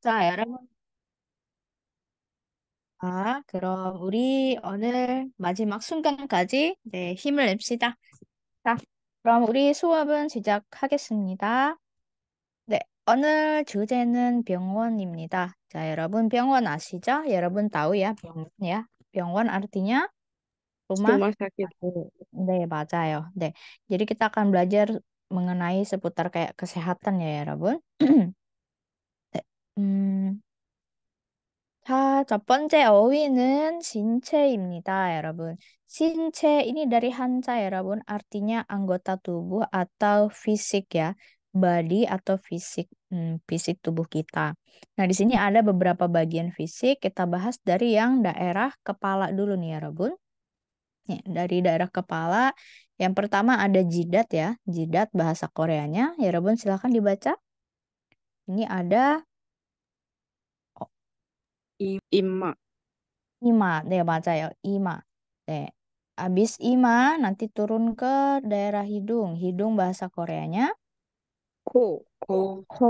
자, 여러분. 자, 그럼 우리 오늘 마지막 순간까지 이제 힘을 냅시다. 자, 그럼 우리 수업은 시작하겠습니다. 네, 오늘 주제는 병원입니다. 자, 여러분 병원 아시죠? 여러분 tahu ya 병원이야? 병원 artinya rumah. Rumah sakit. 네, 맞아요. 네, jadi kita akan belajar mengenai seputar kayak kesehatan ya, 여러분. 음, 자, 첫 번째 어휘는 신체입니다, 여러분. 신체 ini dari Hanja, 여러분. Artinya anggota tubuh atau fisik ya. Body atau fisik, hmm, fisik tubuh kita. Nah, di sini ada beberapa bagian fisik. Kita bahas dari yang daerah kepala dulu nih, ya, Rabun. dari daerah kepala, yang pertama ada jidat ya. Jidat bahasa Koreanya. Ya, Rabun, silakan dibaca. Ini ada ima. Ima, deh baca ya, ima. Deh. Abis ima, nanti turun ke daerah hidung. Hidung bahasa Koreanya. Ko. Ko. Ko,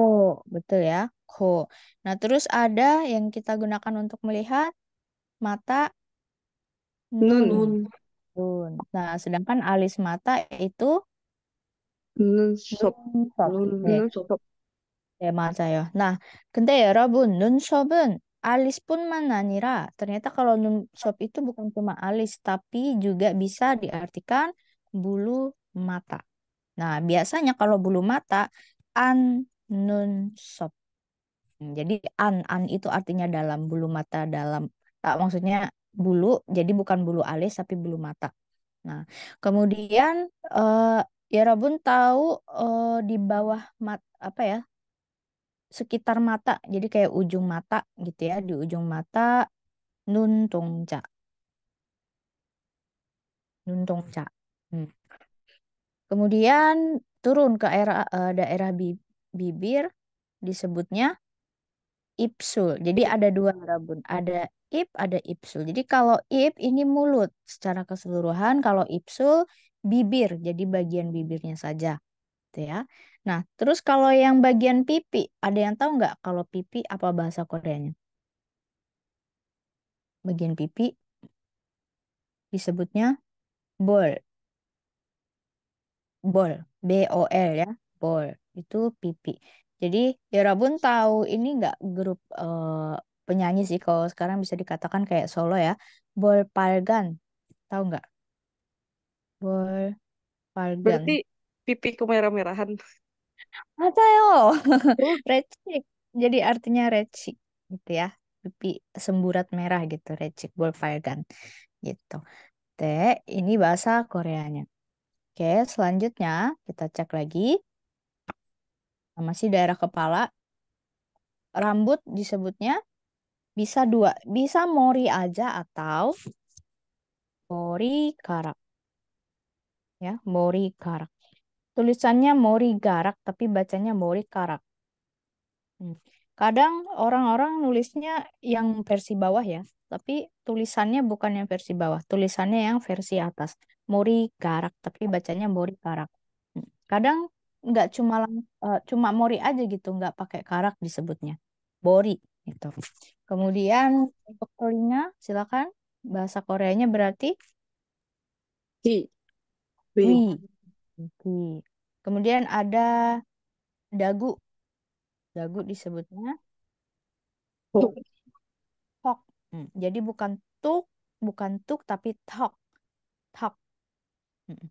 betul ya. Ko. Nah, terus ada yang kita gunakan untuk melihat mata. Nun. Nun. nun. Nah, sedangkan alis mata itu. Nun sop. Nun sop. Nun sop. Nah, 맞아요. ya, 근데 여러분, 눈썹은 alis pun mana Nira? Ternyata kalau nun sop itu bukan cuma alis, tapi juga bisa diartikan bulu mata. Nah, biasanya kalau bulu mata, an nun sop, hmm, Jadi an an itu artinya dalam bulu mata dalam tak maksudnya bulu jadi bukan bulu alis tapi bulu mata. Nah, kemudian uh, ya Rabun tahu uh, di bawah mat apa ya sekitar mata. Jadi kayak ujung mata gitu ya, di ujung mata nun tongca. Nun tongca. Hmm. Kemudian turun ke eh, daerah daerah bibir disebutnya ipsul. Jadi ada dua rabun, ada ip, ada ipsul. Jadi kalau ip ini mulut secara keseluruhan, kalau ipsul bibir, jadi bagian bibirnya saja. Gitu ya. Nah, terus kalau yang bagian pipi, ada yang tahu nggak kalau pipi apa bahasa Koreanya? Bagian pipi disebutnya bol. Bol, B-O-L ya, bol. Itu pipi. Jadi, ya pun tahu ini nggak grup uh, penyanyi sih, kalau sekarang bisa dikatakan kayak solo ya. Bol Palgan, tahu nggak? Bol Palgan. Berarti pipi kemerah-merahan. Matayo. Recik. Jadi artinya recik gitu ya. Pipi semburat merah gitu, recik gun gitu. T ini bahasa Koreanya. Oke, selanjutnya kita cek lagi. Nah, masih daerah kepala. Rambut disebutnya bisa dua, bisa mori aja atau mori karak. Ya, mori karak. Tulisannya Mori Garak, tapi bacanya Mori Karak. Hmm. Kadang orang-orang nulisnya yang versi bawah ya, tapi tulisannya bukan yang versi bawah, tulisannya yang versi atas. Mori Garak, tapi bacanya Mori Karak. Hmm. Kadang nggak cuma uh, cuma Mori aja gitu, nggak pakai karak disebutnya. Bori gitu. Kemudian untuk telinga, silakan bahasa Koreanya berarti Hi. Wi. Oke. Kemudian ada dagu. Dagu disebutnya tuk. Tok. Hmm. Jadi bukan tuk, bukan tuk tapi tok. Tok. Hmm.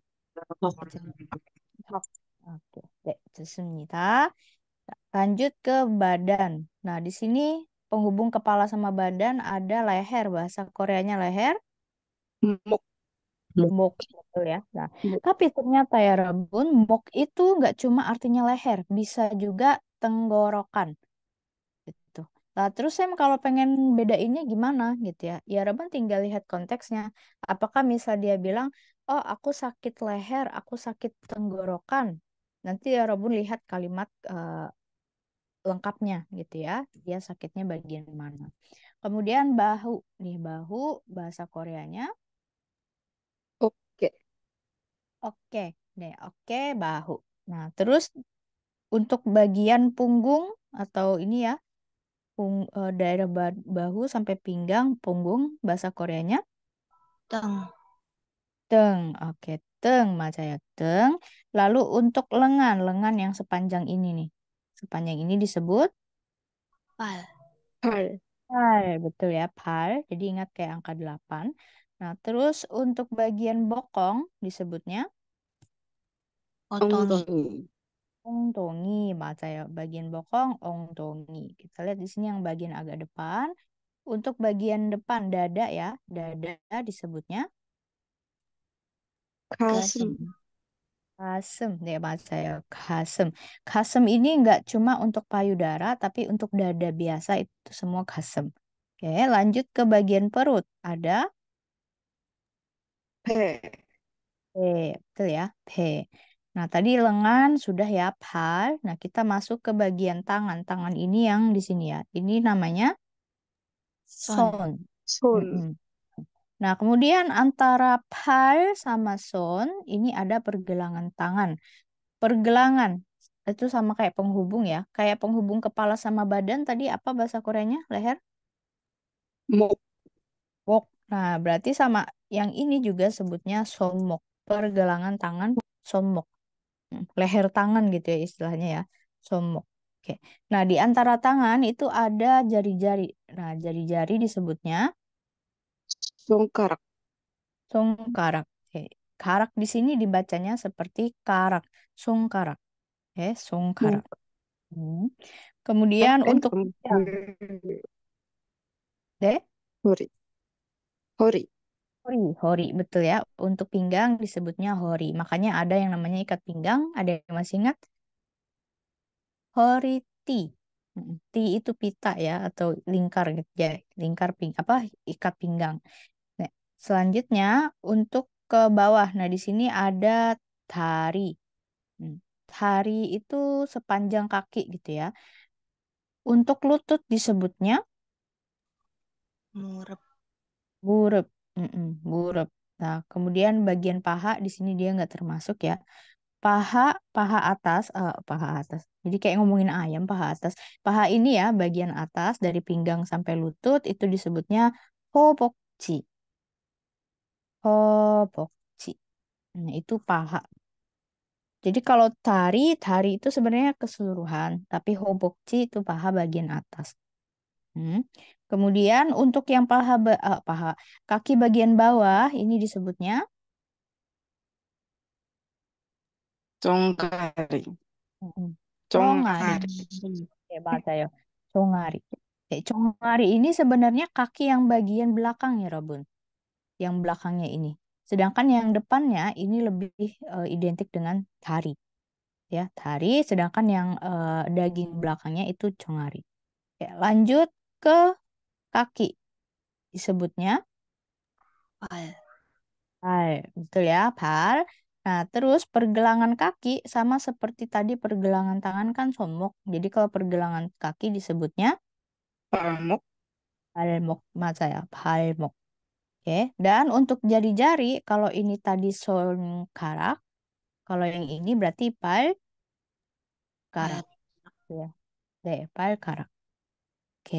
tok. Oke, baik, 좋습니다. Lanjut ke badan. Nah, di sini penghubung kepala sama badan ada leher. Bahasa Koreanya leher. Muk. Muk gitu ya. Nah, tapi ternyata ya Rabun, muk itu nggak cuma artinya leher, bisa juga tenggorokan. Gitu. Nah, terus saya kalau pengen bedainnya gimana gitu ya. Ya Rabun tinggal lihat konteksnya. Apakah misal dia bilang, oh aku sakit leher, aku sakit tenggorokan. Nanti ya Rabun lihat kalimat uh, lengkapnya gitu ya. Dia sakitnya bagian mana. Kemudian bahu. Nih bahu bahasa Koreanya Oke deh, oke bahu. Nah, terus untuk bagian punggung atau ini ya, pung, uh, daerah bahu sampai pinggang, punggung bahasa Koreanya Teng. teng. Oke, teng macaya teng. Lalu untuk lengan, lengan yang sepanjang ini nih. Sepanjang ini disebut Pal. Pal. Pal, betul ya, pal. Jadi ingat kayak angka delapan. Nah, terus untuk bagian bokong disebutnya ongtongi. Ongtongi, ya Bagian bokong ongtongi. Kita lihat di sini yang bagian agak depan. Untuk bagian depan dada ya, dada disebutnya kasem. Kasem, ya ya. kasem. Kasem ini nggak cuma untuk payudara, tapi untuk dada biasa itu semua kasem. Oke, lanjut ke bagian perut. Ada P. P, betul ya, P. Nah, tadi lengan sudah ya, pal. Nah, kita masuk ke bagian tangan. Tangan ini yang di sini ya. Ini namanya son. Son. mm -hmm. Nah, kemudian antara pal sama son ini ada pergelangan tangan. Pergelangan itu sama kayak penghubung ya. Kayak penghubung kepala sama badan tadi apa bahasa Koreanya? Leher? Mok. Mok. Nah, berarti sama yang ini juga sebutnya somok, pergelangan tangan somok. Hmm, leher tangan gitu ya istilahnya ya, somok. Oke. Nah, di antara tangan itu ada jari-jari. Nah, jari-jari disebutnya songkarak. Songkarak. Oke. Karak di sini dibacanya seperti karak, songkarak. Oke, songkarak. Hmm. Kemudian untuk Hori. Hori. Hori, hori, betul ya. Untuk pinggang disebutnya hori. Makanya ada yang namanya ikat pinggang, ada yang masih ingat? Hori ti. Ti itu pita ya, atau lingkar gitu ya. Lingkar ping, apa, ikat pinggang. Nah, selanjutnya untuk ke bawah. Nah, di sini ada tari. Hmm, tari itu sepanjang kaki gitu ya. Untuk lutut disebutnya? Murep. Burep. Mm-mm, buruk. Nah, kemudian bagian paha di sini dia nggak termasuk ya. Paha paha atas, uh, paha atas, jadi kayak ngomongin ayam, paha atas. Paha ini ya, bagian atas dari pinggang sampai lutut itu disebutnya hōpokchi. Hōpokchi. Nah, itu paha. Jadi kalau tari, tari itu sebenarnya keseluruhan, tapi hobokci itu paha bagian atas. Hmm. Kemudian untuk yang paha, uh, paha kaki bagian bawah ini disebutnya congkari. Congkari. Oke, baca ya. Congkari. Congkari ini sebenarnya kaki yang bagian belakang ya, Robun. Yang belakangnya ini. Sedangkan yang depannya ini lebih uh, identik dengan tari. Ya, tari sedangkan yang uh, daging belakangnya itu congari Oke, lanjut ke kaki. Disebutnya pal. Pal, betul ya, pal. Nah, terus pergelangan kaki sama seperti tadi pergelangan tangan kan somok. Jadi kalau pergelangan kaki disebutnya palmok. Palmok, masa ya, palmok. Oke, dan untuk jari-jari kalau ini tadi son karak kalau yang ini berarti pal karak. Ya. Deh, pal karak. Oke.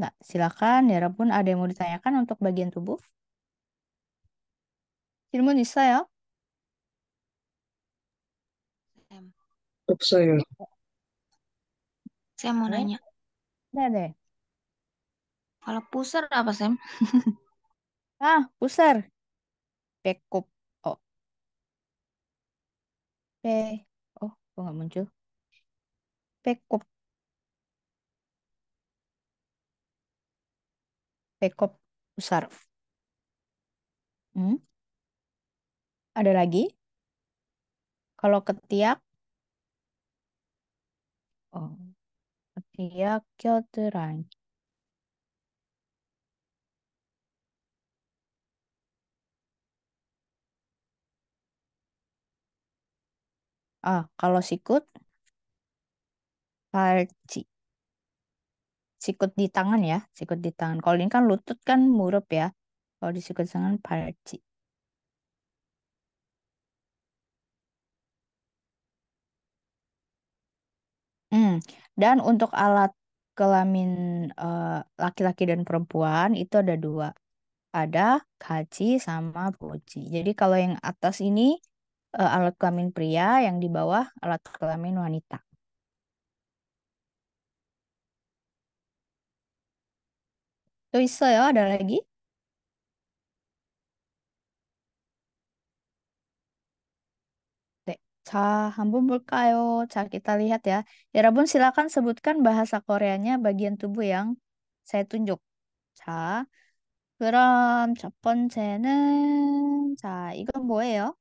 Nah, silakan ya pun ada yang mau ditanyakan untuk bagian tubuh? Silakan bisa ya. saya. Saya mau nanya. Nah, deh. Kalau pusar apa, Sam? ah, pusar. Pekup. Oh. P. Oh, kok nggak muncul? Pekup. pekop besar, Hmm? Ada lagi? Kalau ketiak? Oh, ketiak kyoteran. Ah, kalau sikut? parci sikut di tangan ya, sikut di tangan. Kalau ini kan lutut kan murup ya. Kalau di sikut tangan palci. Hmm. Dan untuk alat kelamin eh, laki-laki uh, dan perempuan itu ada dua. Ada kaci sama boci. Jadi kalau yang atas ini uh, alat kelamin pria, yang di bawah alat kelamin wanita. 또 있어요? ada lagi? 네. 자, 한번 볼까요? 자, kita lihat ya. 여러분 silakan sebutkan bahasa Koreanya bagian tubuh yang saya tunjuk. 자, 그럼 첫 번째는 자, 이건 뭐예요?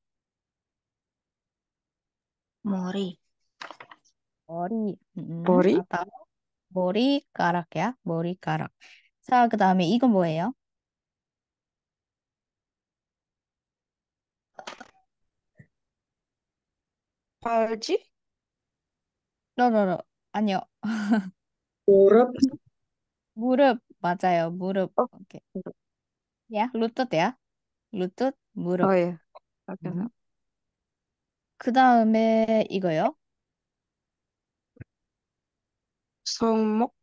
머리, 머리. 음, 머리? atau 머리카락 머리 머리카락. 자, 그 다음에 이거 뭐예요? 팔지? 러러러. 아니요. 무릎? 무릎. 맞아요. 무릎. 어? 오케이. 야, 루토대야. 루토 무릎. 어, 예. 음. 그 다음에 이거요? 손목?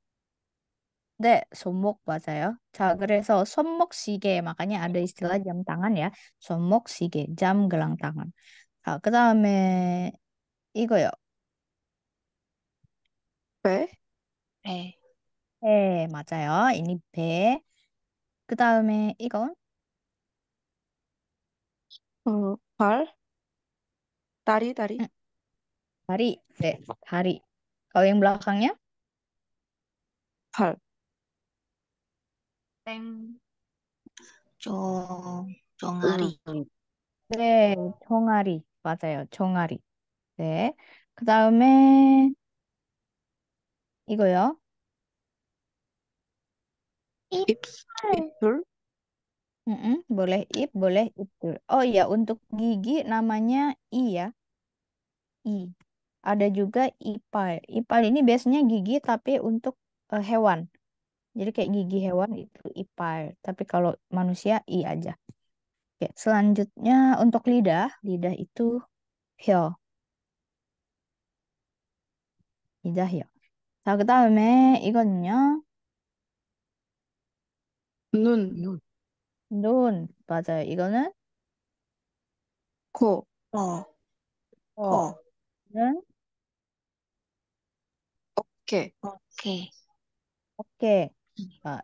네, 손목 맞아요. 자, 그래서 손목 시계 makanya ada istilah jam tangan ya. 손목 시계, jam gelang tangan. 자, 그다음에 이거요. 배? 네. 배 맞아요. 이니 배. 그다음에 이건 어, 발? 다리, 다리? 응, 다리. 네, 다리. Kalau yang belakangnya? 발. 땡. 종, 종아리. 네, 종아리. 맞아요. 종아리. 네. 그 다음에 이거요. 입술. 입술. Mm boleh ip, boleh ipul. Oh iya, untuk gigi namanya i ya. I. Ada juga ipal. Ipal ini biasanya gigi tapi untuk uh, hewan. Jadi kayak gigi hewan itu ipar, tapi kalau manusia i aja. Oke, selanjutnya untuk lidah, lidah itu hyo. lidah hyo. 자, 그다음에 이거는요. nun, nun. Nun, 맞아요. 이거는 코, 어, 어. 어, 는 Oke, oke, oke. 아,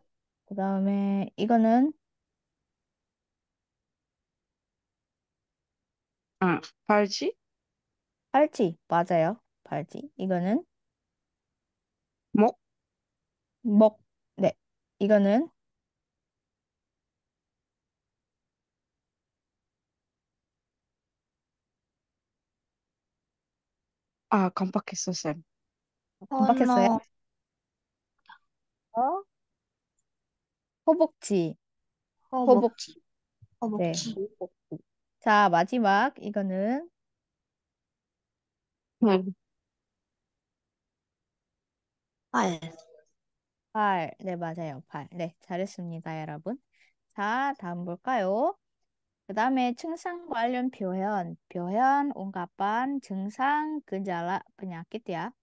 그다음에 이거는 아, 팔찌? 팔찌 맞아요. 팔찌 이거는 목? 목 네. 이거는 아, 깜빡했어, 쌤. 선호. 깜빡했어요. 어? 허벅지, 허벅, 허벅지, 네. 허벅지. 자, 마지막, 이거는, 응. 팔. 팔. 네, 맞아요. 팔. 네, 잘했습니다, 여러분. 자, 다음 볼까요? 그 다음에 증상 관련 표현, 표현, u n 반 증상, 근자라, a l a penyakit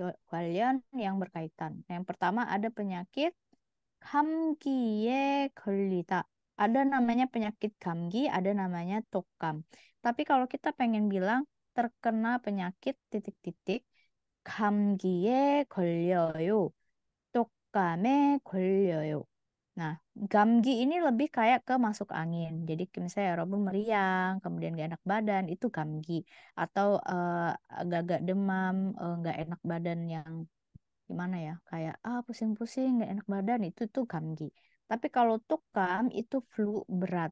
y 관련 yang berkaitan. Yang pertama ada penyakit 감기에 걸리다. Ada namanya penyakit gamgi, ada namanya tokam Tapi kalau kita pengen bilang terkena penyakit titik-titik, 감기에 걸려요. 독감에 걸려요. Nah, gamgi ini lebih kayak ke masuk angin. Jadi misalnya ya, Robo meriang, kemudian gak enak badan, itu gamgi. Atau agak eh, agak-agak demam, uh, gak enak badan yang gimana ya kayak ah pusing-pusing nggak enak badan itu tuh gamgi tapi kalau tukam itu flu berat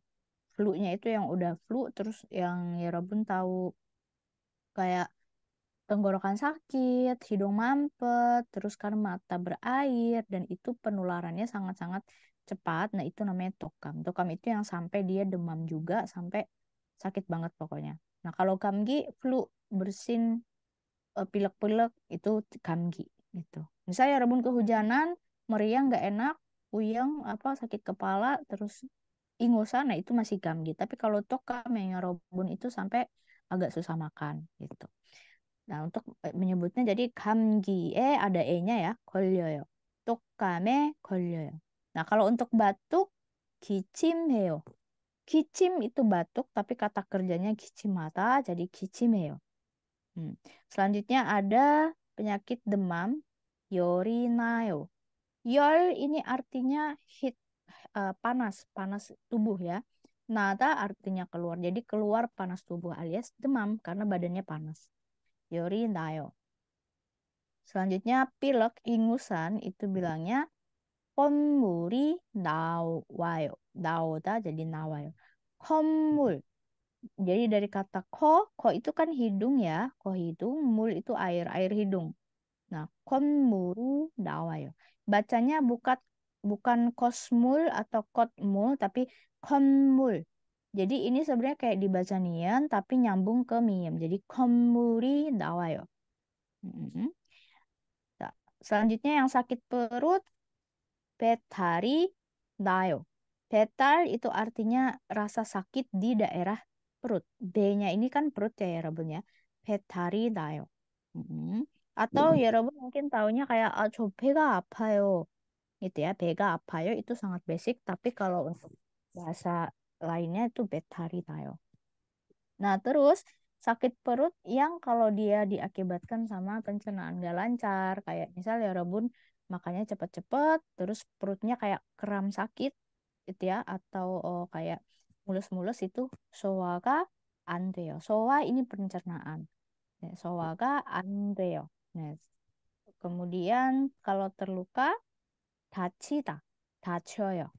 flu-nya itu yang udah flu terus yang ya rabun tahu kayak tenggorokan sakit, hidung mampet, terus kan mata berair dan itu penularannya sangat-sangat cepat. Nah, itu namanya tukam tukam itu yang sampai dia demam juga sampai sakit banget pokoknya. Nah, kalau kamgi flu bersin eh, pilek-pilek itu kamgi gitu. Misalnya ya, rebun kehujanan, meriang nggak enak, puyeng apa sakit kepala, terus ingusan, nah itu masih gamgi. Tapi kalau tokam yang rebun itu sampai agak susah makan gitu. Nah untuk eh, menyebutnya jadi eh ada e-nya ya, kolyoyo. Tokame kolyoyo. Nah kalau untuk batuk, kicim heo. kicim itu batuk, tapi kata kerjanya mata jadi 기침해요. Hmm. Selanjutnya ada penyakit demam yorinayo. Yor ini artinya heat uh, eh, panas, panas tubuh ya. Nata artinya keluar. Jadi keluar panas tubuh alias demam karena badannya panas. Yorinayo. Selanjutnya pilek ingusan itu bilangnya konburi nawayo. Daoda jadi nawayo. Konbul jadi dari kata ko, ko itu kan hidung ya. Ko hidung, mul itu air, air hidung. Nah, konmuru dawayo. Bacanya bukan bukan kosmul atau kotmul, tapi konmul. Jadi ini sebenarnya kayak dibaca nian, tapi nyambung ke miem. Jadi konmuri dawayo. Mm-hmm. Nah, selanjutnya yang sakit perut, petari dayo. Petal itu artinya rasa sakit di daerah perut. D-nya ini kan perut ya ya rabun ya. 배탈이 나요. Hmm. Atau mm-hmm. ya rabun mungkin tahunya kayak ah, bega apa yo. Gitu ya, bega apa yo itu sangat basic tapi kalau untuk bahasa lainnya itu betari tayo. Nah, terus sakit perut yang kalau dia diakibatkan sama pencernaan gak lancar, kayak misal ya rabun makanya cepat cepat terus perutnya kayak kram sakit, gitu ya, atau oh, kayak mulus-mulus itu soaga andeo. Soa ini pencernaan. soaga andeyo. Kemudian kalau terluka tachita tachoyo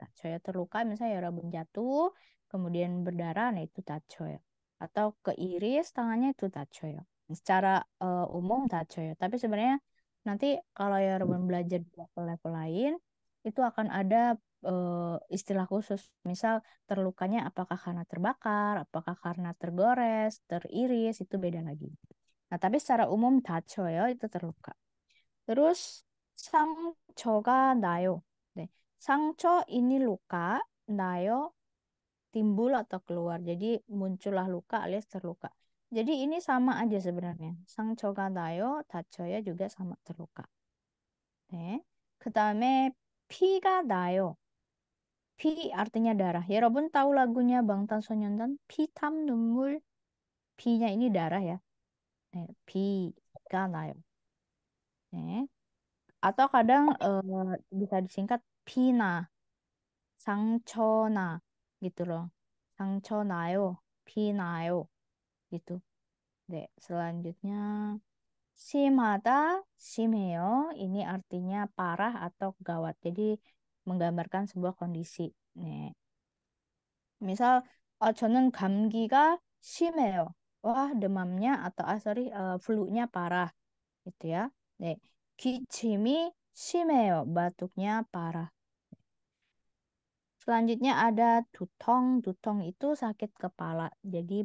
tachoyo terluka misalnya orang ya, jatuh, kemudian berdarah, nah itu tachoyo Atau keiris tangannya itu tachoyo Secara uh, umum tachoyo Tapi sebenarnya nanti kalau Yorobun ya, belajar di level-level lain, itu akan ada uh, istilah khusus. Misal terlukanya apakah karena terbakar, apakah karena tergores, teriris, itu beda lagi. Nah, tapi secara umum ya itu terluka. Terus 상처가 ga 네. sangcho ini luka, nayo timbul atau keluar. Jadi muncullah luka alias terluka. Jadi ini sama aja sebenarnya. dayo, tacho ya juga sama terluka. 네. 그다음에 피가 나요. Pi artinya darah. Ya, Robun tahu lagunya Bang Tan Sonyeondan? Pi tam numul. Pi-nya ini darah ya. Pi ga Eh Atau kadang eh, bisa disingkat pina. na gitu loh. Sangchonayo, pinayo gitu. Oke, selanjutnya simata simeo ini artinya parah atau gawat. Jadi menggambarkan sebuah kondisi. nih. Misal 어, oh, 저는 감기가 심해요. Wah, demamnya atau ah, sorry, uh, flu-nya parah. Gitu ya. Nih, 기침이 심해요. Batuknya parah. Selanjutnya ada tutong. Tutong itu sakit kepala. Jadi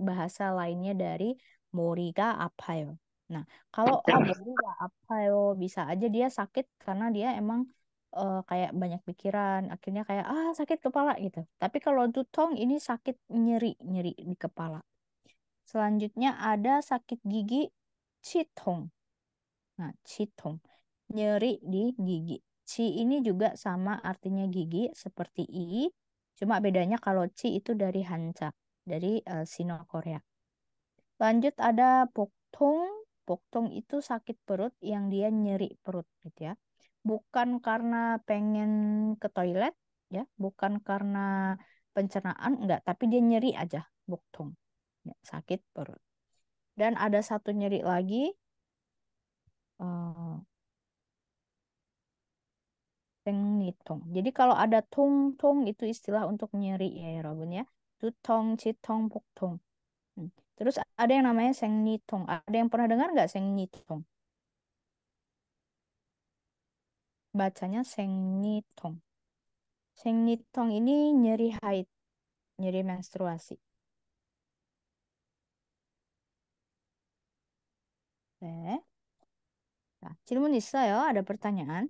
bahasa lainnya dari moriga apayo. Nah, kalau oh, moriga apayo bisa aja dia sakit karena dia emang uh, kayak banyak pikiran, akhirnya kayak ah sakit kepala gitu. Tapi kalau tutong ini sakit nyeri nyeri di kepala. Selanjutnya ada sakit gigi citong. Nah, citong nyeri di gigi. Ci ini juga sama artinya gigi seperti i, cuma bedanya kalau ci itu dari Hanca, dari uh, eh, Sino Korea. Lanjut ada poktong. Poktong itu sakit perut yang dia nyeri perut gitu ya bukan karena pengen ke toilet ya bukan karena pencernaan enggak tapi dia nyeri aja buktung ya, sakit perut dan ada satu nyeri lagi uh, eh, tengnitong jadi kalau ada tong tong itu istilah untuk nyeri ya, ya Robin ya tutong citong buktung hmm. terus ada yang namanya sengnitong ada yang pernah dengar nggak sengnitong bacanya Sengnitong. Sengnitong ini nyeri haid, nyeri menstruasi. Oke. Eh, nah, isa ya Ada pertanyaan?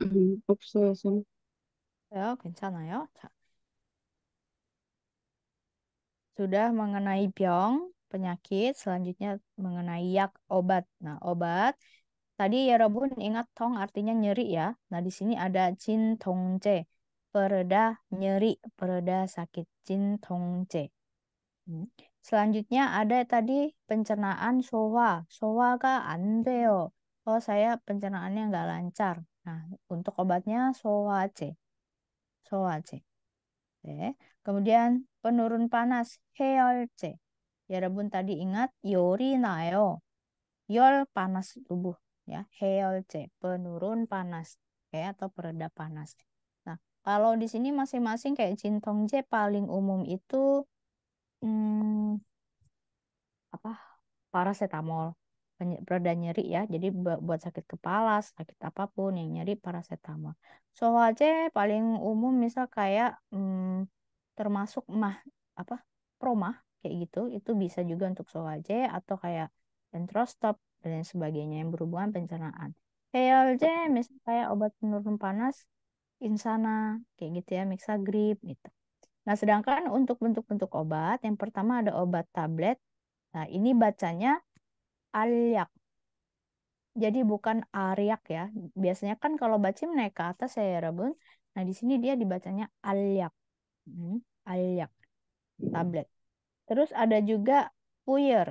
ya 선. ya, Sudah mengenai biong, penyakit, selanjutnya mengenai yak obat. Nah, obat tadi ya Robun ingat tong artinya nyeri ya. Nah, di sini ada cin tong ce, pereda nyeri, pereda sakit, cin tong ce. Hmm. Selanjutnya ada tadi pencernaan soa soa ka andeo. Oh, saya pencernaannya nggak lancar. Nah, untuk obatnya soa C. soa C. Oke. Kemudian penurun panas, heol C. 여러분 tadi ingat yori nayo. yol panas tubuh ya. Heolce penurun panas ya atau pereda panas. Nah, kalau di sini masing-masing kayak jintongje paling umum itu hmm, apa? parasetamol pereda nyeri ya. Jadi buat sakit kepala, sakit apapun yang nyeri parasetamol. Sohaje paling umum misal kayak hmm, termasuk mah apa? promah kayak gitu itu bisa juga untuk soal C atau kayak entrostop dan lain sebagainya yang berhubungan pencernaan kayak C misalnya kayak obat penurun panas insana kayak gitu ya grip gitu nah sedangkan untuk bentuk-bentuk obat yang pertama ada obat tablet nah ini bacanya aliak. jadi bukan ariak ya biasanya kan kalau baca naik ke atas ya, ya rabun nah di sini dia dibacanya aliak. hmm, aliak. tablet Terus ada juga puyer.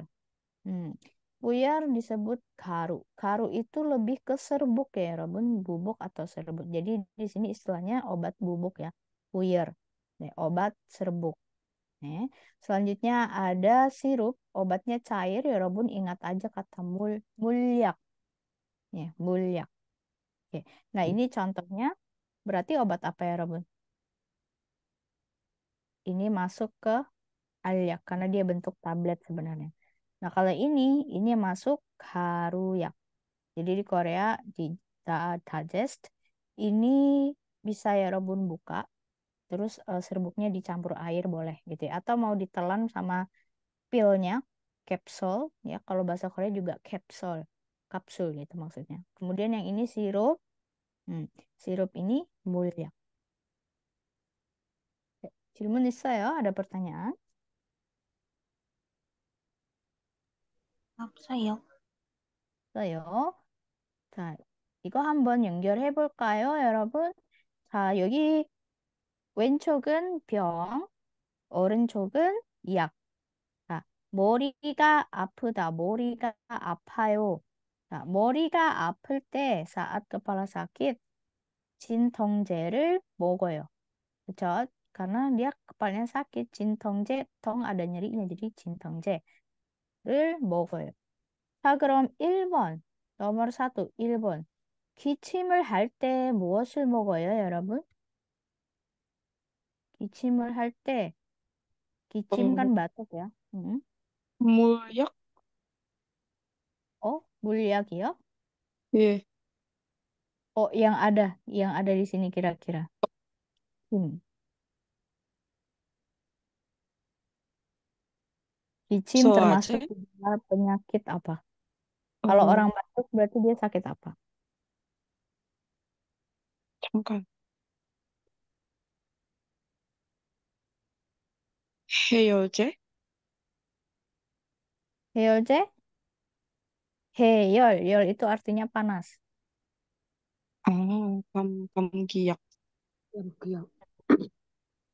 Hmm. Puyer disebut karu. Karu itu lebih ke serbuk ya, Robun, bubuk atau serbuk. Jadi di sini istilahnya obat bubuk ya, puyer. Nih, obat serbuk. Nih. Selanjutnya ada sirup, obatnya cair ya, Robun. ingat aja kata mul mulyak. Ya, mulyak. Oke. Nah, ini contohnya berarti obat apa ya, Robun? Ini masuk ke Aliyak karena dia bentuk tablet sebenarnya. Nah, kalau ini ini yang masuk ya. Jadi di Korea di digest ini bisa ya rebun buka terus uh, serbuknya dicampur air boleh gitu ya. atau mau ditelan sama pilnya kapsul ya kalau bahasa Korea juga kapsul kapsul gitu maksudnya kemudian yang ini sirup hmm, sirup ini mulya 질문 ya ada pertanyaan 없어요. 아, 있어요. 자, 이거 한번 연결해 볼까요, 여러분? 자, 여기 왼쪽은 병, 오른쪽은 약. 자, 머리가 아프다, 머리가 아파요. 자, 머리가 아플 때 사앗 k e 라 a l 진통제를 먹어요. 그렇죠? Karena d i 진통제, 통 ada n y e r i 진통제. 을 먹어요. 자, 그럼 1번. 너머로 사도 1번. 기침을 할 때 무엇을 먹어요, 여러분? 기침을 할 때, 기침간 맞으세요? 응? 물약? Oh, mulyakiyo? Iya. Oh, yang ada, yang ada di sini kira-kira. Hmm. Icin So termasuk juga gejala penyakit apa? Kalau oh. orang batuk berarti dia sakit apa? 잠깐. 해열제? Heol J? Heyol, yol itu artinya panas. Oh, kamu 감, 감기약.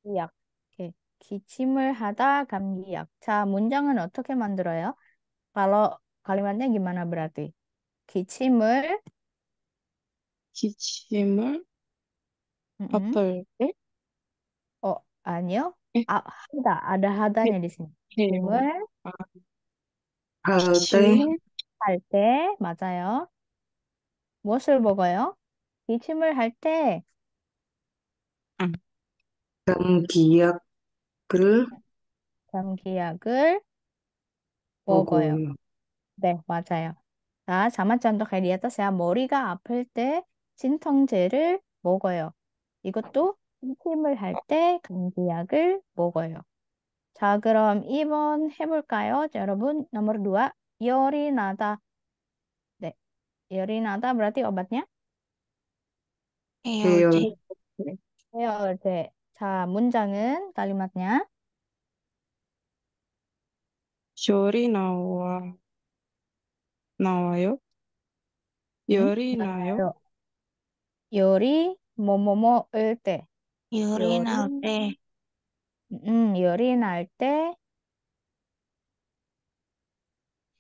Iya. 기침을 하다 감기약. 차 문장은 어떻게 만들어요? Kalau k a l i m a t 기침을 기침을 음, 음. 어, 아니요. 예. 아, 하다. ada h a d a 기침을 할 때, 할 때, 맞아요. 무엇을 먹어요? 기침을 할 때, 음, 감기약 그을 감기약을 먹어요. 네, 맞아요. 자, 자만짠도 가리아다 세아 머리가 아플 때 진통제를 먹어요. 이것도 침을 할 때 감기약을 먹어요. 자, 그럼 2번 해볼까요? 자, 여러분, 넘버 2, 열이 나다. 네, 열이 나다 berarti obatnya? 헤어제. 헤어제. 자, 문장은 딸리 l i 열이 나와 나와요? 열이 나 나요. 열이 뭐뭐뭐일 때. 열이 나때 음, 열이 날 때,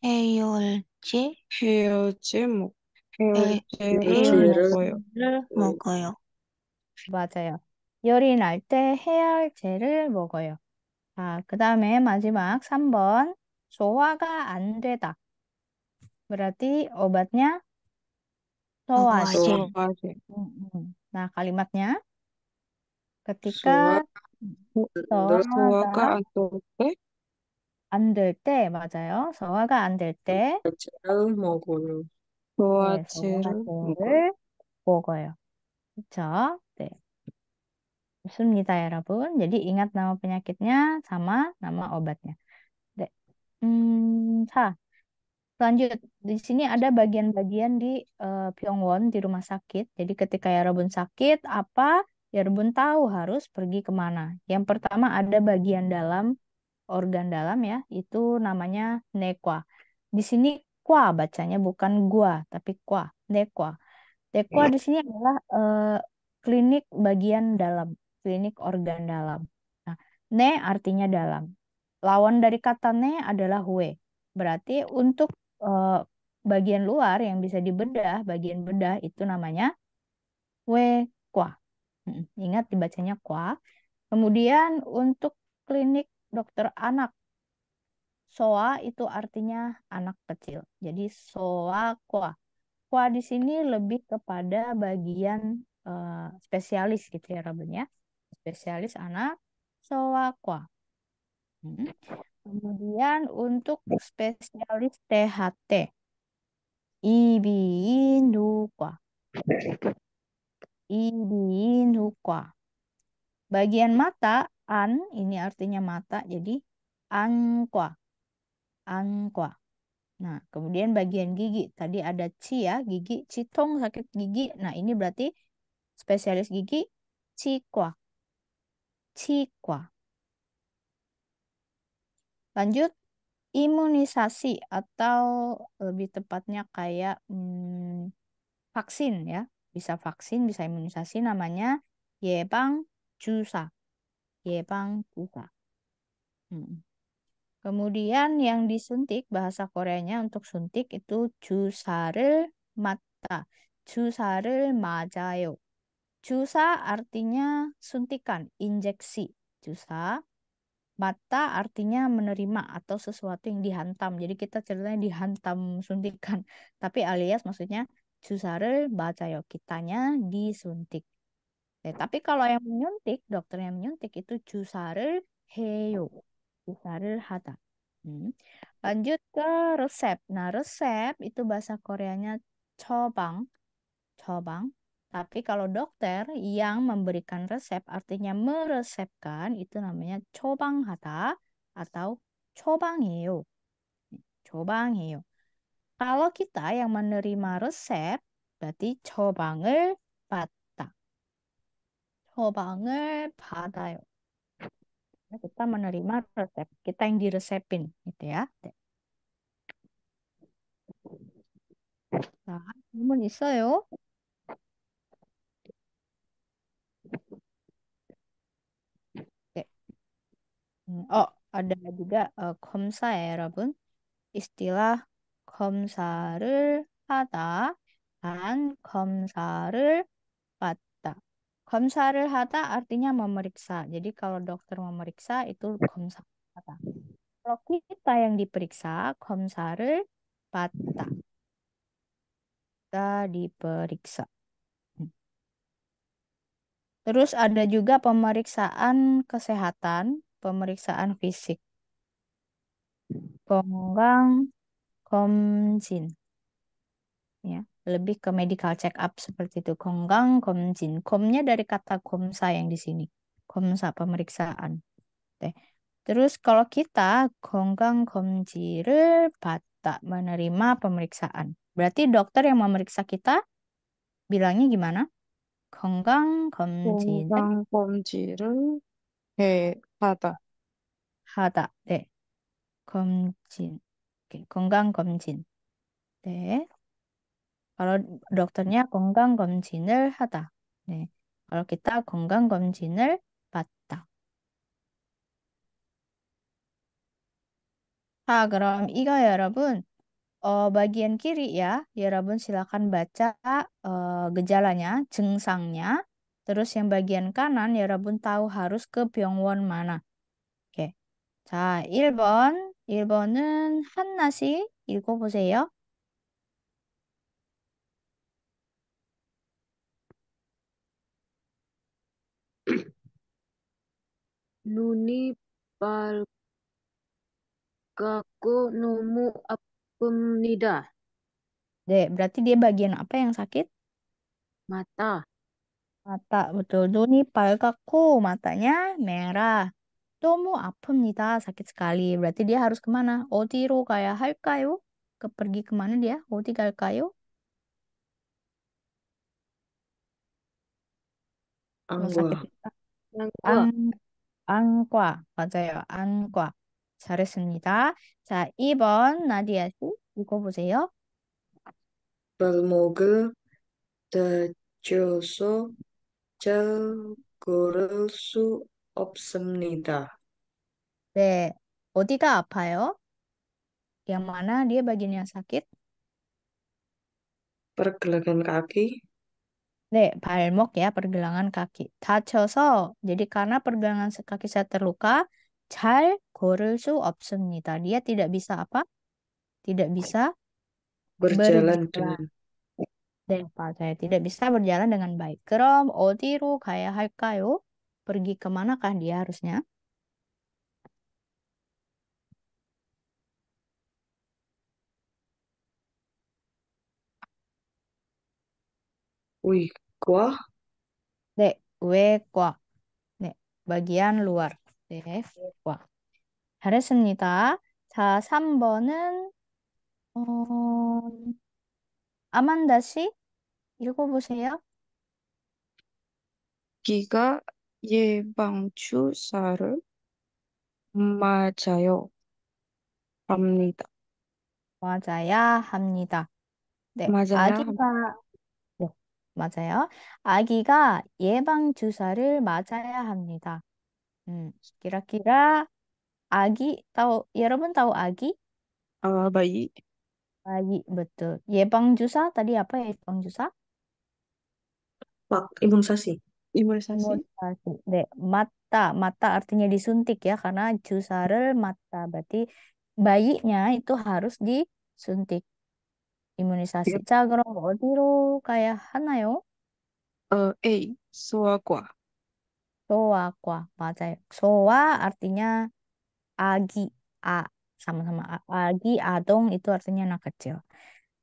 해열제 헤어지 먹 뭐, 해열제를 먹어요. 먹어요. 맞아요. 열이 날 때 해열제를 먹어요. 아, 그 다음에 마지막 3번. 소화가 안 되다. Berarti obatnya soasi. Nah, kalimatnya ketika soa가 안 될 때, 맞아요. 소화가 안 될 때, 소화제를 먹어요. 네, 소화제를 먹어요. 그렇 ya rabun jadi ingat nama penyakitnya sama nama obatnya. hmm, ha. Lanjut, di sini ada bagian-bagian di uh, eh, Pyongwon di rumah sakit. Jadi ketika ya rabun sakit, apa ya rabun tahu harus pergi kemana? Yang pertama ada bagian dalam, organ dalam ya, itu namanya nekwa. Di sini kwa bacanya bukan gua, tapi kwa, nekwa. Nekwa iya. di sini adalah uh, klinik bagian dalam klinik organ dalam. Nah, ne artinya dalam. Lawan dari kata ne adalah hue. Berarti untuk eh, bagian luar yang bisa dibedah, bagian bedah itu namanya hue kwa. Hmm, ingat dibacanya kwa. Kemudian untuk klinik dokter anak Soa itu artinya anak kecil. Jadi soa kwa. Kwa di sini lebih kepada bagian uh, spesialis gitu ya rabelnya spesialis anak soakwa. kuah. Hmm. Kemudian untuk spesialis THT, kuah, Dukwa. induk Dukwa. Bagian mata, an, ini artinya mata, jadi angkwa. Angkwa. Nah, kemudian bagian gigi. Tadi ada ci ya, gigi citong sakit gigi. Nah, ini berarti spesialis gigi cikwa. Cikwa. Lanjut, imunisasi atau lebih tepatnya kayak hmm, vaksin ya. Bisa vaksin, bisa imunisasi namanya Yebang Jusa, Yebang jusa Hmm. Kemudian yang disuntik, bahasa Koreanya untuk suntik itu Jusare Mata. Jusare Majayo. Jusa artinya suntikan, injeksi. Jusa. Mata artinya menerima atau sesuatu yang dihantam. Jadi kita ceritanya dihantam suntikan. Tapi alias maksudnya baca yuk kitanya disuntik. Ya, tapi kalau yang menyuntik, dokter yang menyuntik itu Jusarel heyo. Jusarel hata. Hmm. Lanjut ke resep. Nah, resep itu bahasa Koreanya cobang. Cobang tapi kalau dokter yang memberikan resep artinya meresepkan itu namanya cobang hata atau cobang Cobangheo. Kalau kita yang menerima resep berarti coban을 받다. coban을 받아요. Kita menerima resep, kita yang diresepin gitu ya. Nah, ini 질문 있어요? Hmm, oh, ada juga uh, 검사 여러분. 이스틸라 검사를 하다 단 검사를 받다. 검사를 하다 artinya memeriksa. Jadi kalau dokter memeriksa itu komsa 하다. Kalau kita yang diperiksa 검사를 받다. Kita diperiksa. Hmm. Terus ada juga pemeriksaan kesehatan pemeriksaan fisik. Gonggang Komjin. Ya, lebih ke medical check up seperti itu. Gonggang Komjin. Komnya dari kata komsa yang di sini. Komsa pemeriksaan. Oke. Terus kalau kita gonggang komjir tak menerima pemeriksaan. Berarti dokter yang memeriksa kita bilangnya gimana? Konggang, komjir. konggang, komjir. 하다. 하다. 네. 검진. 건강검진. 네. 바로 럭더냐 건강검진을 하다. 네. 어렇게딱 건강검진을 받다. 자, 그럼 이거 여러분 어, bagian kiri ya. y a 분 silakan baca u gejalanya, j e n Terus yang bagian kanan ya Rabun tahu harus ke Pyongwon mana. Oke. 자, 1번. 1번은 한나씨 읽어보세요. 눈이 밝고 너무 아픕니다. 네, berarti dia bagian apa yang sakit? Mata. 맞다. betul. 눈이 빨갛고 matanya merah. 너무 아픕니다. sakit sekali. Berarti dia harus kemana? 어디로 가야 할까요? Ke pergi kemana dia? 어디 oh, 갈까요? kayu. sakit 안과. kita 안과. 안, 안과. 맞아요. 안과. Nadia 자, 2번 Balmogel. Dajoso. 읽어보세요. 걸을 없습니다. 네. 어디가 아파요? Yang mana dia bagian yang sakit? Pergelangan kaki. 네, 발목 ya, pergelangan kaki. 다쳐서, jadi karena pergelangan kaki saya terluka, 잘 걸을 수 없습니다. Dia tidak bisa apa? Tidak bisa berjalan. berjalan dan saya tidak bisa berjalan dengan baik. Kerom, otiru, oh, kaya haikayo, pergi kemanakah dia harusnya? Wih, gua. Dek, we kwa. Dek, bagian luar. Dek, we kwa. Harusnya, 자, 3번은 어... 아만다 씨, 읽어보세요. 기가 예방주사를 맞아요. 합니다. 맞아야 합니다. 네, 맞아야 아기가, 합니다. 네, 맞아요. 아기가 예방주사를 맞아야 합니다. 음, k i r a 아기, t a 여러분 t a 아기? Apa 아, Pagi, betul. Yepang ya, Jusa tadi apa ya Yepang Jusa? Pak, imunisasi. Imunisasi. Imunisasi. De, mata, mata artinya disuntik ya karena jusarel mata berarti bayinya itu harus disuntik. Imunisasi. Cagro otiro kayak yo? Eh, eh, soakwa. Soakwa, baca Soa artinya agi, a, sama-sama 아기 아동 itu artinya anak kecil.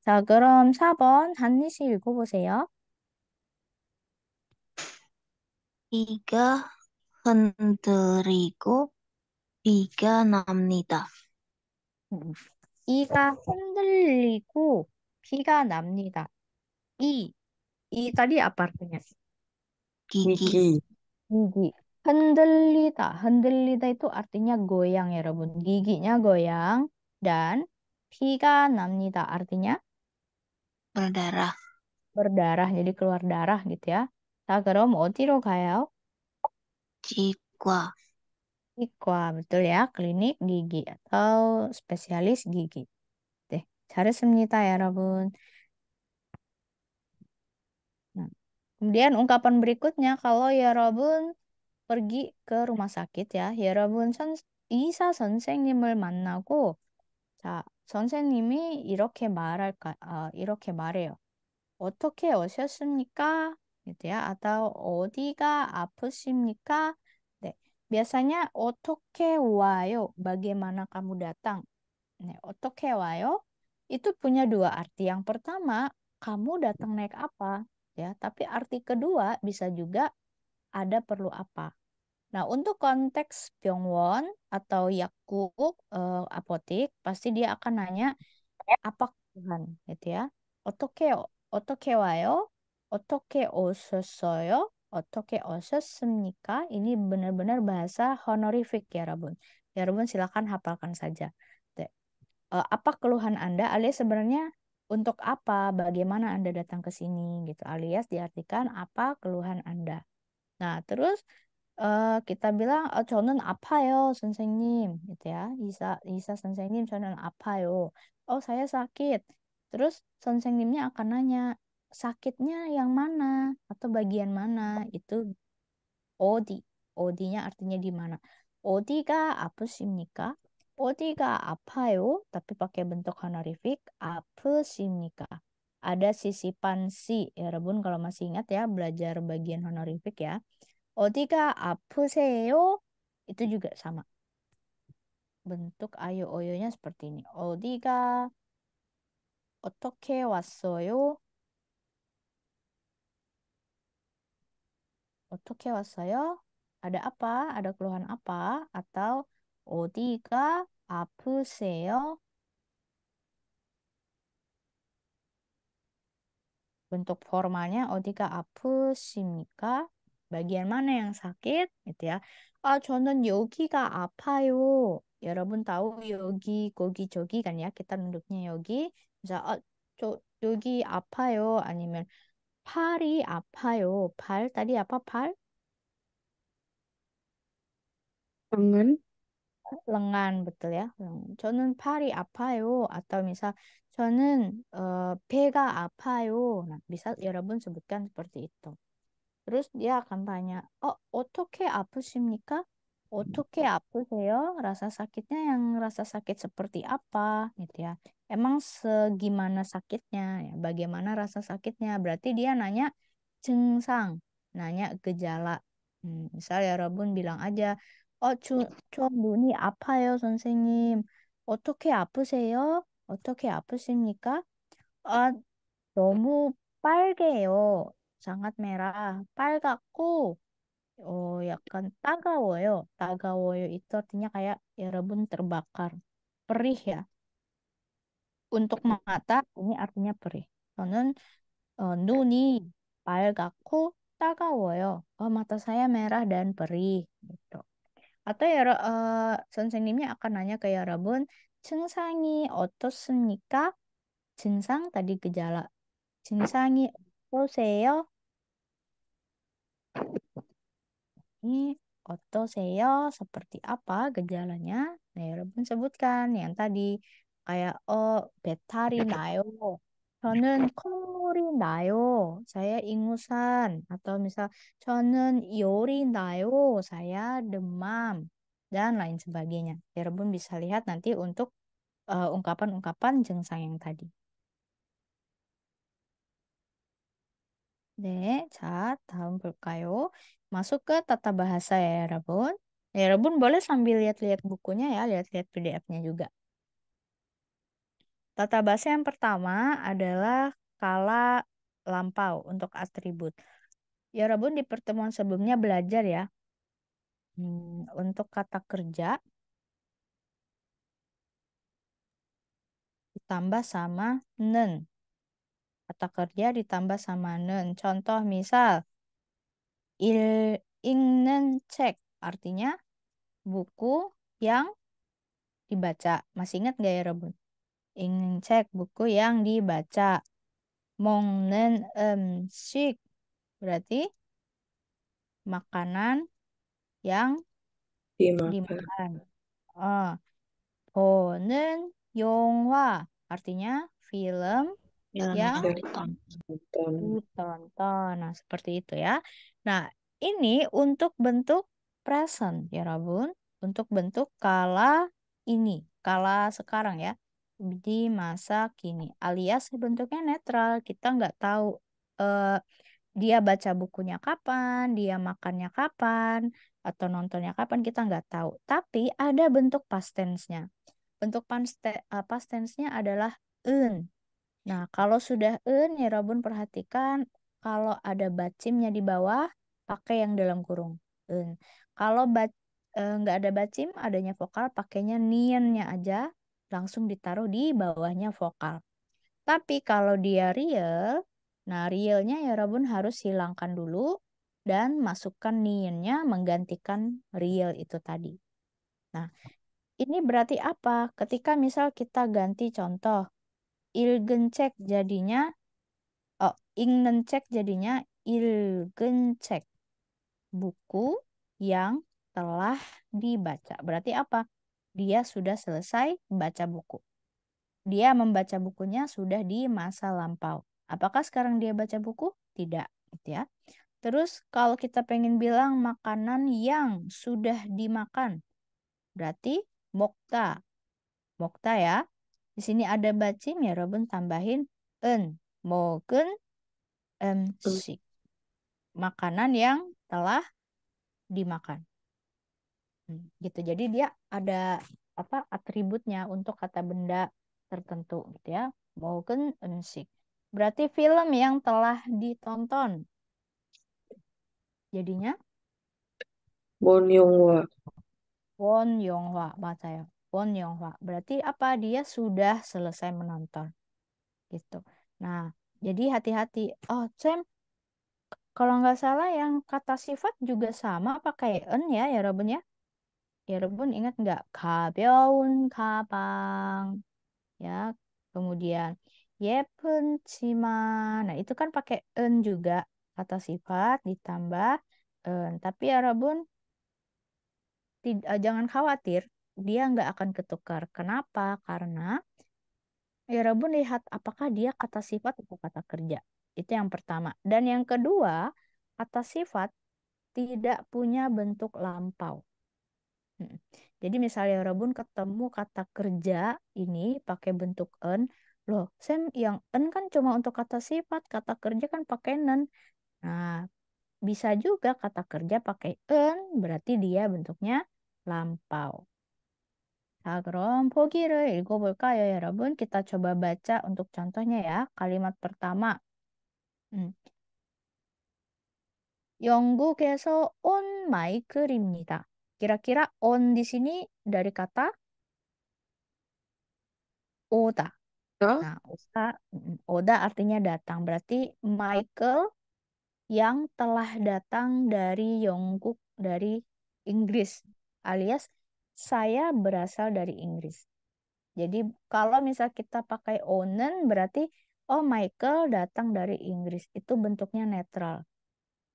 자, 그럼 4번 한니 씨 읽어보세요. 비가 흔들리고 비가 납니다. 이가 흔들리고 비가 납니다. 이, 이 다리 아파트냐? 기기. 기기. Hendelita. Hendelita itu artinya goyang ya, Robun. Giginya goyang dan piga namnita artinya berdarah. Berdarah, jadi keluar darah gitu ya. 자, kerom 어디로 가요? Jikwa. Jikwa, betul ya. Klinik gigi atau spesialis gigi. deh cari ya, ya Nah, kemudian ungkapan berikutnya, kalau ya robun pergi ke rumah sakit ya. ya. 여러분 선, 이사 선생님을 만나고 자, 선생님이 이렇게 말할까 아, 이렇게 말해요. 어떻게 오셨습니까? 이제 ya. Atau 어디가 아프십니까? 네. Biasanya 어떻게 와요? Bagaimana kamu datang? 네, 어떻게 와요? Itu punya dua arti. Yang pertama, kamu datang naik apa? Ya, tapi arti kedua bisa juga ada perlu apa. Nah, untuk konteks Pyongwon atau Yakuk uh, eh, apotik, pasti dia akan nanya apa keluhan, gitu ya. Otoke otoke wayo, otoke osesoyo, otoke ososumnika. Ini benar-benar bahasa honorific ya, Rabun. Ya, Rabun silakan hafalkan saja. Uh, apa keluhan Anda alias sebenarnya untuk apa, bagaimana Anda datang ke sini gitu. Alias diartikan apa keluhan Anda. Nah, terus eh, kita bilang "어, 저는 아파요, 선생님. gitu ya. Isa Isa 선생님 apa 아파요. Oh, saya sakit. Terus 선생님nya akan nanya sakitnya yang mana atau bagian mana? Itu odi. Odinya artinya di mana. apa Odi 아프십니까? apa yo tapi pakai bentuk honorific 아프십니까? ada sisi pansi, ya rebun kalau masih ingat ya belajar bagian honorifik ya otika apuseo itu juga sama bentuk ayo oyonya seperti ini otika otoke wasoyo otoke wasoyo ada apa ada keluhan apa atau otika apuseo bentuk formalnya 어디가 아프십니까? bagian mana yang sakit gitu ya. 아, 저는 여기가 아파요. 여러분 tahu 여기 거기 저기 kan ya. Kita nunduknya 여기. bisa 아, 저 여기 아파요 아니면 팔이 아파요. 발 다리 아파 팔? tangan lengan betul ya. 저는 팔이 아파요. atau misal 저는 어, 배가 아파요. Nah, 여러분 sebutkan seperti itu. Terus dia akan tanya, "Oh, 어떻게 아프십니까? 어떻게 아프세요? Rasa sakitnya yang rasa sakit seperti apa?" gitu ya. Emang segimana sakitnya? Ya, bagaimana rasa sakitnya? Berarti dia nanya cengsang, nanya gejala. Hmm, misal Robun bilang aja, "Oh, 저, 저 눈이 아파요, 선생님. 어떻게 아프세요?" 어떻게 아프십니까? 아, 너무 빨개요. sangat merah, 빨갛고 어, 약간 따가워요. 따가워요 itu artinya kayak ya terbakar. perih ya. Untuk mata ini artinya perih. 저는 어, 눈이 빨갛고 따가워요. 어, mata saya merah dan perih gitu. Atau ya uh, 선생님이 akan nanya ke Yarabun, 증상이 어떻습니까? 증상 tadi gejala. 증상이 어떠세요? 이 어떠세요? Seperti apa gejalanya? Nah, 여러분 sebutkan yang tadi kayak oh 배탈이 나요. 저는 콧물이 나요. Saya ingusan. Atau misal 저는 열이 나요. Saya demam. dan lain sebagainya. Cirebon ya bisa lihat nanti untuk ungkapan eh, ungkapan-ungkapan jengsang yang tadi. 네, saat tahun 볼까요? Masuk ke tata bahasa ya, Rabun. Ya, Rabun ya boleh sambil lihat-lihat bukunya ya, lihat-lihat PDF-nya juga. Tata bahasa yang pertama adalah kala lampau untuk atribut. Ya, Rabun di pertemuan sebelumnya belajar ya, Hmm, untuk kata kerja ditambah sama nen. Kata kerja ditambah sama nen. Contoh misal il ingnen cek artinya buku yang dibaca. Masih ingat gak ya Rebun? ingin cek buku yang dibaca. Mongnen sik berarti makanan yang dimakan. Uh, ah. 보는 artinya film yang, yang ditonton. ditonton. Nah, seperti itu ya. Nah, ini untuk bentuk present ya Rabun, untuk bentuk kala ini, kala sekarang ya di masa kini alias bentuknya netral kita nggak tahu uh, dia baca bukunya kapan dia makannya kapan atau nontonnya kapan kita nggak tahu. Tapi ada bentuk past tense-nya. Bentuk past, eh, tense-nya adalah un. Nah, kalau sudah un, ya Robun perhatikan kalau ada bacimnya di bawah pakai yang dalam kurung un. Kalau bat eh, nggak ada bacim, adanya vokal, pakainya nian-nya aja langsung ditaruh di bawahnya vokal. Tapi kalau dia real, nah realnya ya Robun harus hilangkan dulu dan masukkan niinnya menggantikan real itu tadi. Nah, ini berarti apa? Ketika misal kita ganti contoh, ilgencek jadinya, oh, ingnencek jadinya ilgencek. Buku yang telah dibaca. Berarti apa? Dia sudah selesai baca buku. Dia membaca bukunya sudah di masa lampau. Apakah sekarang dia baca buku? Tidak, gitu ya. Terus kalau kita pengen bilang makanan yang sudah dimakan, berarti mokta. Mokta ya. Di sini ada bacim ya Robin tambahin en, mogen, sik. Makanan yang telah dimakan. Hmm, gitu. Jadi dia ada apa atributnya untuk kata benda tertentu gitu ya. Mogen sik. Berarti film yang telah ditonton Jadinya Bon Yong-hwa. Won Yonghwa ya. Won Yonghwa. Berarti apa? Dia sudah selesai menonton. Gitu. Nah, jadi hati-hati. Oh, Sam, kalau nggak salah yang kata sifat juga sama pakai en ya, ya Robin ya. Ya Robin ingat nggak? Kabyeon kabang. Ya, kemudian Yepun Cima. Nah, itu kan pakai en juga atau sifat ditambah en. Eh, tapi Arabun ya tidak, eh, jangan khawatir, dia nggak akan ketukar. Kenapa? Karena ya Arabun lihat apakah dia kata sifat atau kata kerja. Itu yang pertama. Dan yang kedua, kata sifat tidak punya bentuk lampau. Hmm. Jadi misalnya Rabun ketemu kata kerja ini pakai bentuk en, loh Sam yang en kan cuma untuk kata sifat, kata kerja kan pakai nen. Nah, bisa juga kata kerja pakai en, berarti dia bentuknya lampau. Nah, 그럼 보기를 읽어볼까요, 여러분? Kita coba baca untuk contohnya ya. Kalimat pertama. Hmm. keso 영국에서 온 마이클입니다. kira-kira on di sini dari kata oda. Huh? Nah, oda, oda artinya datang. Berarti Michael yang telah datang dari Yongguk dari Inggris alias saya berasal dari Inggris. Jadi kalau misal kita pakai onen berarti oh Michael datang dari Inggris itu bentuknya netral.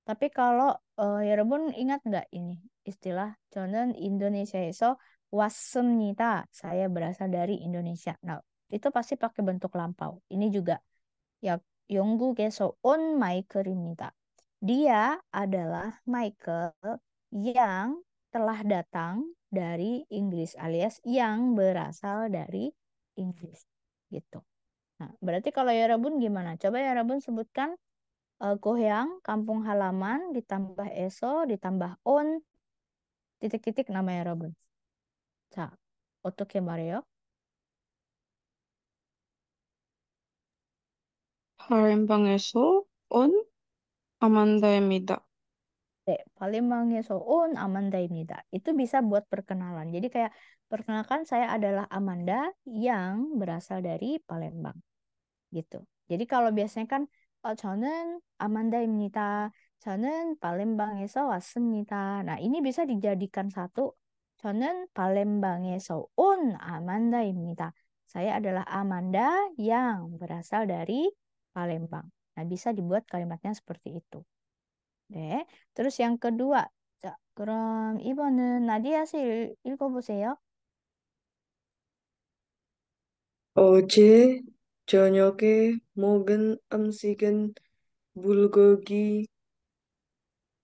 Tapi kalau uh, rebun ingat nggak ini istilah contoh Indonesia so wasemnita saya berasal dari Indonesia. Nah itu pasti pakai bentuk lampau. Ini juga ya Yonggu ya. so on Michael nita. Dia adalah Michael yang telah datang dari Inggris alias yang berasal dari Inggris gitu. Nah, berarti kalau Rabun gimana? Coba Rabun sebutkan uh, eh, Goyang, kampung halaman ditambah Eso ditambah On titik-titik nama Yorobun. 자, Mario. Harimbang eso on Amanda 아만다입니다. Palembangnya Soun Amanda 아만다입니다. itu bisa buat perkenalan. Jadi kayak perkenalkan saya adalah Amanda yang berasal dari Palembang. Gitu. Jadi kalau biasanya kan oh, Amanda 저는 아만다입니다. 저는 발렌방에서 왔습니다. Nah, ini bisa dijadikan satu. 저는 발렌방에서 Amanda 아만다입니다. Saya adalah Amanda yang berasal dari Palembang. Nah, bisa dibuat kalimatnya seperti itu. 네. Terus yang kedua. 자, 그럼 이번은 나디아 씨 읽어보세요. 어제 저녁에 먹은 음식은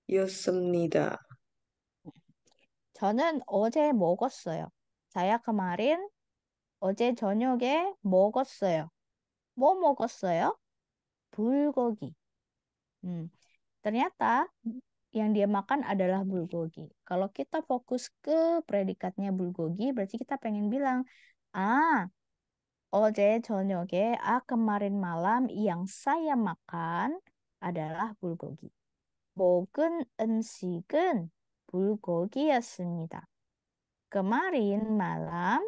불고기였습니다. 저는 어제 먹었어요. 자야 그말인 어제 저녁에 먹었어요. 뭐 먹었어요? bulgogi. Hmm. Ternyata hmm. yang dia makan adalah bulgogi. Kalau kita fokus ke predikatnya bulgogi, berarti kita pengen bilang, ah, oje 저녁에, ah kemarin malam yang saya makan adalah bulgogi. 먹은 bulgogi bulgogi였습니다. Kemarin malam,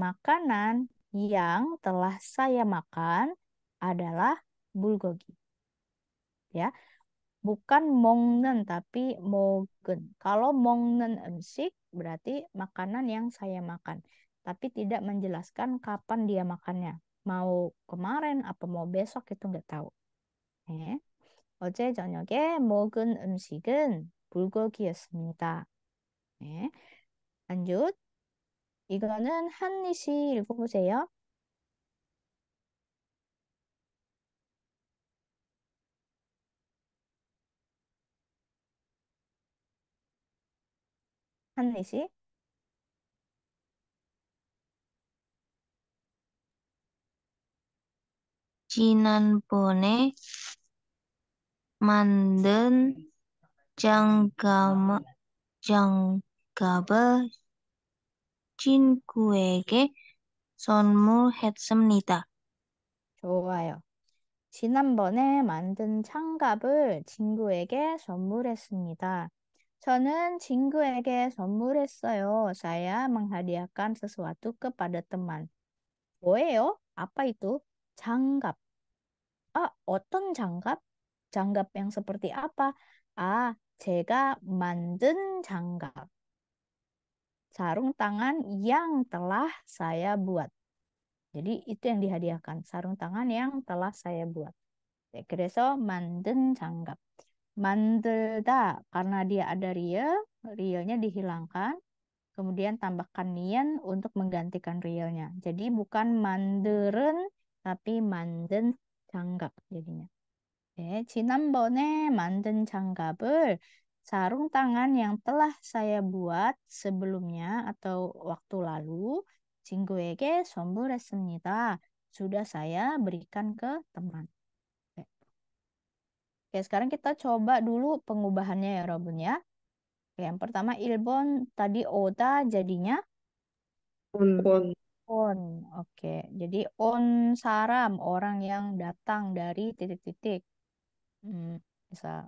makanan yang telah saya makan adalah bulgogi. Ya. Bukan mongnen tapi mogen. Kalau mongnen emsik berarti makanan yang saya makan. Tapi tidak menjelaskan kapan dia makannya. Mau kemarin apa mau besok itu nggak tahu. 네. 어제 저녁에 먹은 음식은 불고기였습니다. lanjut, 이거는 한니 씨 읽어보세요. 한예시? 지난번에 만든 장갑, 장갑을 친구에게 선물했습니다. 좋아요. 지난번에 만든 장갑을 친구에게 선물했습니다. 저는 친구에게 선물했어요. Saya menghadiahkan sesuatu kepada teman. 뭐예요? Apa itu? 장갑. 아, 어떤 장갑? 장갑 yang seperti apa? 아, 제가 만든 장갑. Sarung tangan yang telah saya buat. Jadi itu yang dihadiahkan, sarung tangan yang telah saya buat. 그래서 만든 장갑. Mandelda karena dia ada real, realnya dihilangkan. Kemudian tambahkan nian untuk menggantikan realnya. Jadi bukan manderen tapi manden canggap jadinya. Oke, 지난번에 manden canggabel sarung tangan yang telah saya buat sebelumnya atau waktu lalu sombu resmita Sudah saya berikan ke teman. Oke, sekarang kita coba dulu pengubahannya ya, Robin ya. Oke, yang pertama ilbon tadi ota jadinya on on. Oke, jadi on saram orang yang datang dari titik-titik. Hmm, bisa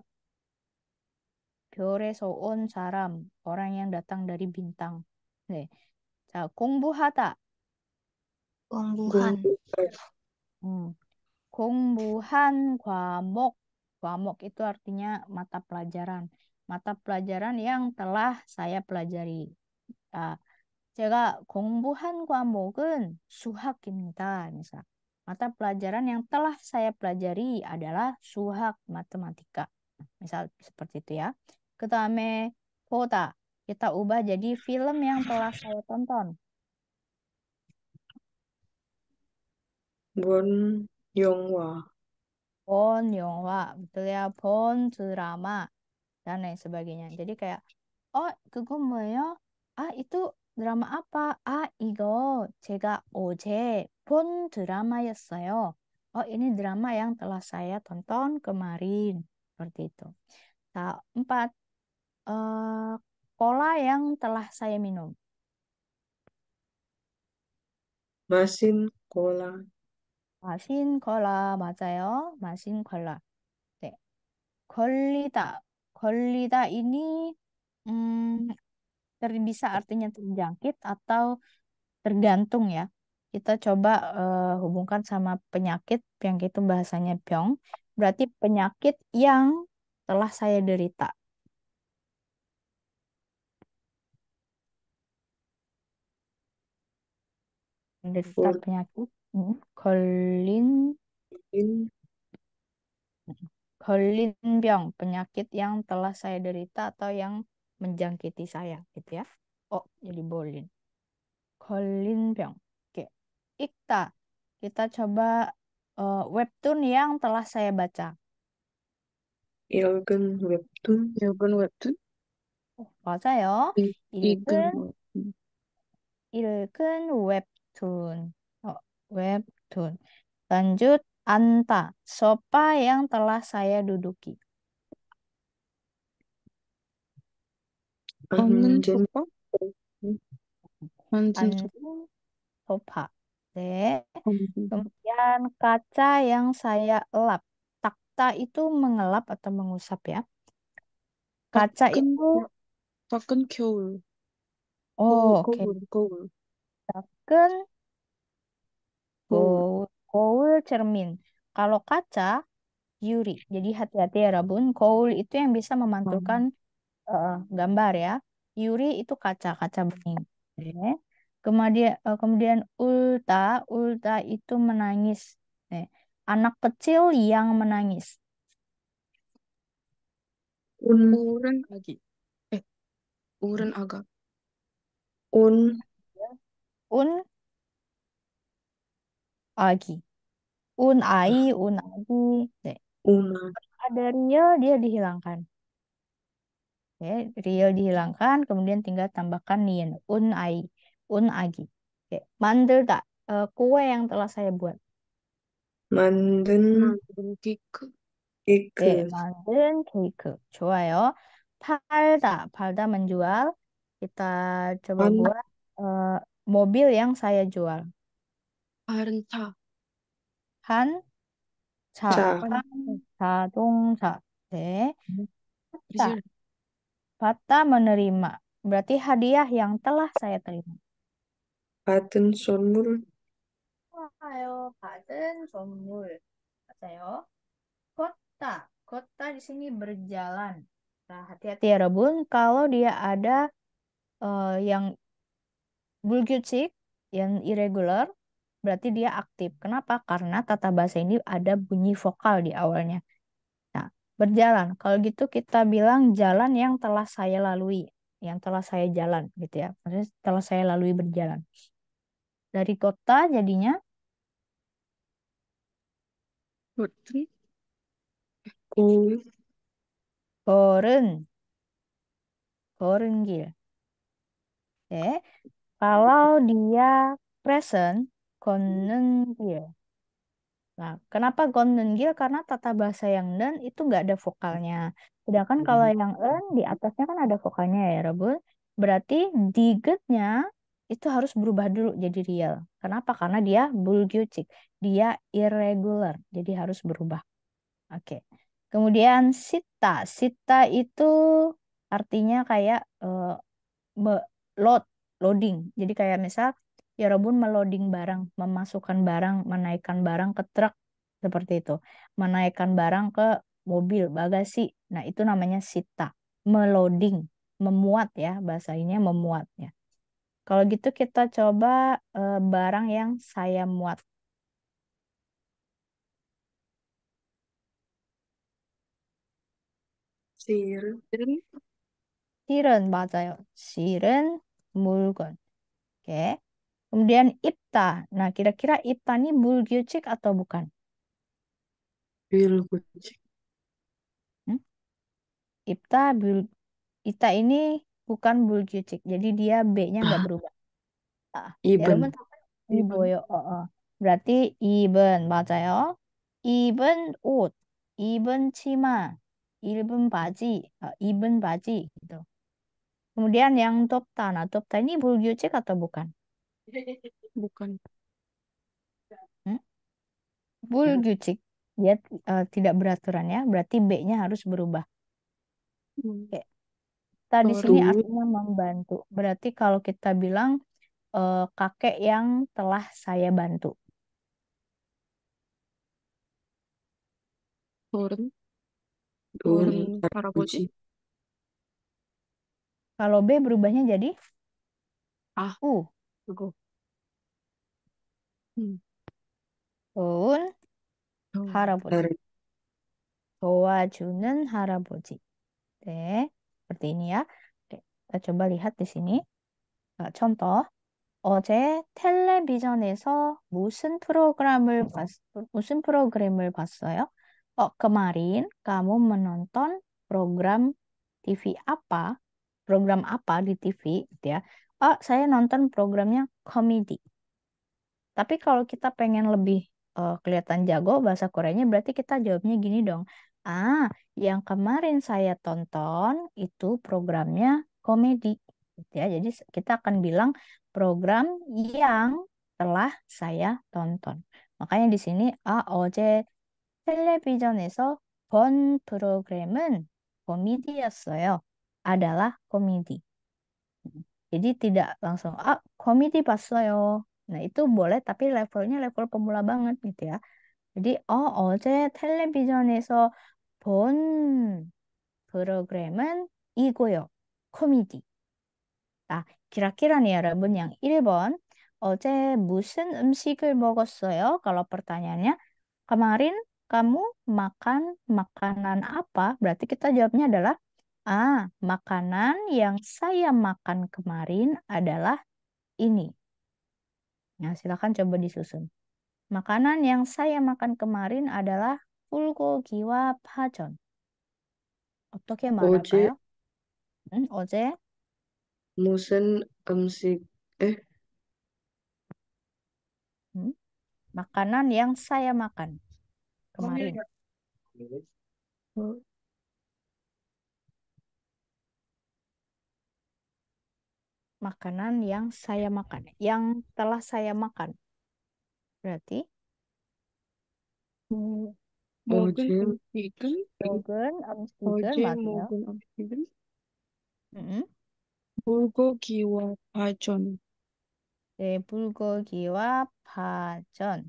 so on saram orang yang datang dari bintang. Nih. 자, 공부하다. 공부한. kungbuhan 음. 공부한 kwamok Wamuk itu artinya mata pelajaran. Mata pelajaran yang telah saya pelajari. 아, 제가 공부한 suhak 수학입니다. Misal, mata pelajaran yang telah saya pelajari adalah suhak matematika. Misal seperti itu ya. Ketame kota kita ubah jadi film yang telah saya tonton. Bun Yongwa pon yongwa betul ya, pon drama dan lain sebagainya. Jadi kayak oh ya ah itu drama apa? ah 아 oje pon drama ya saya Oh ini drama yang telah saya tonton kemarin seperti itu. Nah, empat uh, pola yang telah saya minum. Masin kola 걸라 맞아요. 마신걸라. 네. 걸리다. 걸리다 ini um, bisa artinya terjangkit atau tergantung ya. Kita coba uh, hubungkan sama penyakit yang itu bahasanya pyong. Berarti penyakit yang telah saya derita. Derita penyakit Kolin, Kolin kolinbyong, penyakit yang telah saya derita atau yang menjangkiti saya, gitu ya. Oh, jadi bolin. Pyong. Oke. Ikta. Kita coba uh, webtoon yang telah saya baca. Ilgen Webtoon, 일본 webtoon. Oh, baca ya 읽은, 이근 webtoon webtoon. Lanjut, anta, sofa yang telah saya duduki. Hmm, sofa. Kemudian kaca yang saya elap. Takta itu mengelap atau mengusap ya. Kaca itu takkan 겨울. Oh, oke okay. takkan kohl cermin. Kalau kaca, yuri. Jadi hati-hati ya Rabun. kohl itu yang bisa memantulkan uh, gambar ya. Yuri itu kaca, kaca bening. Kemudian, uh, eh, kemudian ulta, ulta itu menangis. Nih. Eh, anak kecil yang menangis. Un uren lagi. Eh, uren agak. Un. Un agi 운 아이, 운 아기. 네. Ada real, dia dihilangkan. ya real dihilangkan, kemudian tinggal tambahkan nian Un ai, un agi. mandel tak? Uh, kue yang telah saya buat. mandel 케이크. 네, 케이크. 만든 케이크. 좋아요. 팔다, 팔다 menjual. Kita coba 만, buat uh, mobil yang saya jual. 반차, 한, 자, 자, 반, 자동사, 네. 받다, 받다 menerima. Berarti hadiah yang telah saya terima. 받은 선물, 좋아요. 받은 선물. 맞아요. 걷다. 걷다 di sini berjalan. Nah, hati-hati ya Rebun. Kalau dia ada uh, yang bulgucik, yang irregular, berarti dia aktif. Kenapa? Karena tata bahasa ini ada bunyi vokal di awalnya. Nah, berjalan. Kalau gitu kita bilang jalan yang telah saya lalui, yang telah saya jalan gitu ya. Maksudnya telah saya lalui berjalan. Dari kota jadinya Putri. koren, Koren gil. Oke. Kalau dia present Gonnengyo. Nah, kenapa Gonnengyo? Karena tata bahasa yang dan e itu nggak ada vokalnya. Sedangkan kalau hmm. yang en e di atasnya kan ada vokalnya ya, ya Rebun. Berarti digetnya itu harus berubah dulu jadi real. Kenapa? Karena dia bulgiucik. Dia irregular, jadi harus berubah. Oke. Kemudian sita. Sita itu artinya kayak uh, load, loading. Jadi kayak misal Ya, robun meloding barang, memasukkan barang, menaikkan barang ke truk seperti itu. Menaikkan barang ke mobil, bagasi. Nah, itu namanya sita. Meloding, memuat ya, bahasa bahasanya memuat ya. Kalau gitu kita coba e, barang yang saya muat. siren, siren, 맞아요. siren, 물건. 이렇게 Kemudian Ipta. Nah, kira-kira Ipta ini Bulgyucik atau bukan? Bulgyucik. Hmm? Ipta, Bul... Ipta ini bukan Bulgyucik. Jadi dia B-nya nggak ah. berubah. Ah, Iben. Iboyo. Oh, oh. Berarti Iben. ya. Oh. Iben ut. Iben cima. Iben baji. Oh, Iben baji. Gitu. Kemudian yang Topta. Nah, Topta ini Bulgyucik atau bukan? Bukan. Hmm? Bulgücük. Dia uh, tidak beraturan ya, berarti B-nya harus berubah. Hmm. Oke. Kita di sini artinya membantu. Berarti kalau kita bilang uh, kakek yang telah saya bantu. Turun. Turun. Karabuci. Kalau B berubahnya jadi ah. U. Uh. 음. 좋은 어, 할아버지. 나를 도와주는 할아버지. 네. seperti ini ya. Oke, kita coba lihat di sini. Nah, contoh, 어제 텔레비전에서 무슨 프로그램을 봤, 무슨 프로그램을 봤어요? Oh, kemarin kamu menonton program TV apa? Program apa di TV? Gitu ya. Oh, saya nonton programnya komedi. Tapi kalau kita pengen lebih uh, kelihatan jago bahasa Koreanya, berarti kita jawabnya gini dong. Ah, yang kemarin saya tonton itu programnya komedi. Gitu ya, jadi kita akan bilang program yang telah saya tonton. Makanya di sini, ah, 어제 텔레비전에서 본 komedi komedi였어요. adalah komedi. Jadi tidak langsung, ah, komedi 봤어요. Nah, itu boleh tapi levelnya level pemula banget gitu ya. Jadi oh 어제 텔레비전에서 본 programen 이고요. komedi. Nah, kira-kira nih 여러분 ya, yang 1번 어제 무슨 음식을 먹었어요? Kalau pertanyaannya kemarin kamu makan makanan apa? Berarti kita jawabnya adalah ah, makanan yang saya makan kemarin adalah ini. Nah, silakan coba disusun. Makanan yang saya makan kemarin adalah bulgogi wa oke Oke, ya hmm, oce Oke. 어제 무슨 makanan yang saya makan kemarin. makanan yang saya makan, hmm. yang telah saya makan. Berarti hmm. Mungkin chicken, Bulgogi Bogen Bulgogi Bogen bulgogi bulgogi wa eh,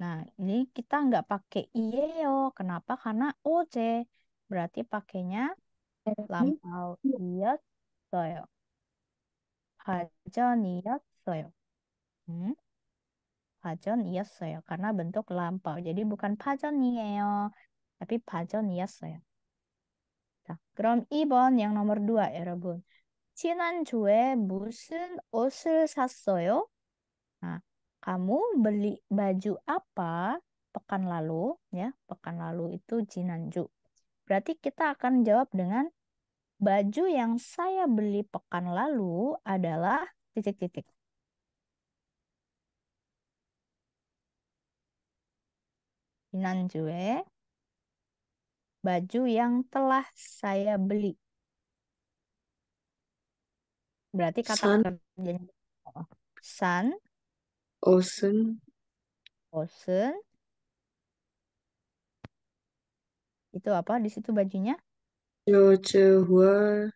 Nah, ini kita nggak pakai ieo. Kenapa? Karena oce Berarti pakainya lampau iot iya, soyo. 화전이었어요. Hmm, 화전이었어요. karena bentuk lampau. Jadi bukan 파전이에요. tapi 파전이었어요. 자, 그럼 2번 yang nomor 2 여러분. 지난주에 무슨 옷을 샀어요? Nah, kamu beli baju apa pekan lalu? Ya, pekan lalu itu 지난주. Berarti kita akan jawab dengan baju yang saya beli pekan lalu adalah titik-titik. Nanjue, baju yang telah saya beli. Berarti kata kerja oh, san. Osen. Osen. Itu apa di situ bajunya? 셔츠와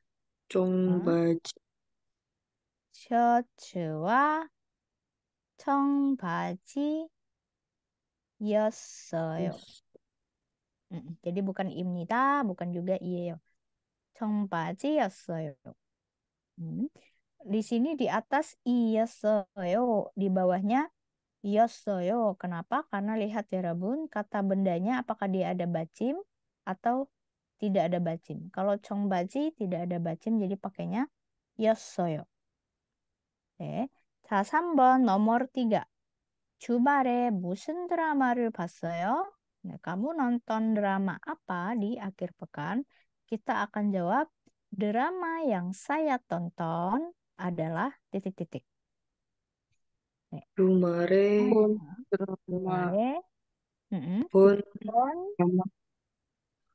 청바지였어요. 음, jadi bukan 입니다, bukan juga 이에요. 청바지였어요. 음. Di sini di atas iyesoyo, di bawahnya 였어요. Kenapa? Karena lihat ya Rabun, kata bendanya apakah dia ada bacim atau tidak ada bacim. Kalau cong baji tidak ada bacim jadi pakainya yosoyo. Oke. 자, 3번 nomor 3. 주말에 무슨 드라마를 봤어요? Nah, kamu nonton drama apa di akhir pekan? Kita akan jawab drama yang saya tonton adalah titik-titik. rumare rumare Bon. Bon.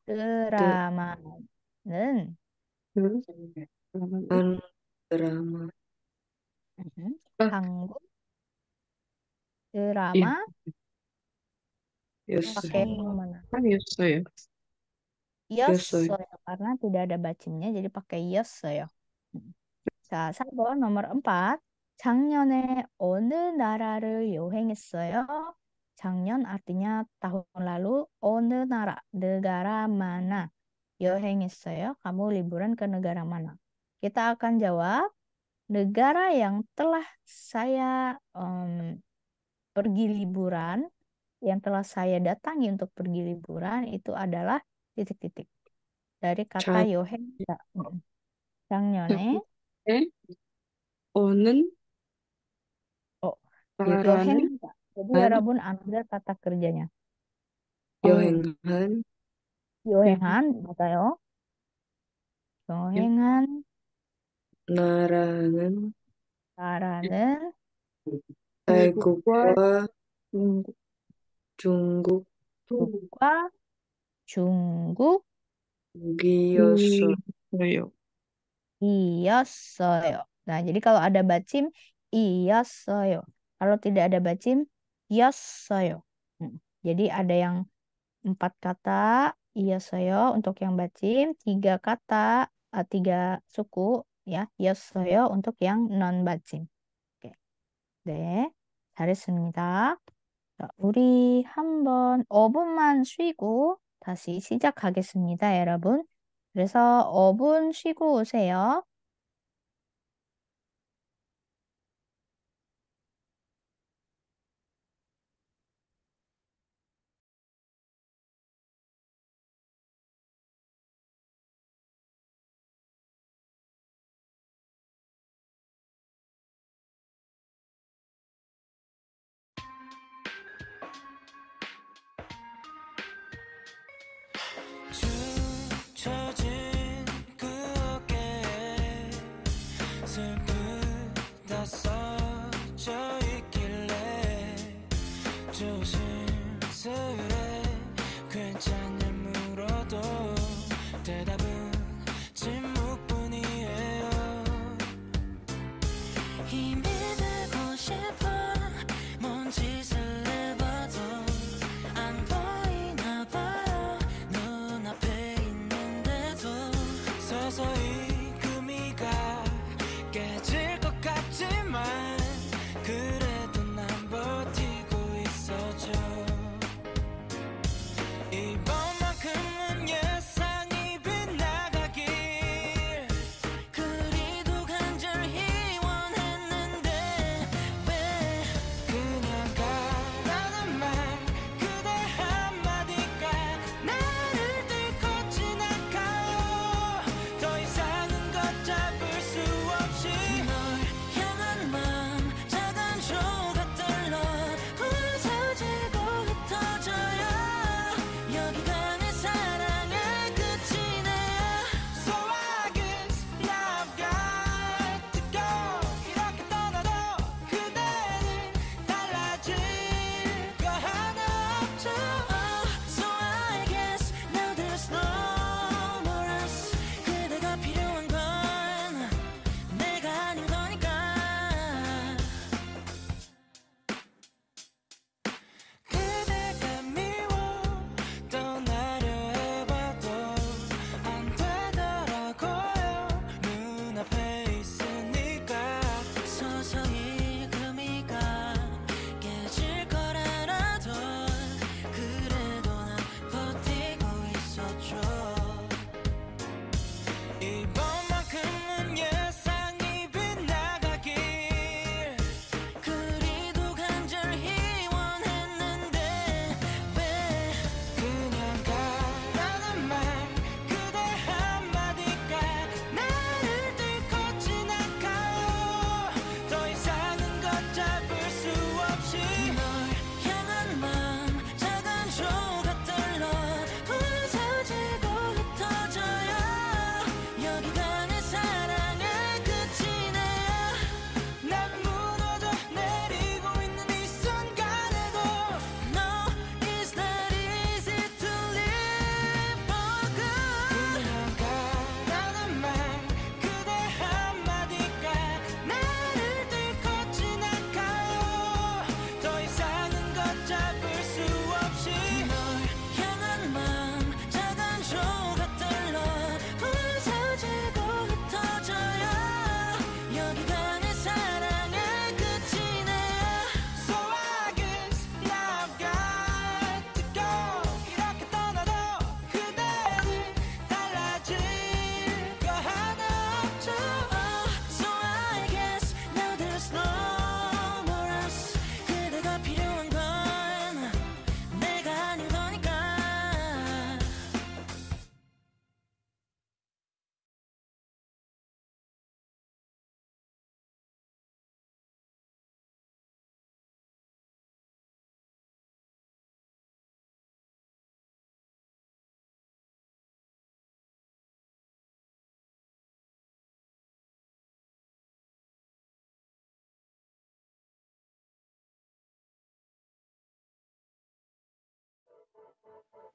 Deramanen. An drama. Mhm. Ah, Hangul iya. drama Yoso. pakai mana? Kan Yoso ya. Yoso. Yoso ya. ya, karena tidak ada bacingnya jadi pakai Yoso ya. 자, 4번 넘버 4. 작년에 어느 나라를 여행했어요? Changnyeon artinya tahun lalu 어느 oh, nara, negara mana saya, Kamu liburan ke negara mana? Kita akan jawab negara yang telah saya um, pergi liburan, yang telah saya datangi untuk pergi liburan itu adalah titik-titik. Dari kata 자, 여행 작년에 Onen Oh, Yoheng. Jadi Han, warabun ya ambil kata kerjanya. Yohengan. Yohengan, maka yo. Yohengan. Narangan. Narangan. Taikukwa. Eh, Jungguk. Jungguk. Gukwa. Jungguk. Giyosoyo. Giyosoyo. Nah, jadi kalau ada bacim, iyosoyo. Kalau tidak ada bacim, yasayo. Hmm. Jadi ada yang empat kata yasayo untuk yang bacim, tiga kata uh, tiga suku ya yasayo untuk yang non bacim. Oke. 네. 잘했습니다. 자, 우리 한번 5분만 쉬고 다시 시작하겠습니다, 여러분. 그래서 5분 쉬고 오세요.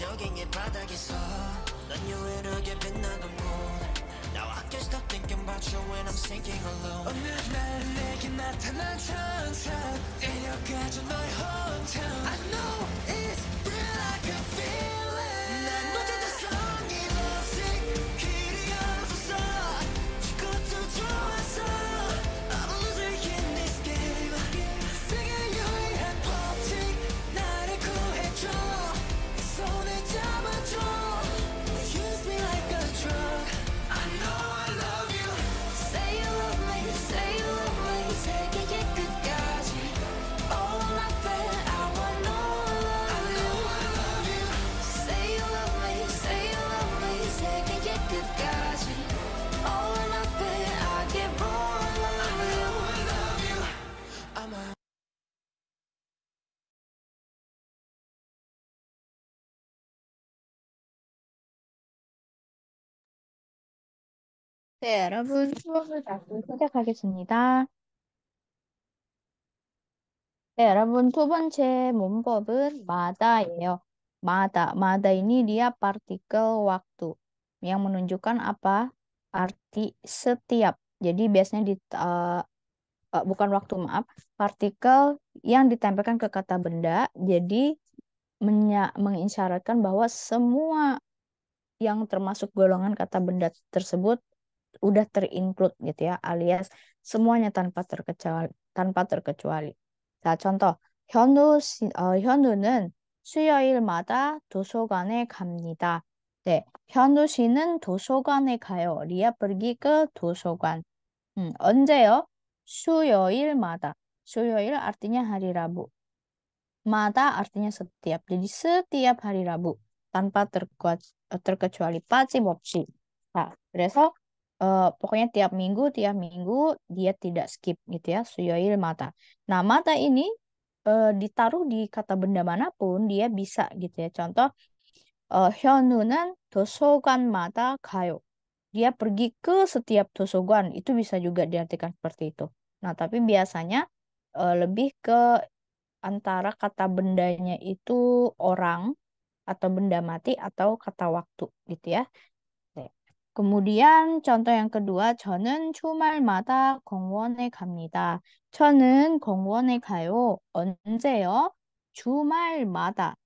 적인 이 바닥에서 넌 유일하게 Now I can't stop thinking about you when I'm sinking alone 어느 날 내게 나타난 천사 데려가줘 너의 hometown I know it's real I can feel 네, 여러분 수업을 다시 시작하겠습니다. 네, 여러분 두 번째 문법은 마다예요. 마다, 마다 ini dia partikel waktu yang menunjukkan apa arti setiap. Jadi biasanya di uh, uh, bukan waktu maaf, partikel yang ditempelkan ke kata benda. Jadi mengisyaratkan bahwa semua yang termasuk golongan kata benda tersebut udah terinclude gitu ya alias semuanya tanpa terkecuali tanpa terkecuali. 자, nah, contoh 현우 어, 현우는 수요일마다 도서관에 갑니다. 네, 현우 씨는 도서관에 가요. 리아 pergi ke 도서관. 음, 언제요? 수요일마다. 수요일 artinya hari Rabu. Mada artinya setiap. Jadi setiap hari Rabu tanpa terkecuali 빠짐없이. 자, 그래서 eh, pokoknya tiap minggu tiap minggu dia tidak skip gitu ya suyoil mata. Nah mata ini eh, ditaruh di kata benda manapun dia bisa gitu ya. Contoh eh, Hyununan mata kayo. Dia pergi ke setiap dosogan itu bisa juga diartikan seperti itu. Nah tapi biasanya uh, lebih ke antara kata bendanya itu orang atau benda mati atau kata waktu gitu ya. Kemudian contoh yang kedua, 저는 주말마다 공원에 갑니다. 저는 공원에 가요. 언제요? 주말마다.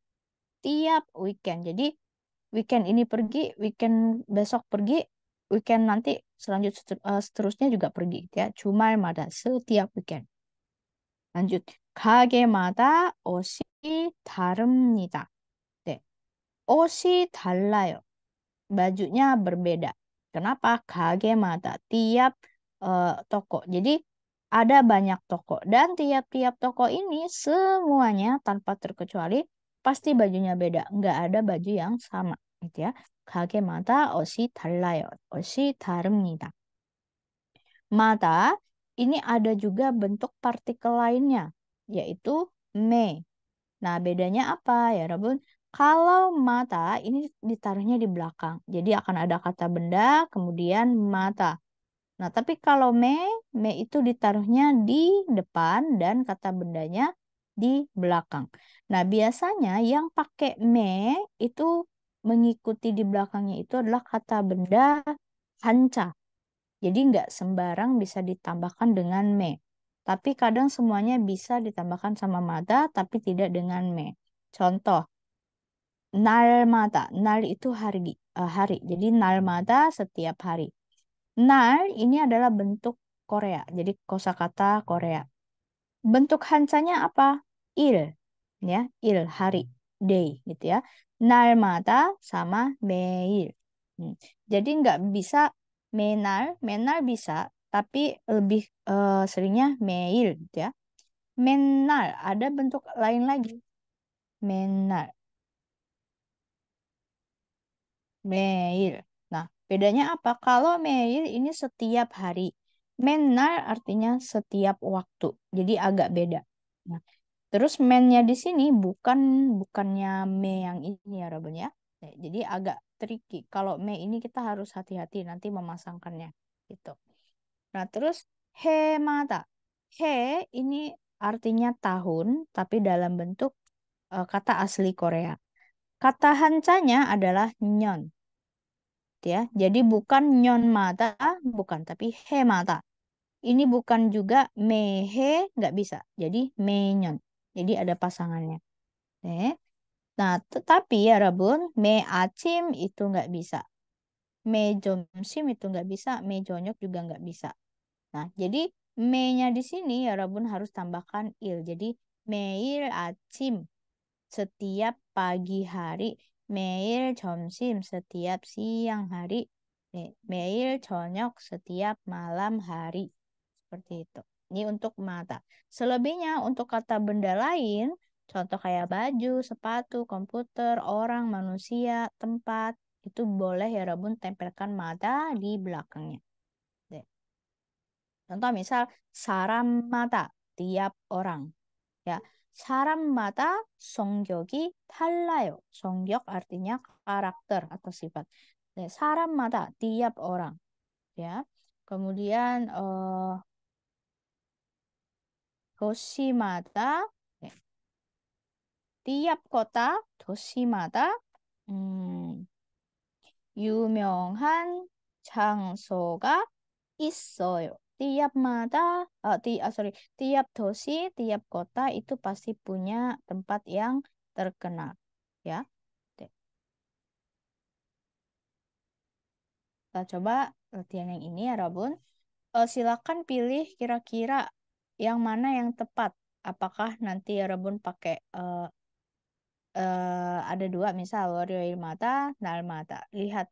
Tiap weekend. Jadi weekend ini pergi, weekend besok pergi, weekend nanti selanjut eh, seterusnya juga pergi gitu ya. 주말마다 setiap weekend. lanjut 가게마다 옷이 다릅니다. 네. 옷이 달라요. Bajunya berbeda. Kenapa? mata Tiap uh, toko. Jadi ada banyak toko dan tiap-tiap toko ini semuanya tanpa terkecuali pasti bajunya beda. Nggak ada baju yang sama gitu ya. mata osi tarlayo, osi 다릅니다. Mata ini ada juga bentuk partikel lainnya yaitu me. Nah, bedanya apa ya, Rabun? Kalau mata ini ditaruhnya di belakang. Jadi akan ada kata benda, kemudian mata. Nah, tapi kalau me, me itu ditaruhnya di depan dan kata bendanya di belakang. Nah, biasanya yang pakai me itu mengikuti di belakangnya itu adalah kata benda hanca. Jadi nggak sembarang bisa ditambahkan dengan me. Tapi kadang semuanya bisa ditambahkan sama mata, tapi tidak dengan me. Contoh, Nalmata. Nal itu hari. Uh, hari. Jadi nalmata setiap hari. Nal ini adalah bentuk Korea. Jadi kosakata Korea. Bentuk Hancanya apa? Il. Ya, il hari, day gitu ya. Nalmata sama meil. Hmm. Jadi nggak bisa menar, menar bisa, tapi lebih uh, seringnya meil gitu ya. Menar ada bentuk lain lagi. Menar. Meil. Nah, bedanya apa? Kalau meil ini setiap hari. Menar artinya setiap waktu. Jadi agak beda. Nah, terus mennya di sini bukan bukannya me yang ini ya Robin ya. ya. Jadi agak tricky. Kalau me ini kita harus hati-hati nanti memasangkannya gitu. Nah, terus he mata. He ini artinya tahun tapi dalam bentuk uh, kata asli Korea. Kata hancanya adalah nyon ya. Jadi bukan nyon mata, bukan, tapi he mata. Ini bukan juga mehe, nggak bisa. Jadi menyon. Jadi ada pasangannya. Oke. Nah, tetapi ya Rabun, me acim itu nggak bisa. Me jomsim itu nggak bisa, me jonyok juga nggak bisa. Nah, jadi me-nya di sini ya Rabun harus tambahkan il. Jadi meil acim setiap pagi hari 매일 점심 setiap siang hari, 매일 eh, 저녁 setiap malam hari. Seperti itu. Ini untuk mata. Selebihnya untuk kata benda lain, contoh kayak baju, sepatu, komputer, orang, manusia, tempat, itu boleh ya Rabun tempelkan mata di belakangnya. Contoh misal saram mata tiap orang. Ya, sarammaada 성격이 달라요. 성격 artinya karakter atau sifat. 네, sarammaada tiap orang. Ya. Kemudian uh, 도시마다 네. tiap kota 도시마다 음, 유명한 장소가 있어요. tiap mata, uh, ti, uh, sorry, tiap dosi, tiap kota itu pasti punya tempat yang terkenal, ya. Kita coba latihan yang ini ya, Rabun. Uh, eh, silakan pilih kira-kira yang mana yang tepat. Apakah nanti ya, Rabun pakai uh, uh, ada dua misal Warrior Mata, Nal Mata. Lihat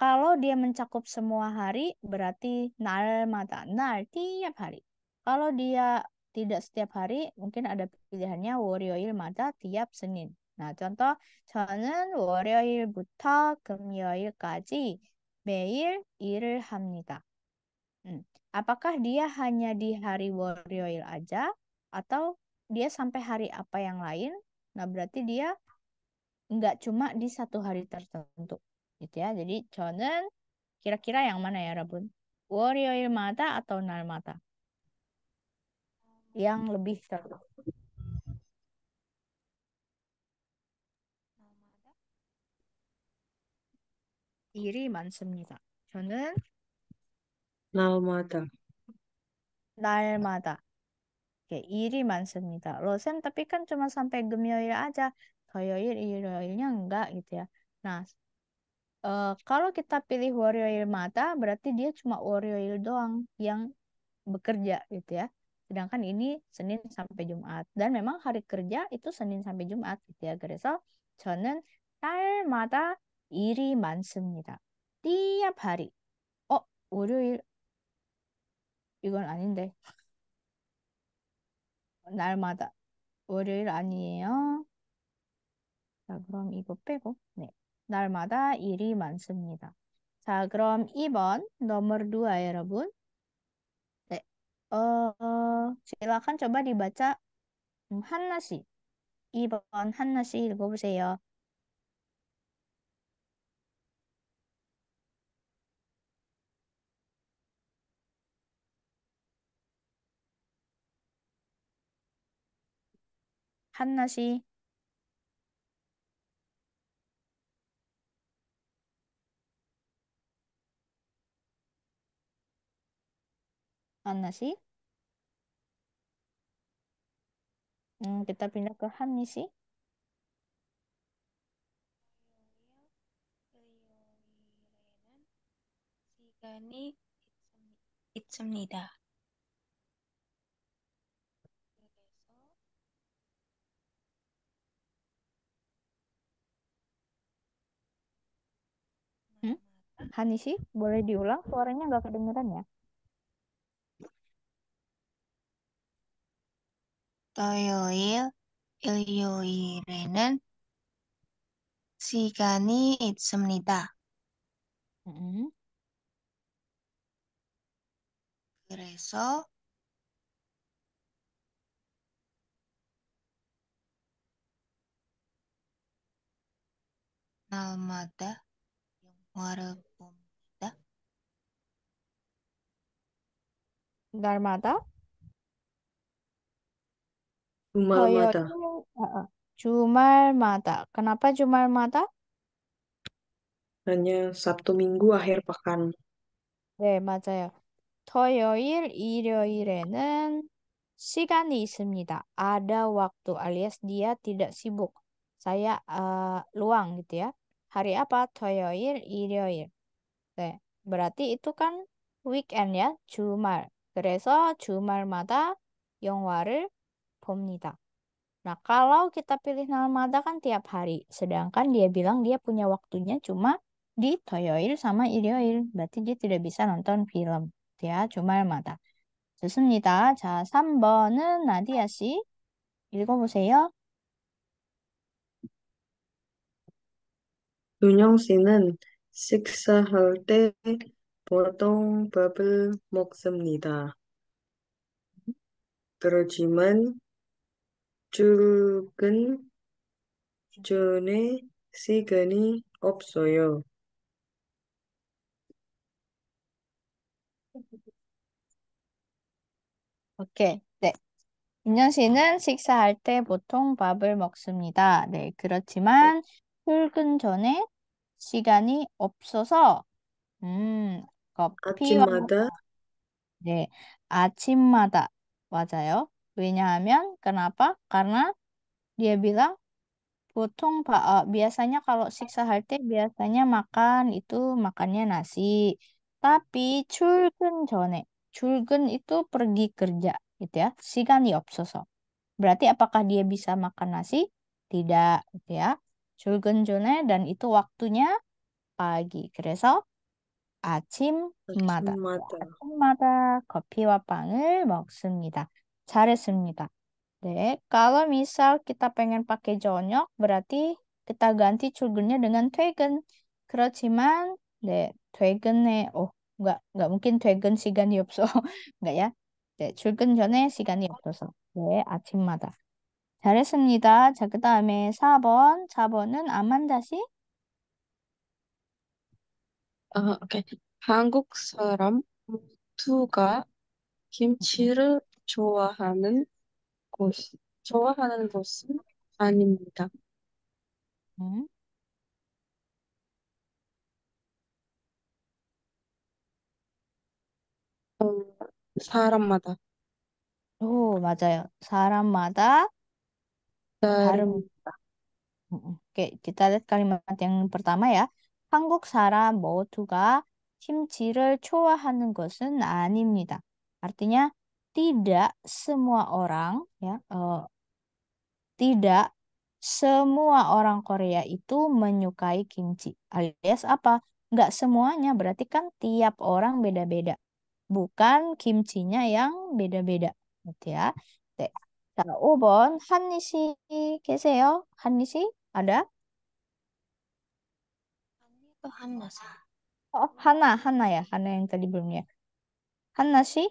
kalau dia mencakup semua hari, berarti nal mata nal tiap hari. Kalau dia tidak setiap hari, mungkin ada pilihannya 월요일 mata tiap Senin. Nah, contoh, 저는 월요일부터 금요일까지 매일 일을 합니다. Hmm. Apakah dia hanya di hari worioil aja atau dia sampai hari apa yang lain? Nah, berarti dia nggak cuma di satu hari tertentu gitu ya. Jadi Chonen kira-kira yang mana ya Rabun? Warrior mata atau nal mata? Yang lebih seru. nal mata nal mata 날마다 iri 일이 많습니다. Losen tapi kan cuma sampai Gemyoil aja. Toyoil, Ilyoilnya enggak gitu ya. Nah, uh, kalau kita pilih warrior mata berarti dia cuma warrior doang yang bekerja gitu ya. Sedangkan ini Senin sampai Jumat dan memang hari kerja itu Senin sampai Jumat gitu ya. 그래서 저는 mata 일이 많습니다. tiap hari. Oh, 월요일 이건 아닌데. 날마다 월요일 아니에요. 자, 그럼 이거 빼고. 네. 날마다 일이 많습니다. 자, 그럼 2번 nomor d 여러분. 네. 어, 어, silakan coba dibaca 한나 씨. 2번 한나 씨 읽어보세요. 한나 씨. Nasi. Hmm, kita pindah ke Hanishi. Gani itsemnida. Hmm? Hanishi, boleh diulang suaranya nggak kedengeran ya? 토요일, 일요일에는 시간이 있습니다. 음. 그래서 날마다 영화를 봅니다. 날마다? Jumal mata. Jumal mata. Kenapa Jumal mata? Hanya Sabtu Minggu akhir pekan. 네, eh, 맞아요. Ya. 토요일, 일요일에는 시간이 있습니다. Ada waktu alias dia tidak sibuk. Saya uh, luang gitu ya. Hari apa? Toyoil, 일요일. berarti itu kan weekend ya, 주말. 그래서 mata 영화를 봅니다. Nah, kalau kita pilih Narmada kan tiap hari, sedangkan dia bilang dia punya waktunya cuma di 토요일 sama 일요일. berarti dia tidak bisa nonton film. Dia 주말마다. 좋습니다. 자, 3번은 나디아 씨 읽어보세요. 윤영 씨는 식사할 때 보통 밥을 먹습니다. 그러지만 출근 전에 시간이 없어요. 오케이. 네. 민현 씨는 식사할 때 보통 밥을 먹습니다. 네. 그렇지만 네. 출근 전에 시간이 없어서 음, 커피와 아침마다 네. 아침마다 맞아요. 왜냐하면 kenapa? Karena dia bilang putung pak eh, biasanya kalau siksa hati biasanya makan itu makannya nasi. Tapi curgen jone, curgen itu pergi kerja gitu ya. di 없어서. Berarti apakah dia bisa makan nasi? Tidak gitu ya. Curgen jone dan itu waktunya pagi. 그래서 아침마다 아침마다 커피와 빵을 먹습니다. 잘했습니다. 네, kalau misal kita pengen pakai jonyok, berarti kita ganti 출근nya dengan 퇴근. 그렇지만, 네, 퇴근에, 어, nggak, nggak mungkin 퇴근 시간이 없어. nggak ya? 네, 출근 전에 시간이 없어서. 네, 아침마다. 잘했습니다. 자, 그 다음에 4번. 4번은 아만다 씨? 어, 오케이. 한국 사람 모두가 김치를 좋아하는 곳. 좋아하는 곳은 아닙니다. 네. 사람마다 오, 맞아요. 사람마다 다른 다른 m m m Oke, kita lihat kalimat yang pertama ya. 한국 사람 모두가 김치를 좋아하는 것은 아닙니다. Artinya tidak semua orang ya uh, tidak semua orang Korea itu menyukai kimchi alias apa nggak semuanya berarti kan tiap orang beda-beda bukan kimchinya yang beda-beda gitu ya tahu bon Hanisi keseo Hanisi ada oh, Hana, Hana ya, Hana yang tadi belum ya. Hana sih?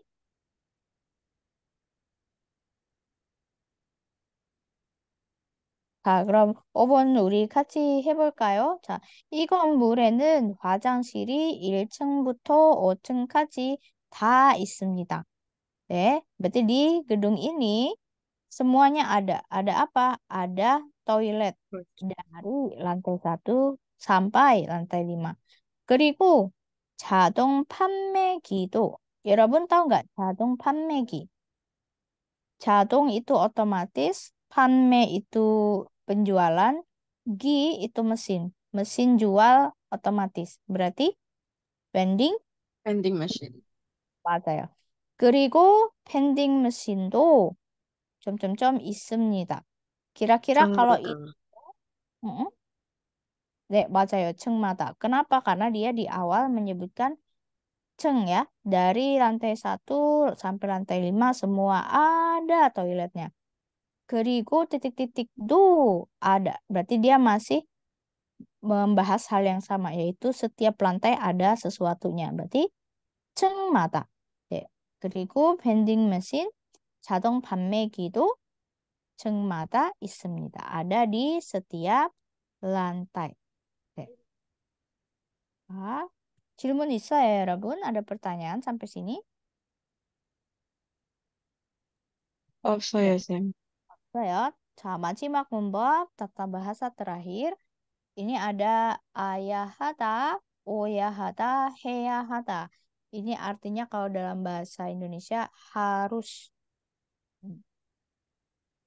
자, 그럼 5번 우리 같이 해볼까요? 자, 이 건물에는 화장실이 1층부터 5층까지 다 있습니다. 네, berarti di gedung ini semuanya ada. Ada apa? Ada toilet dari lantai 1 sampai lantai 5. 그리고 자동 판매기도 여러분 tahu nggak 자동 판매기? 자동 itu otomatis Panme itu penjualan, gi itu mesin. Mesin jual otomatis. berarti vending vending machine 맞아요. 그리고 밴딩 머신도 점점점 있습니다. kira-kira kalau itu, Jumlah. Mm-mm. 네, 맞아요. 층마다. Kenapa? Karena dia di awal menyebutkan ceng ya. Dari lantai 1 sampai lantai 5 semua ada toiletnya. Kerigo titik-titik do ada. Berarti dia masih membahas hal yang sama yaitu setiap lantai ada sesuatunya. Berarti cengmata. ya. 그리고 vending machine 자동 판매기도 cengmata 있습니다. Ada di setiap lantai. 네. 아, 질문 있어요, 여러분? Ada pertanyaan sampai sini? Oh, 없어요, ya, Sam. Ya, sama simak membab tata bahasa terakhir. Ini ada ayahata, oyahata, heyahata. Ini artinya kalau dalam bahasa Indonesia harus.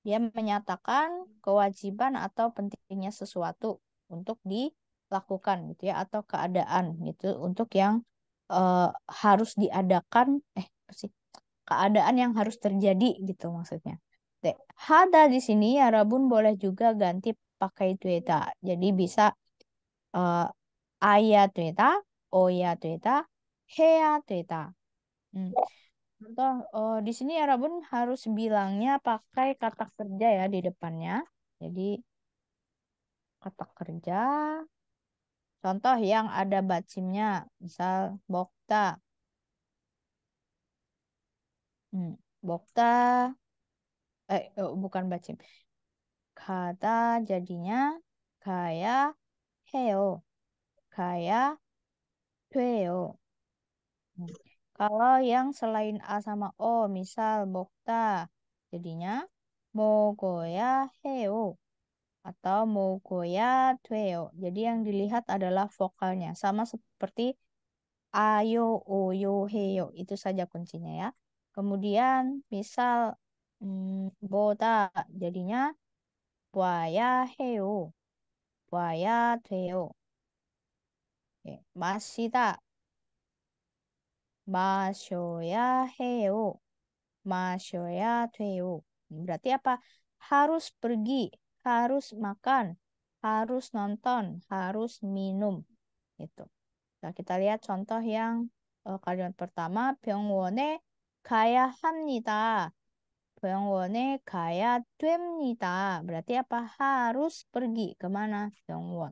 Dia menyatakan kewajiban atau pentingnya sesuatu untuk dilakukan gitu ya atau keadaan gitu untuk yang uh, harus diadakan eh sih keadaan yang harus terjadi gitu maksudnya te. Hada di sini ya Rabun boleh juga ganti pakai tueta. Jadi bisa uh, aya tueta, oya tueta, hea tueta. Hmm. Contoh, uh, di sini ya Rabun harus bilangnya pakai kata kerja ya di depannya. Jadi kata kerja. Contoh yang ada batsimnya misal bokta. Hmm, bokta Eh, eh bukan bacim kata jadinya kayak heo kayak tueo hmm. kalau yang selain a sama o misal bokta jadinya mogoya heo atau mogoya tueo jadi yang dilihat adalah vokalnya sama seperti ayo oyo heyo itu saja kuncinya ya kemudian misal 보다 hmm, 뭐다. jadinya buaya 해요. 봐야 돼요. 예, 마시다. 마셔야 해요. 마셔야 돼요. Berarti apa? Harus pergi, harus makan, harus nonton, harus minum. Itu. Nah, kita lihat contoh yang uh, kalimat pertama. 병원에 가야 합니다. 병원에 가야 됩니다. Berarti apa? Harus pergi kemana? 병원.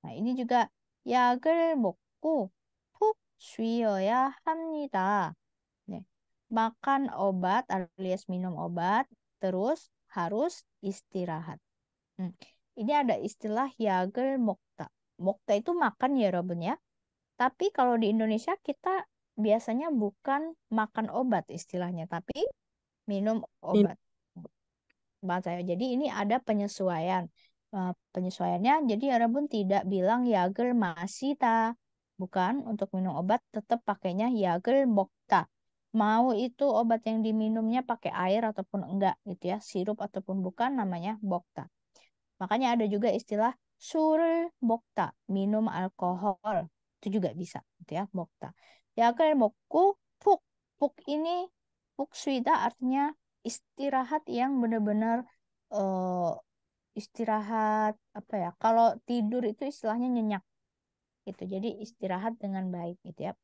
Nah, ini juga 약을 먹고 푹 쉬어야 합니다. 네. Makan obat alias minum obat, terus harus istirahat. Hmm. Ini ada istilah yagel mokta. Mokta itu makan ya, Robin ya. Tapi kalau di Indonesia kita biasanya bukan makan obat istilahnya, tapi minum obat obat ya. Jadi ini ada penyesuaian. Eh, penyesuaiannya jadi Arabun tidak bilang Yager tak, Bukan untuk minum obat tetap pakainya Yager Bokta. Mau itu obat yang diminumnya pakai air ataupun enggak gitu ya, sirup ataupun bukan namanya Bokta. Makanya ada juga istilah sur Bokta, minum alkohol. Itu juga bisa gitu ya, Bokta. Yager Mokku Puk. Puk ini Fukshuida artinya istirahat yang benar-benar uh, istirahat apa ya? Kalau tidur itu istilahnya nyenyak. Gitu. Jadi istirahat dengan baik gitu ya.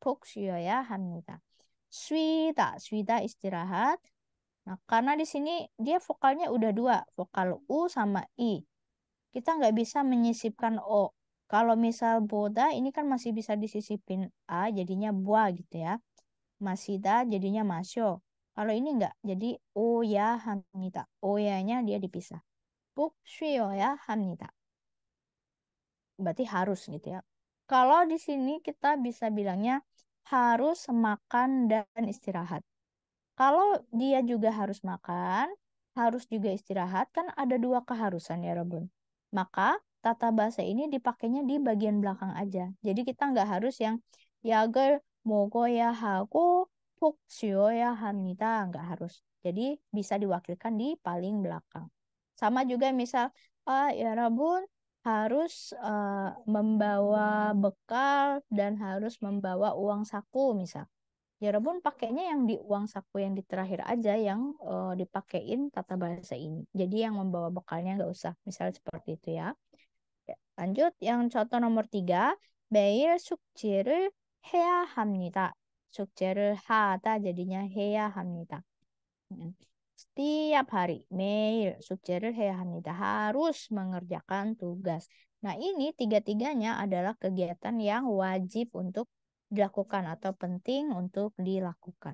ya hamida. Swida swida istirahat. Nah, karena di sini dia vokalnya udah dua, vokal u sama i. Kita nggak bisa menyisipkan o. Kalau misal boda ini kan masih bisa disisipin a jadinya buah gitu ya. Masida jadinya masyo. Kalau ini enggak, jadi oh ya hamnita. ya Oyanya oh dia dipisah. Buk ya hamnita. Berarti harus gitu ya. Kalau di sini kita bisa bilangnya harus makan dan istirahat. Kalau dia juga harus makan, harus juga istirahat, kan ada dua keharusan ya Robun. Maka tata bahasa ini dipakainya di bagian belakang aja. Jadi kita nggak harus yang yager mogo ya hago puksioya hamnida nggak harus. Jadi bisa diwakilkan di paling belakang. Sama juga misal ah, ya Rabun harus uh, membawa bekal dan harus membawa uang saku misal. Ya Rabun pakainya yang di uang saku yang di terakhir aja yang uh, dipakein tata bahasa ini. Jadi yang membawa bekalnya nggak usah. Misal seperti itu ya. ya lanjut yang contoh nomor tiga. Bayar sukjir hea 합니다. Sukjeru 하다 jadinya 해야 합니다. Setiap hari 매일 숙제를 해야 합니다. Harus mengerjakan tugas. Nah, ini tiga-tiganya adalah kegiatan yang wajib untuk dilakukan atau penting untuk dilakukan.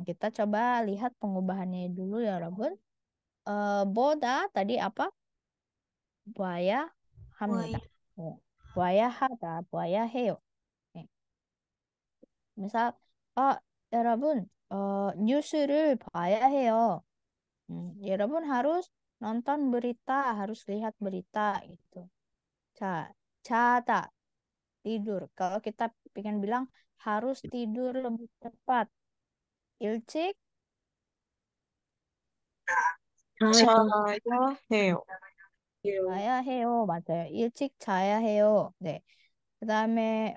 Kita coba lihat pengubahannya dulu ya, Robin. Uh, eh, boda tadi apa? Buaya hamida Buaya oh, hata, buaya heo misal, 아, 여러분, 어, 뉴스를 봐야 해요. 음, 여러분 harus nonton berita, harus lihat berita gitu. 자, 자다, tidur. Kalau kita ingin bilang harus tidur lebih cepat. 일찍 자야 해요. 자야 해요. 맞아요. 일찍 자야 해요. 네. 그 다음에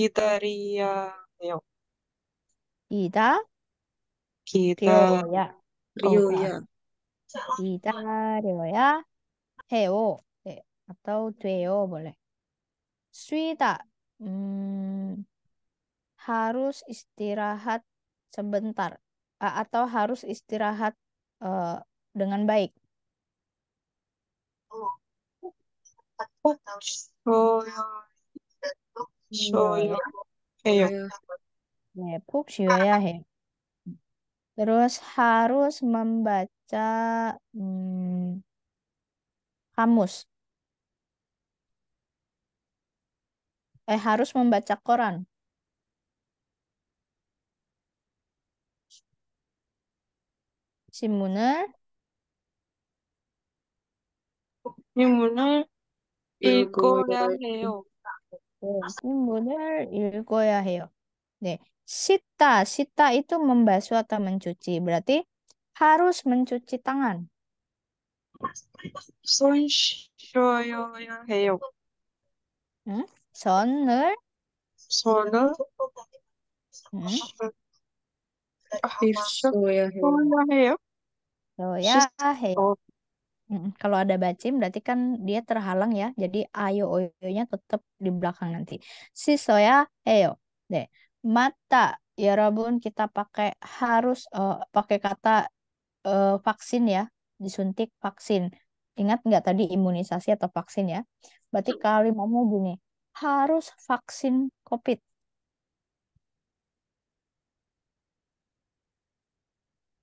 이탈리아요. kita 기다, 기다려야, 거가, kita 기다려야 해요. 네, 갔다 돼요, 원래. 쉬다, 음, harus istirahat sebentar, atau harus istirahat uh, dengan baik. oh 네, 해요. 네, 푹 쉬어야 해. Terus harus membaca 음 hmm, kamus. Eh, harus membaca koran. 신문을 질문을 읽어야 해요. 네, 신문을 읽어야 해요. sita, sita itu membasuh atau mencuci. Berarti harus mencuci tangan. 손 씻어야 해요. 응? 손을 손을 응? kalau ada bacim berarti kan dia terhalang ya. Jadi ayo oyonya tetap di belakang nanti. Si Soya, eyo. Deh. Mata ya Rabun kita pakai harus uh, pakai kata uh, vaksin ya. Disuntik vaksin. Ingat nggak tadi imunisasi atau vaksin ya? Berarti kali mau gini. Harus vaksin COVID.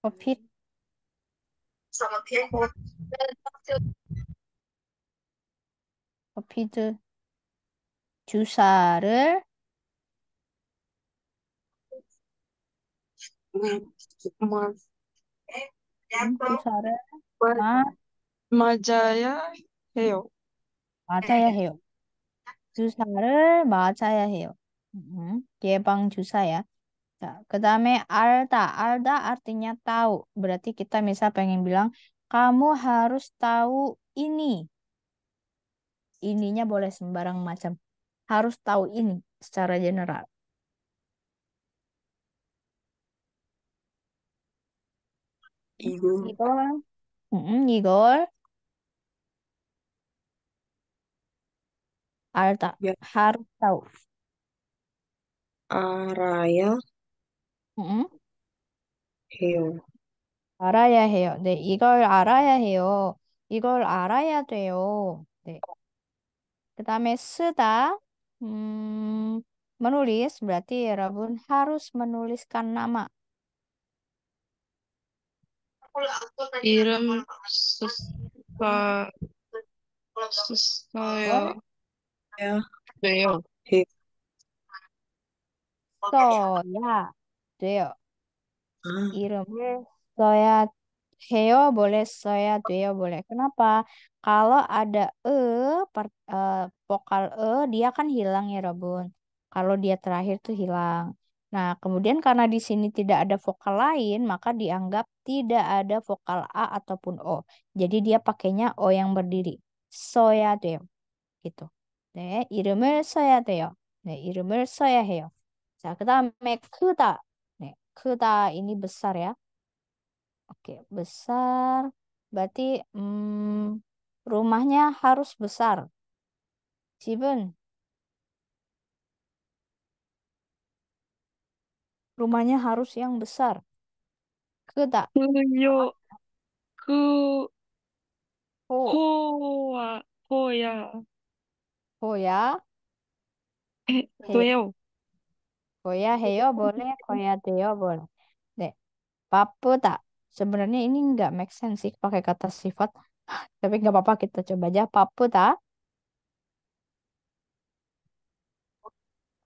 COVID 잠피드 어, 주사를 네, 음, 음, 주사를 아. 맞아야 해요. 맞아야 해요. 주사를 맞아야 해요. 음, 예방 주사야. Nah, kedame alta. Alta artinya tahu. Berarti kita misal pengen bilang, kamu harus tahu ini. Ininya boleh sembarang macam. Harus tahu ini secara general. Igor. Igor. Igor. Alta. Ya. Harus tahu. Araya. 해요. 알아야 해요. 네, 이걸 알아야 해요. 이걸 알아야 돼요. 네. 그 다음에 쓰다. 음, menulis berarti 여러분 harus menuliskan nama. 이름 쓰사 쓰사야 어? 해요. 돼요. 해요. 써야. 돼요. 아, 이름을 써야 해요 boleh 써야 돼요 boleh. Kenapa? Kalau ada e per- e, vokal e dia kan hilang ya Robun. Kalau dia terakhir tuh hilang. Nah, kemudian karena di sini tidak ada vokal lain, maka dianggap tidak ada vokal a ataupun o. Jadi dia pakainya o yang berdiri. Soya 돼요. gitu. 네, 이름을 soya 돼요. 네, 이름을 soya 해요. 자, 그다음에 크다. Kuda ini besar ya. Oke, besar. Berarti hmm, rumahnya harus besar. Jibun. Rumahnya harus yang besar. Kuda. Kuyo. Ku. Ho. Ho. Ho ya. Ho ya. Eh, Koya heyo boleh, koya teo boleh. Deh. tak Sebenarnya ini nggak make sense sih pakai kata sifat. Tapi nggak apa-apa kita coba aja. papu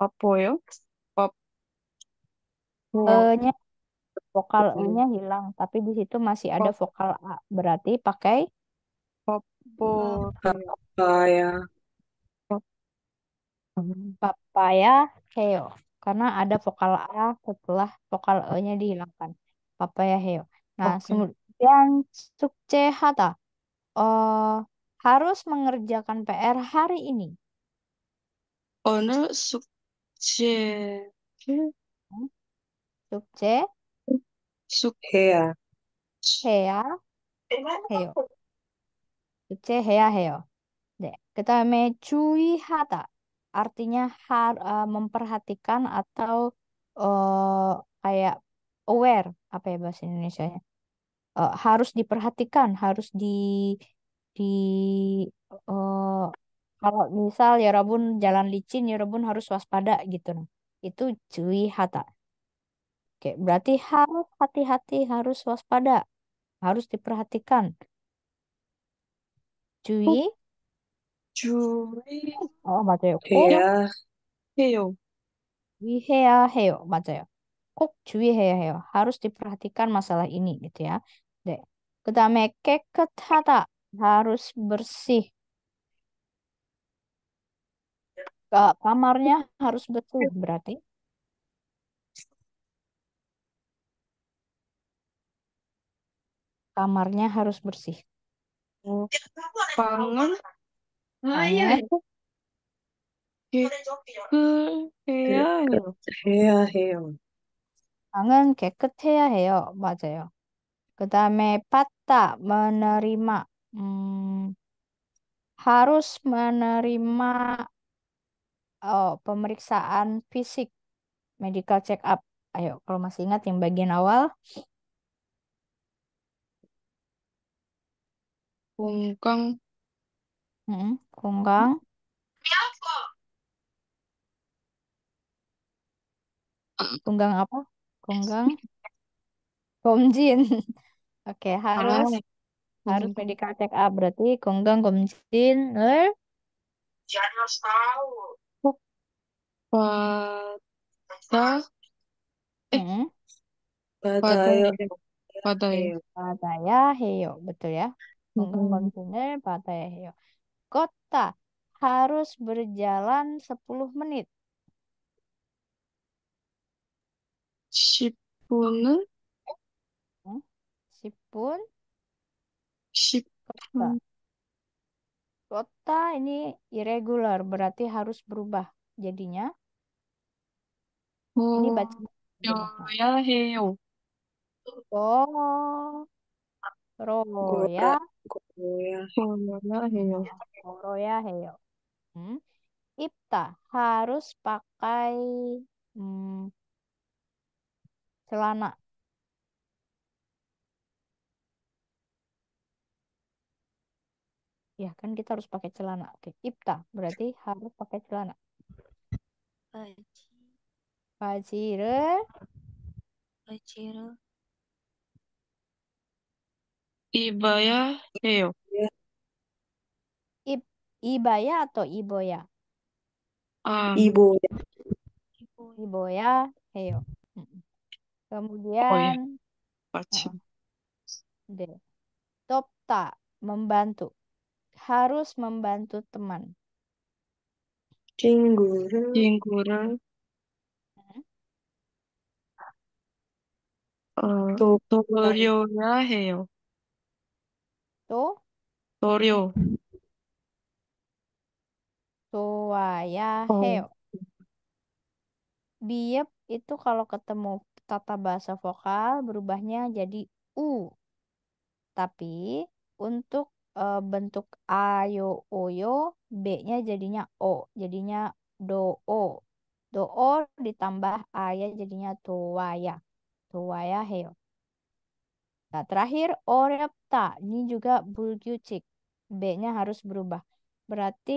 Papoyo. Ya. Pap. E-nya eh, vokal e-nya hilang, tapi di situ masih ada vokal a. Berarti pakai Papoyo. Papaya. Papaya heyo karena ada vokal A setelah vokal E-nya dihilangkan. Ya, heo Nah, okay. kemudian Suksehata uh, eh, harus mengerjakan PR hari ini. Ono oh, sukce. Hmm. Sukce. Sukhea. Hea. Heo. Sukce hea heo. deh kita me hata artinya har, uh, memperhatikan atau uh, kayak aware apa ya bahasa nya uh, eh, harus diperhatikan harus di di uh, kalau misal ya Rabun jalan licin ya Rabun harus waspada gitu nah itu cuy hata oke berarti harus hati-hati harus waspada harus diperhatikan cuy 주의 어, 맞아요. 꼭 돼야 해요. 주의해야 해요. 맞아요. 꼭 주의해야 해요. harus diperhatikan masalah ini gitu ya. 네. 그다음에 깨끗하다. harus bersih. kamarnya harus betul berarti. Kamarnya harus bersih. bangun. 早い。早結해야 해요. 해야 해요. 방은 깨끗해야 해요. 맞아요. 그 다음에 받다, menerima. 음, hmm, harus menerima oh, pemeriksaan fisik, medical check up. Ayo, kalau masih ingat yang bagian awal. Bungkang hmm 건강. 건강 apa? 건강. 검진. Oke, harus Harus check up berarti 건강 검진을 pada jangan pada pada pada ya. 받아야 heyo betul ya? 건강 검진을 받아야 해요 kota harus berjalan 10 menit. 10분10 10 hmm? kota. Kota ini irregular berarti harus berubah jadinya. Oh. Ini baca 여야 해요. 어, 로야. 고야 해요. Moroya heyo. Hmm? Ipta harus pakai hmm, celana. Ya kan kita harus pakai celana. Oke, Ipta berarti harus pakai celana. Pajire. Pajire. Ibaya heyo. Ibaya atau Iboya? Um, ah. Ibo Iboya, heyo. Oh, iya. Kemudian Pachi. Ah, D. Topta, membantu. Harus membantu teman. Cinggur. Cinggur. Uh, to, to, Toryoya heyo. To? Toryo. Suwayahe. Oh. heo, Biep itu kalau ketemu tata bahasa vokal berubahnya jadi u. Tapi untuk e, bentuk ayo oyo b-nya jadinya o, jadinya do o. Do o ditambah aya jadinya tuwaya. Tuwaya heo. Nah, terakhir orepta ini juga bulgyucik. B-nya harus berubah. Berarti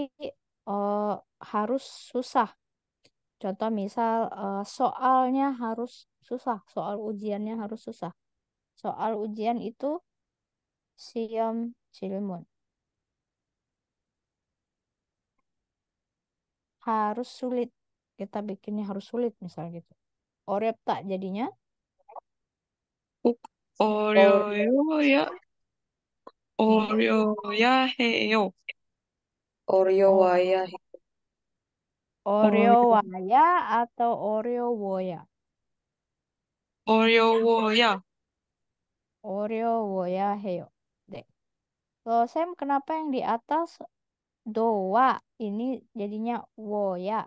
uh, harus susah. Contoh misal uh, soalnya harus susah, soal ujiannya harus susah. Soal ujian itu siam silmun Harus sulit. Kita bikinnya harus sulit misal gitu. Orep tak jadinya? Oreo ya. Oreo ya heyo. Oreo oh. Waya. Oreo Oreo. Waya atau Oreo Woya? Oreo Waya. Oreo Woya heyo, Deh. Loh, Sam, kenapa yang di atas doa ini jadinya Woya?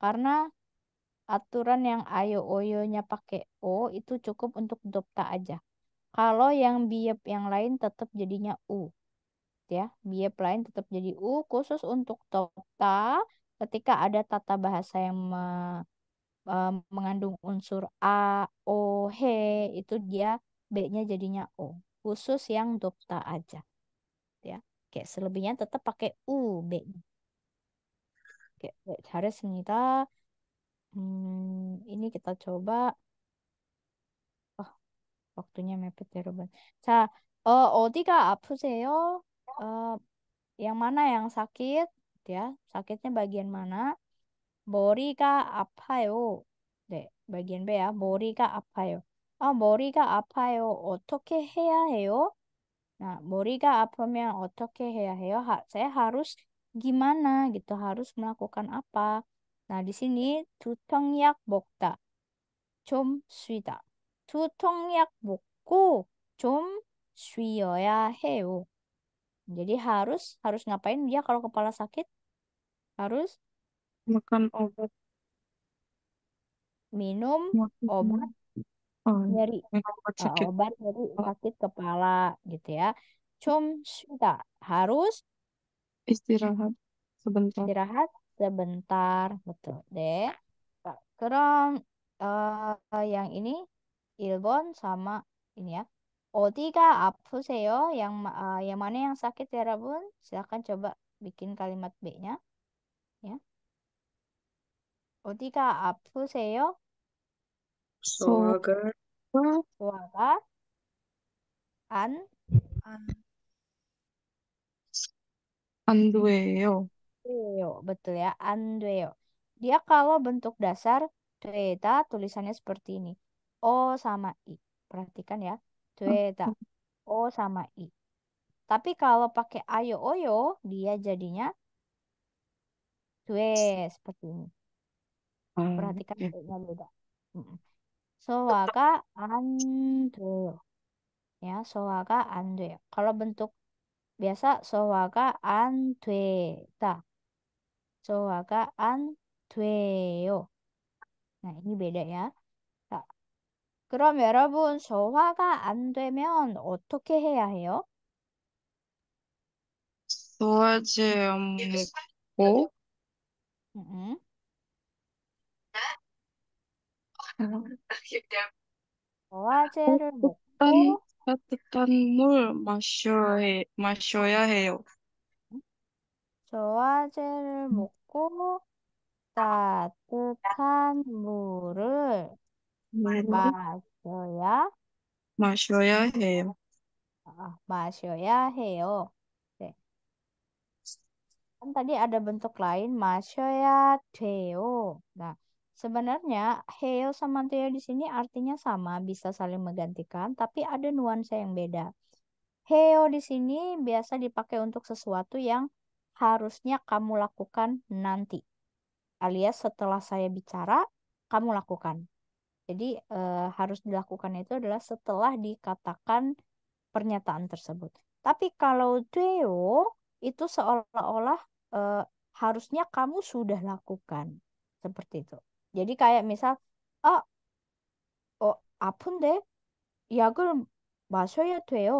Karena aturan yang ayo oyonya pakai O itu cukup untuk dopta aja. Kalau yang biap yang lain tetap jadinya U ya. Be lain tetap jadi U khusus untuk tota ketika ada tata bahasa yang me, e, mengandung unsur A, O, H itu dia B-nya jadinya O. Khusus yang dokta aja. Ya. Oke, selebihnya tetap pakai U B-nya. Oke, semita Hmm, ini kita coba oh, waktunya mepet ya, 여러분. 자, 어, 어디가 아프세요? eh, yang mana yang sakit ya sakitnya bagian mana bori ka yo? deh bagian B ya bori ka yo ah bori ka yo 어떻게 해야 해요 nah bori ka yang, 어떻게 해야 해요 ha, saya harus gimana gitu harus melakukan apa nah di sini 두통약 suita 좀 쉬다 두통약 먹고 좀 쉬어야 해요 jadi harus harus ngapain dia kalau kepala sakit? Harus makan obat, minum makan obat oh, dari obat ah, sakit. Uh, obat dari oh. sakit kepala gitu ya. Cum sudah harus istirahat sebentar. Istirahat sebentar, betul deh. Sekarang uh, eh, yang ini Ilbon sama ini ya. 어디가 아프세요? Yang ma- ah, yang mana yang sakit ya, Rabun? Silakan coba bikin kalimat B-nya. Ya. 어디가 아프세요? 소화가 소화가 소화가 안안안 돼요. 돼요. Betul ya, 안 Dia kalau bentuk dasar, 되다 tulisannya seperti ini. O sama I. Perhatikan ya. Tueda. Hmm. O sama I. Tapi kalau pakai ayo oyo, dia jadinya tue seperti ini. Hmm. Perhatikan bentuknya beda. Hmm. Soaka andreyo. Ya, soaka andreyo. Kalau bentuk biasa soaka antueta. Soaka yo Nah, ini beda ya. 그럼 여러분, 저화가 안 되면 어떻게 해야 해요? 도화지 먹고 음, 뭐? 화제를 따뜻한 먹고, 따뜻한 물 마셔야 마셔야 해요. 저화제를 먹고, 따뜻한 물을 마쇼야 마쇼야 해요. 아, 마쇼야 해요. 네. Kan tadi ada bentuk lain 마쇼야 돼요. Nah, sebenarnya heo sama teo di sini artinya sama, bisa saling menggantikan, tapi ada nuansa yang beda. Heo di sini biasa dipakai untuk sesuatu yang harusnya kamu lakukan nanti. Alias setelah saya bicara, kamu lakukan. Jadi eh, harus dilakukan itu adalah setelah dikatakan pernyataan tersebut. Tapi kalau deo itu seolah-olah eh, harusnya kamu sudah lakukan seperti itu. Jadi kayak misal, ah, oh, oh apun deh, ya gue bahasa ya deo.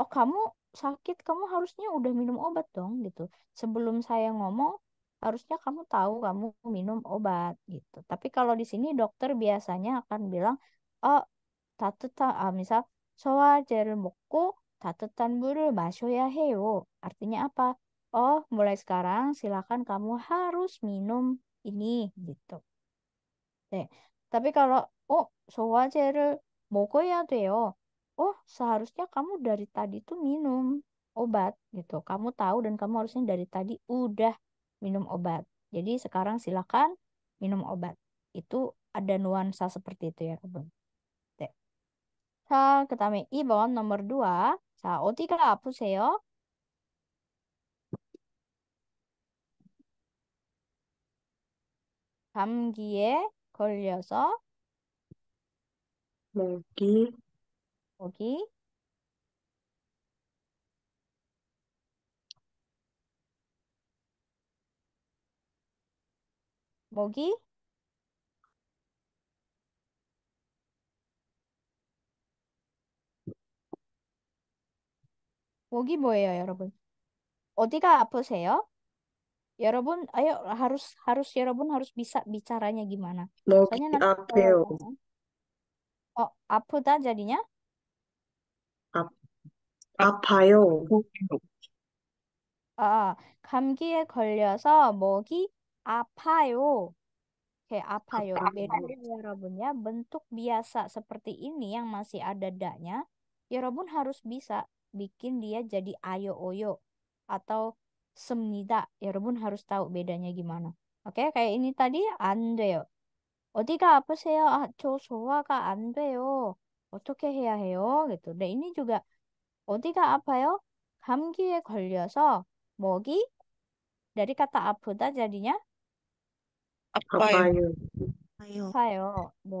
Oh kamu sakit, kamu harusnya udah minum obat dong gitu. Sebelum saya ngomong, harusnya kamu tahu kamu minum obat gitu. Tapi kalau di sini dokter biasanya akan bilang, oh tatetan, ah, misal soajeul 먹고 tatetan buru ya heo. Artinya apa? Oh, mulai sekarang silakan kamu harus minum ini gitu. Oke. Tapi kalau oh soajeul ya teo. Oh, seharusnya kamu dari tadi tuh minum obat gitu. Kamu tahu dan kamu harusnya dari tadi udah minum obat. Jadi sekarang silakan minum obat. Itu ada nuansa seperti itu ya, Kebun. 자, Sa 다음에 2번 넘버 2. otika 어디가 아프세요? 감기에 걸려서 Oke. 먹이? 목이 뭐예요, 여러분? 어디가 아프세요? Yoroban, ayo harus harus Yoroban harus bisa bicaranya gimana. Logi Soalnya nanti kalau apeo. ngomong, oh apuda jadinya 아, 아파요. 아, 감기에 걸려서 목이 아파요. Oke, 아파요. Bedanya ya bentuk biasa seperti ini yang masih ada ya Yarobun harus bisa bikin dia jadi ayo oyo atau semnida. Yarobun harus tahu bedanya gimana. Oke, kayak ini tadi 안 돼요. Oh, apa 아프세요? 아, 저 소화가 안 돼요. 어떻게 해야 해요? gitu. Dan ini juga 어디가 아파요? 감기에 걸려서 mogi dari kata apuda jadinya apa Apayo. Ayo. Ayo. Ya, De.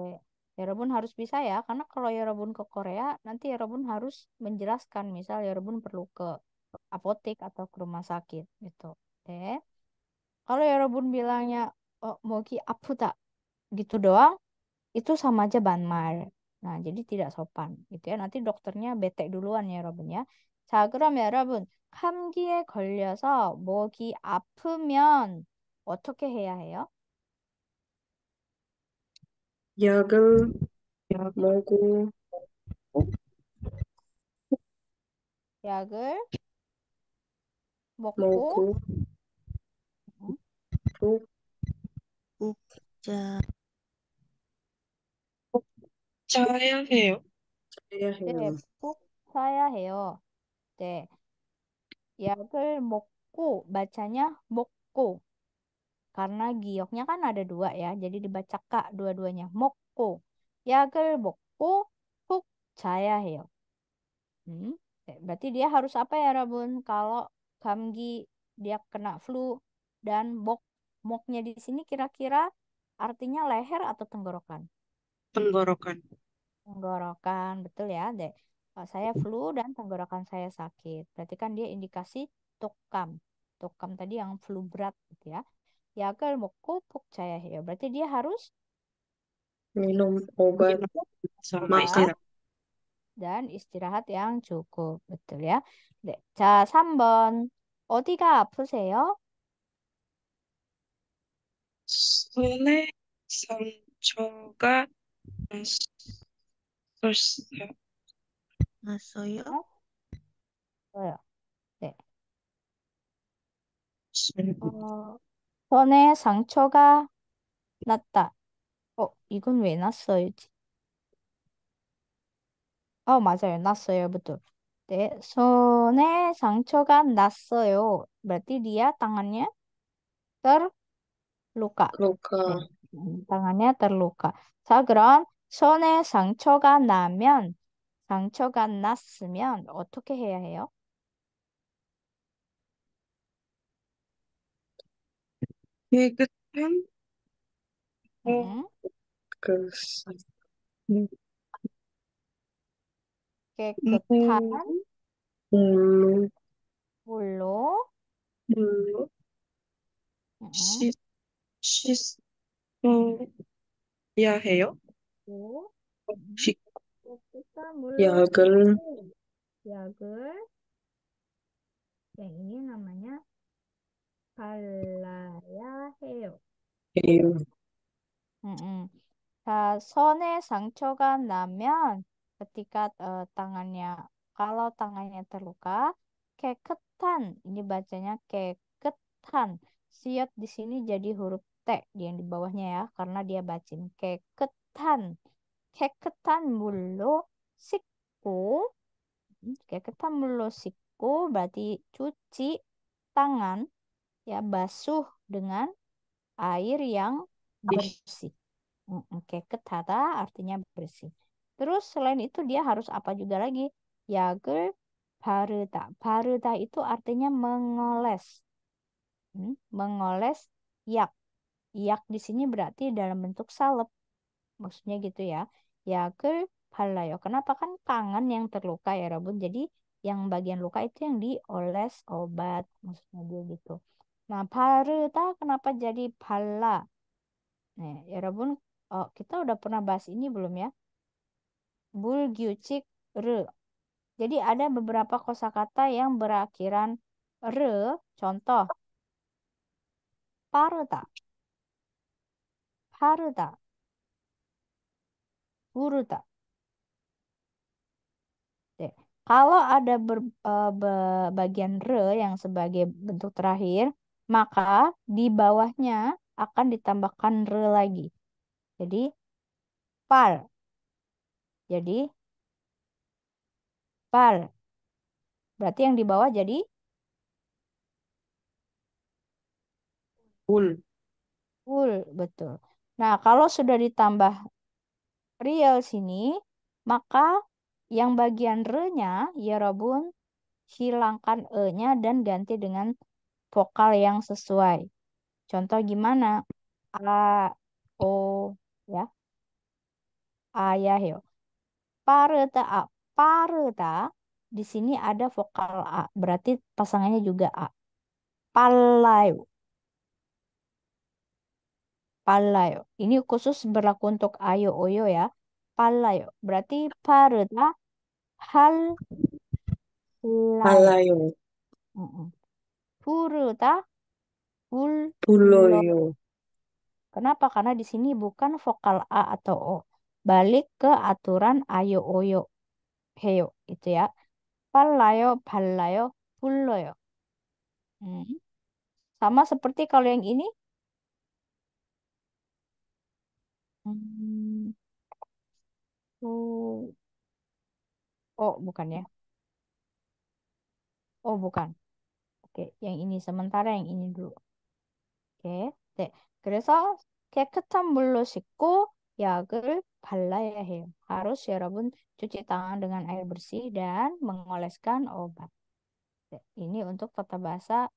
Yorobun ya harus bisa ya, karena kalau yerobun ya ke Korea, nanti yerobun harus menjelaskan, misal yerobun perlu ke apotek atau ke rumah sakit gitu. Oke. Kalau yerobun bilangnya oh, mau apa tak? gitu doang, itu sama aja banmar. Nah, jadi tidak sopan gitu ya. Nanti dokternya bete duluan ya Yorobun ya. 자, 그럼 여러분, 감기에 걸려서 목이 아프면 어떻게 해야 해요? 약을 먹고 어? 약을 먹고 먹고 복 자, 자야 해요. 해야 해요. 푹 네, 해요. 네. 약을 먹고 마차냐? 먹고 Karena gioknya kan ada dua ya, jadi dibaca kak dua-duanya. Mokko, yager mokko huk cahaya Hmm, berarti dia harus apa ya Rabun? Kalau kamgi dia kena flu dan bok moknya di sini kira-kira artinya leher atau tenggorokan? Tenggorokan. Tenggorokan, betul ya, Dek. Saya flu dan tenggorokan saya sakit. Berarti kan dia indikasi tukam. Tukam tadi yang flu berat gitu ya. 약을 먹고 푹 자야 해요. Berarti dia harus minum obat sama istirahat. Dan istirahat yang cukup. Betul ya. 네. 자, 3번. 어디가 아프세요? 손에 상처가 났어요. 났어요? 났어요. 네. 어, 손에 상처가 났다. 어, 이건 왜 났어요? 어, 맞아요. 났어요. 부터. 네, 손에 상처가 났어요. Berarti dia tangannya terluka. 네, 그러니까 tangannya terluka. 자, 그럼 손에 상처가 나면, 상처가 났으면 어떻게 해야 해요? 이 그 끝은 어, 음, 글쎄. 음, 깨끗한 음, 로 물로 물로, 음, 씻, 씻어야 해요. 또, 음, 씻, 깨끗한 물로 약을, 약을 네, 이 남았냐? 발라야 해요. 해요. 음, 음. 자, 손에 상처가 나면 ketika uh, tangannya kalau tangannya terluka keketan ini bacanya keketan siot di sini jadi huruf T yang di bawahnya ya karena dia bacin keketan keketan mulu siku hmm, keketan mulu siku berarti cuci tangan ya basuh dengan air yang bersih. Mm, oke, okay. ketata artinya bersih. Terus selain itu dia harus apa juga lagi? Yager paruta. Paruta itu artinya mengoles. Hmm, mengoles yak. Yak di sini berarti dalam bentuk salep. Maksudnya gitu ya. Yager palayo. Kenapa kan tangan yang terluka ya Rabun. Jadi yang bagian luka itu yang dioles obat. Maksudnya dia gitu. Nah, 바르다 kenapa jadi 발라? Nah, 여러분, ya oh, kita udah pernah bahas ini belum ya? 불규칙 re, Jadi ada beberapa kosakata yang berakhiran re, Contoh, 빠르다. 빠르다. 부르다. Kalau ada ber, e, bagian re yang sebagai bentuk terakhir, maka di bawahnya akan ditambahkan re lagi. Jadi par. Jadi par. Berarti yang di bawah jadi ul. Ul, betul. Nah, kalau sudah ditambah real sini, maka yang bagian re-nya, ya Robun, hilangkan e-nya dan ganti dengan vokal yang sesuai. Contoh gimana? A, O, ya. ya. yo. Pareta A. Pareta, di sini ada vokal A. Berarti pasangannya juga A. Palayo. Palayo. Ini khusus berlaku untuk ayo oyo ya. Palayo. Berarti pareta hal Palayo. Mm -mm. 부르다 불 불러요. Kenapa? Karena di sini bukan vokal A atau O. Balik ke aturan ayo oyo heyo itu ya. Palayo palayo puloyo. Hmm. Sama seperti kalau yang ini. Hmm. Oh, bukan ya. Oh, bukan. Oke, okay, yang ini sementara yang ini dulu. Oke, 오케이. 네. 그래서 깨끗한 물로 씻고 약을 발라야 해요. Harus 여러분 ya, cuci tangan dengan air bersih dan mengoleskan obat. 네. Ini untuk tata bahasa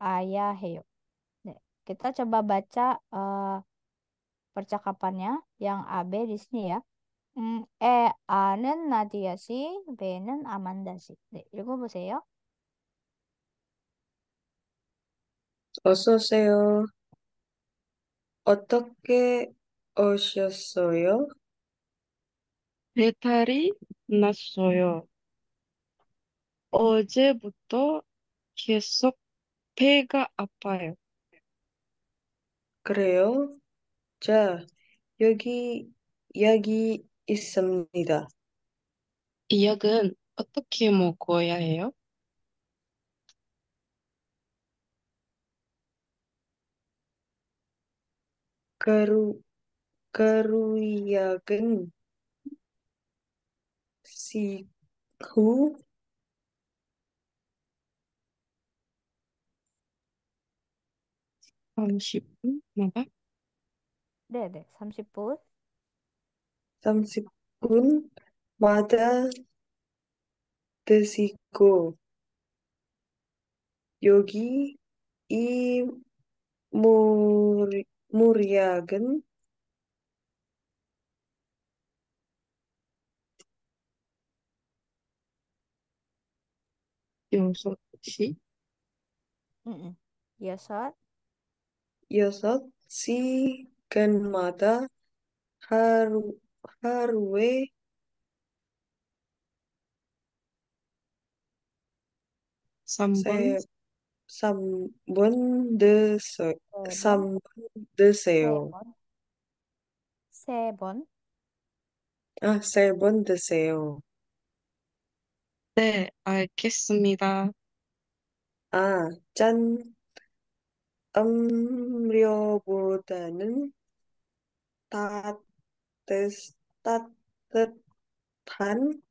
ayaheyo. 네. Kita coba baca uh, percakapannya yang AB di sini ya. 음, 에, 아는 나디아 씨, 배는 아만다 씨. 네, 읽어보세요. 어서 오세요. 어떻게 오셨어요? 배탈이 났어요. 어제부터 계속 배가 아파요. 그래요? 자, 여기 약이 있습니다. 이 약은 어떻게 먹어야 해요? Karu, si sihu Samsipun, apa? Dede, samsipun. Samsipun mata desiko. Yogi i muri Muriagen. Jonsot si. Mm-mm. Yasot. Yasot si mata Haru Harwe Sambon. Saya... 삼, 번드세 삼, 세 드세요. 번, 세 번. 아, 세번 드세요. 네, 알겠습니다. 아, 짠. 음료보다는 따뜻, 따뜻한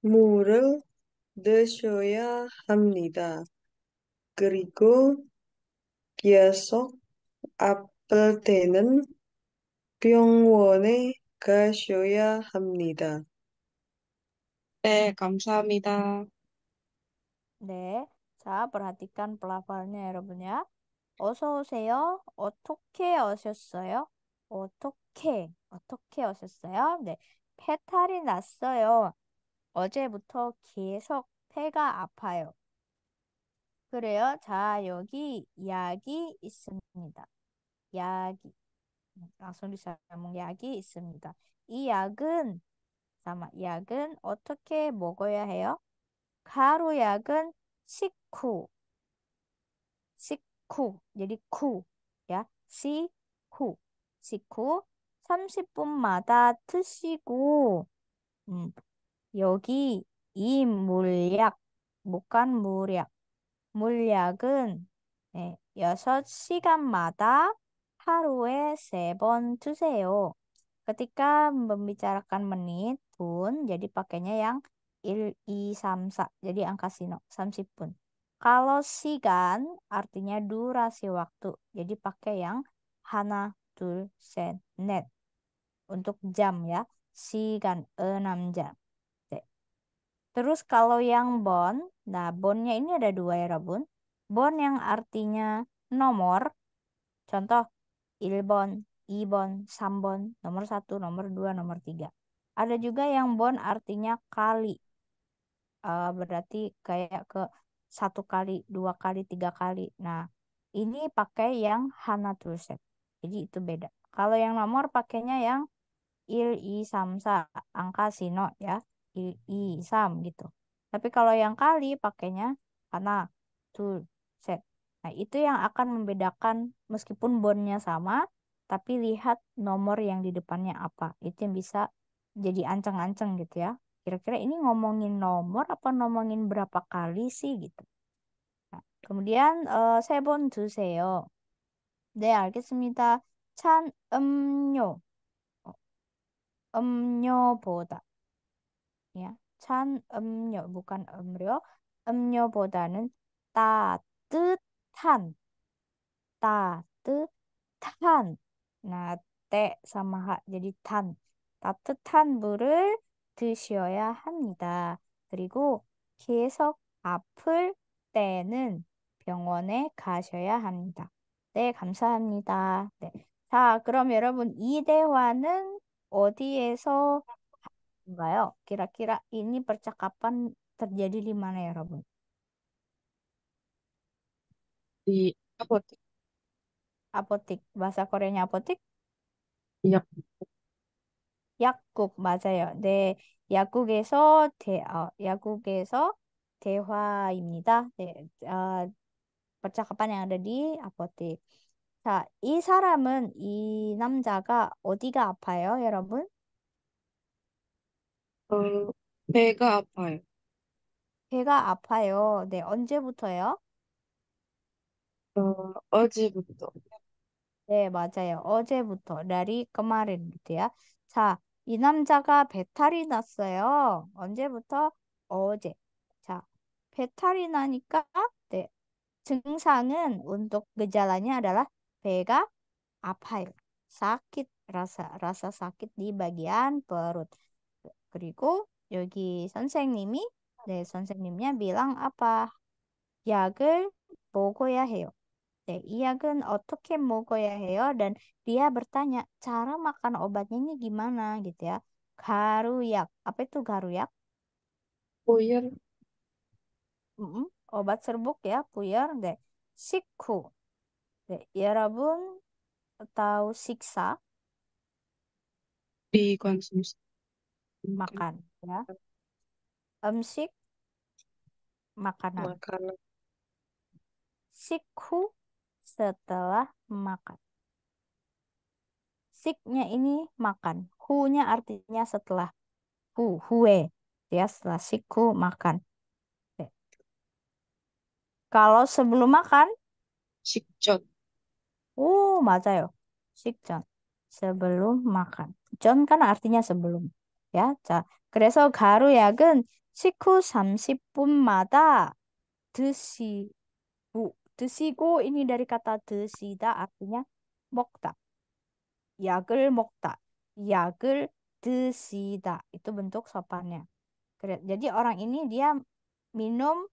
물을 드셔야 합니다. 그리고 계속 서 아플 때는 병원에 가셔야 합니다. 네, 감사합니다. 네. 자, perhatikan pelafalannya 여러분 야. 어서 오세요. 어떻게 오셨어요? 어떻게, 어떻게 오셨어요? 네. 폐탈이 났어요. 어제부터 계속 폐가 아파요. 그래요. 자, 여기 약이 있습니다. 약이. 라소리사몽 아, 약이 있습니다. 이 약은 잠깐 약은 어떻게 먹어야 해요? 가루 약은 식후 식후 예리쿠 야 식후 식후 30분마다 드시고 음, 여기 이 물약 목간 물약 물약은 네, 6시간마다 하루에 3번 주세요. Ketika membicarakan menit pun jadi pakainya yang 1, 2, 3, Jadi angka sino, pun. Kalau sigan artinya durasi waktu. Jadi pakai yang hana, tul, sen, net. Untuk jam ya. Sigan enam jam. Terus kalau yang bon, nah bonnya ini ada dua ya Rabun. Bon yang artinya nomor, contoh ilbon, ibon, sambon, nomor satu, nomor dua, nomor tiga. Ada juga yang bon artinya kali. Uh, berarti kayak ke satu kali, dua kali, tiga kali. Nah, ini pakai yang Hana Tulsep. Jadi itu beda. Kalau yang nomor pakainya yang il i samsa angka sino ya i, i sam gitu. Tapi kalau yang kali pakainya karena tu set. Nah, itu yang akan membedakan meskipun bondnya sama, tapi lihat nomor yang di depannya apa. Itu yang bisa jadi ancang-ancang gitu ya. Kira-kira ini ngomongin nomor apa ngomongin berapa kali sih gitu. Nah, kemudian uh, sebon 주세요. 네, chan emnyo oh, emnyo boda. 야, 예, 찬 음료, b u 음료. 음료보다는 따뜻한, 따뜻한. 나 때사마 m a 하, j a 따뜻한 물을 드셔야 합니다. 그리고 계속 아플 때는 병원에 가셔야 합니다. 네, 감사합니다. 네. 자, 그럼 여러분, 이 대화는 어디에서 뭔가요? Kira-kira ini percakapan terjadi di mana ya, Robin? Di apotek. Apotek. Bahasa Koreanya apotek? 약국. 약국, 맞아요. 네, 약국에서 대, 어, 약국에서 대화입니다. 네, 어, percakapan yang ada di apotek. 자, 이 사람은 이 남자가 어디가 아파요, 여러분? 어, 배가 아파요. 배가 아파요. 네, 언제부터요? 어, 어제부터. 네, 맞아요. 어제부터. 라리 까마르르데야. 자, 이 남자가 배탈이 났어요. 언제부터? 어제. 자, 배탈이 나니까 네, 증상은 untuk g e j a 배가 아파요. sakit, rasa, r a s perut. 그리고 여기 선생님이 네, 선생님이 bilang 아빠 약을 먹어야 해요. 네, 이 약은 어떻게 먹어야 해요? Dan dia bertanya, cara makan obatnya ini gimana gitu ya. 가루약 Apa itu 가루약? 부열. Mm -mm, obat serbuk ya, 부열. 네. 식후. 네, 여러분 tahu siksa? Dikonsumsi makan ya Amsik makanan makan. sikhu setelah makan siknya ini makan hunya artinya setelah hu hue ya setelah sikhu makan Oke. kalau sebelum makan sikjon uh macayo sikjon sebelum makan jon kan artinya sebelum 야, 자, 그래서 가루약은 식후 30분마다 드시고, 드시고 이니 dari kata 드시다 artinya 먹다. 약을 먹다. 약을 드시다. Itu bentuk sopannya. 그래, Jadi orang ini dia minum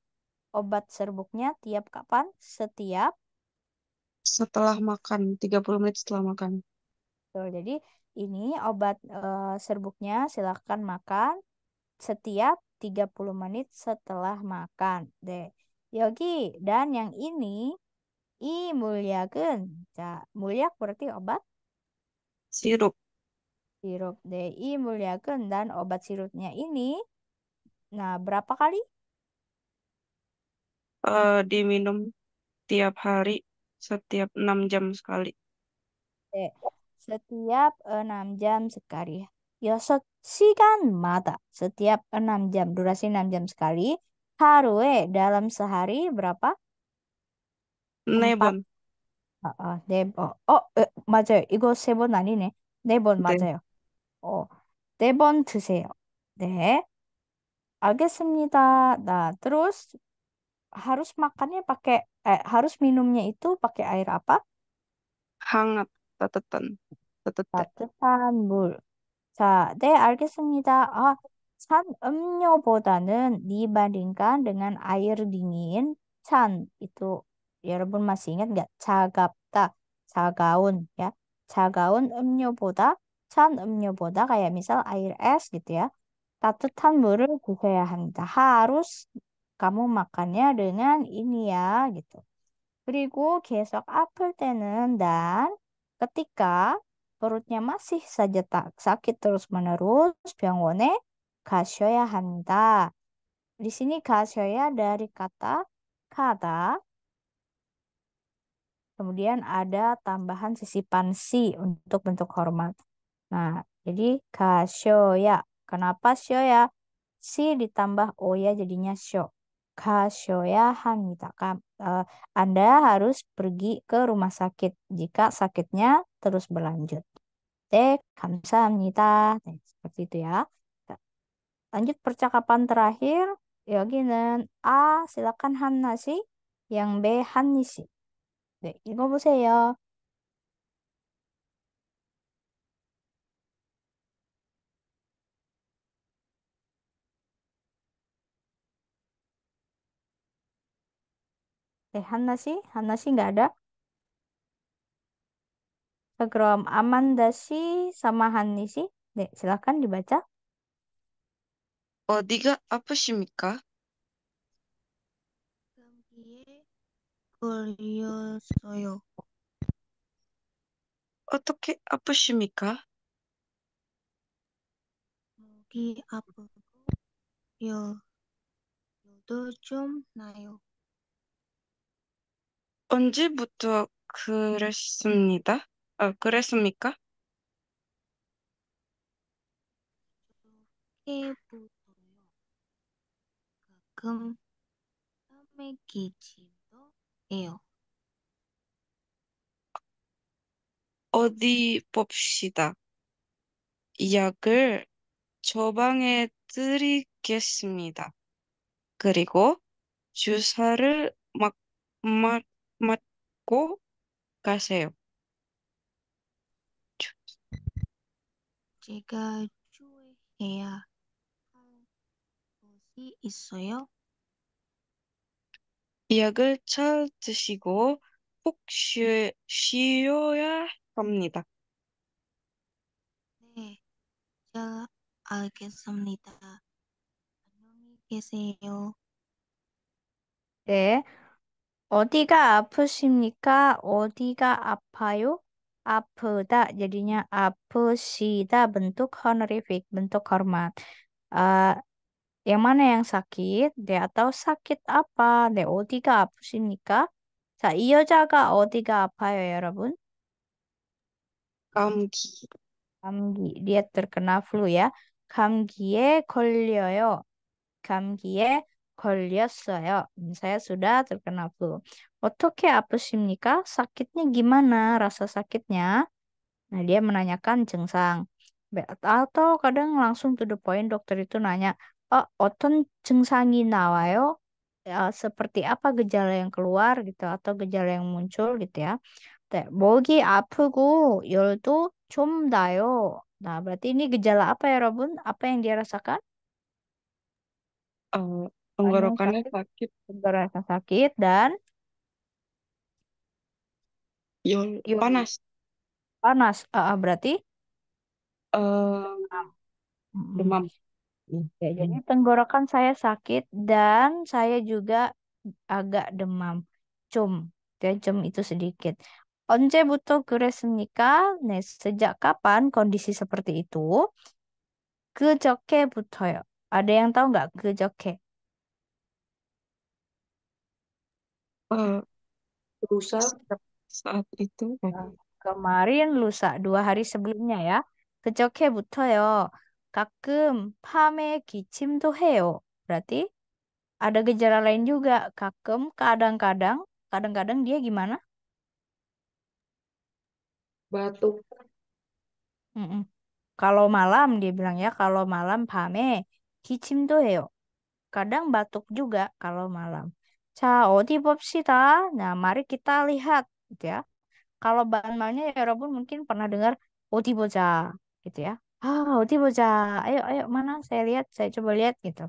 obat serbuknya tiap kapan? Setiap setelah makan, 30 menit setelah makan. Betul, jadi ini obat e, serbuknya silahkan makan setiap 30 menit setelah makan. D. Yogi dan yang ini i mulyakeun. Ja, mulyak berarti obat sirup. Sirup D. I mulyakeun dan obat sirupnya ini nah berapa kali? Uh, diminum tiap hari setiap 6 jam sekali. D setiap enam jam sekali. Yosotsikan mata setiap enam jam, durasi enam jam sekali. Harue dalam sehari berapa? Nebon. Ah, ah, nebon. Oh, eh, 맞아요. 이거 세번 ne? Nebon 네. 맞아요. 어, 네번 드세요. 네. 알겠습니다. Nah, terus harus makannya pakai eh, harus minumnya itu pakai air apa? Hangat. 따뜻한, 따뜻해. 따뜻한 물. 자, 네, 알겠습니다. 아, 찬 음료보다는 dibandingkan dengan air dingin, 찬 itu 여러분 masih ingat nggak? 차갑다, 차가운, ya. 차가운 음료보다 찬 음료보다 kayak misal air es gitu ya. 따뜻한 물을 구해야 합니다. harus kamu makannya dengan ini ya gitu. 그리고 계속 아플 때는 난 Ketika perutnya masih saja tak sakit terus-menerus, biangone 가셔야 hanta. Di sini 가셔야 dari kata kata. Kemudian ada tambahan sisipan si untuk bentuk hormat. Nah, jadi 가셔야. Kenapa ya Si ditambah oya jadinya syo kasyoyahan gitu kan. eh, anda harus pergi ke rumah sakit jika sakitnya terus berlanjut. Dek, 감사합니다. seperti itu ya. Lanjut percakapan terakhir. 여기는 ya, A, silakan Hanasi nasi. Yang B, 한 ibu 네, 읽어보세요. Eh, Hanna sih, Hanna sih nggak ada. Program Amanda sih sama Hanni sih. Nih silahkan dibaca. Odiga apa sih Mika? Kuliah Otoke apa sih Mika? Mungkin apa? Yo, yo, jom, nayo. 언제부터 그랬습니다? 아, 그랬습니까? 그부터요 가끔 까매기지도 해요. 어디 봅시다. 약을 처방해 드리겠습니다. 그리고 주사를 막, 막 맞고 가세요. 제가 주의해야 할 것이 있어요. 약을 잘 드시고 푹 쉬, 어야 합니다. 네, 제가 알겠습니다. 안녕히 계세요. 네, 어디가 아프십니까? 어디가 아파요? 아프다 jadinya 아프시다 bentuk honorific bentuk hormat. Uh, yang mana yang sakit? De atau sakit apa? De 어디가 아프십니까? 자, 이 여자가 어디가 아파요, 여러분? 감기. 감기. Dia terkena flu ya. 감기에 걸려요. 감기에 걸렸어요. Hmm, saya sudah terkena flu. 어떻게 아프십니까? sakitnya gimana? Rasa sakitnya? Nah, dia menanyakan cengsang. Atau kadang langsung to the point dokter itu nanya, "Oh, 어떤 cengsangi nawayo. Ya, seperti apa gejala yang keluar gitu atau gejala yang muncul gitu ya. Teh, bogi 아프고 yoltu cum dayo. Nah, berarti ini gejala apa ya, Robun? Apa yang dia rasakan? Uh, Tenggorokannya sakit, sakit. Tenggorokan sakit dan Yol, panas. Panas, uh, berarti uh, demam. Ya, jadi tenggorokan saya sakit dan saya juga agak demam. Cum, dan ya, cum itu sedikit. Once butuh 그랬습니까? 네, nah, sejak kapan kondisi seperti itu? butuh. Ada yang tahu nggak? kejoke? eh, lusa saat itu. Nah, kemarin lusa dua hari sebelumnya ya. yo 그저께부터요. pame kicim tuh heo Berarti ada gejala lain juga. Kakem kadang-kadang, kadang-kadang dia gimana? Batuk. Mm-mm. Kalau malam dia bilang ya, kalau malam pame, kicim tuh heo Kadang batuk juga kalau malam. 자, 어디 봅시다. Nah, mari kita lihat gitu ya. Kalau bahan-bahannya 여러분 ya mungkin pernah dengar 어디 보자 gitu ya. ah 어디 보자. Ayo, ayo mana saya lihat, saya coba lihat gitu.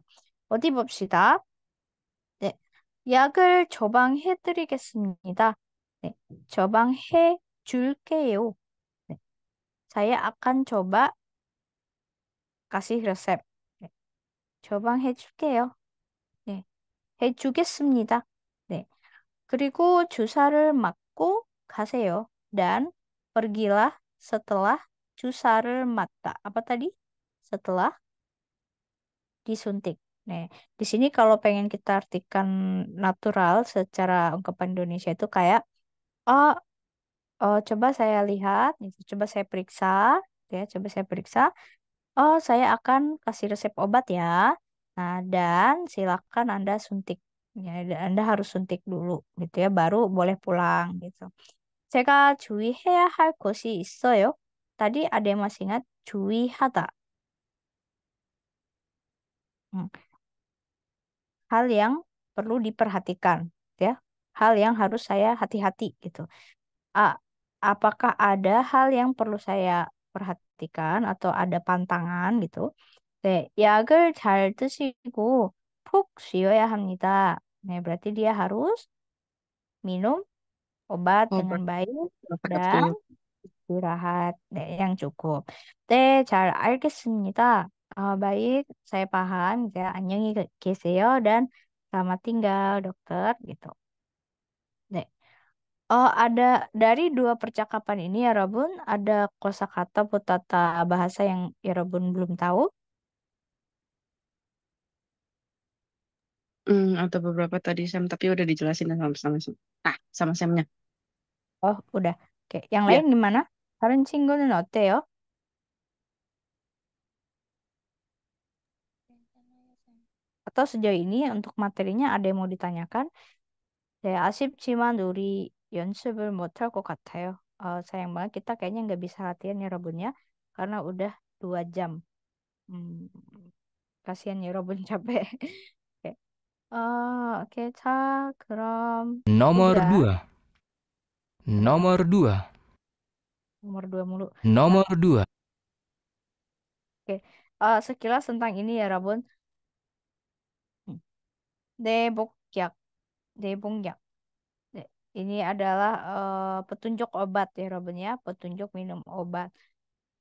어디 봅시다. 네. 약을 처방해 드리겠습니다. 네. 처방해 줄게요. 네. Saya akan coba kasih resep. 네. 처방해 줄게요. 해주겠습니다. 네. 그리고 주사를 맞고 가세요. Dan pergilah setelah 주사를 맞다. Apa tadi? Setelah disuntik. Nih, di sini kalau pengen kita artikan natural secara ungkapan Indonesia itu kayak oh, oh coba saya lihat, nih, gitu. coba saya periksa, gitu ya, coba saya periksa. Oh, saya akan kasih resep obat ya. Nah, dan silakan Anda suntik. Ya, Anda harus suntik dulu gitu ya, baru boleh pulang gitu. Saya ya hal kosi iso yo Tadi ada yang masih ingat cuy hata hmm. Hal yang perlu diperhatikan, gitu ya. Hal yang harus saya hati-hati gitu. A, apakah ada hal yang perlu saya perhatikan atau ada pantangan gitu? 네, 약을 잘 드시고 푹 쉬어야 합니다. 네, berarti dia harus minum obat Obat dengan baik dan betul. istirahat 네, yang cukup. 네, 잘 알겠습니다. 아, baik, saya paham. Ya, 안녕히 계세요 dan selamat tinggal, dokter. Gitu. 네. Oh, ada dari dua percakapan ini ya, Robun, ada kosakata putata bahasa yang ya Robun belum tahu. Hmm atau beberapa tadi Sam, tapi udah dijelasin sama sama sam nah, sama Sam-nya. Oh, 우다. yang ya. lain Iya. 라인 gimana? 다른 친구는 어때요? Atau sejauh ini untuk materinya ada yang mau ditanyakan? 네, 아쉽지만 우리 연습을 못할 것 같아요. Uh, sayang banget kita kayaknya nggak bisa latihan ya Robin ya, karena udah dua jam. Hmm, kasihan ya robun capek. 어, oh, Nomor ya. dua. Nomor dua. Nomor dua mulu. Nomor dua. Oke. Uh, sekilas tentang ini ya, Rabun. Debokyak. Debongyak. Ini adalah uh, petunjuk obat ya, Rabun ya. Petunjuk minum obat.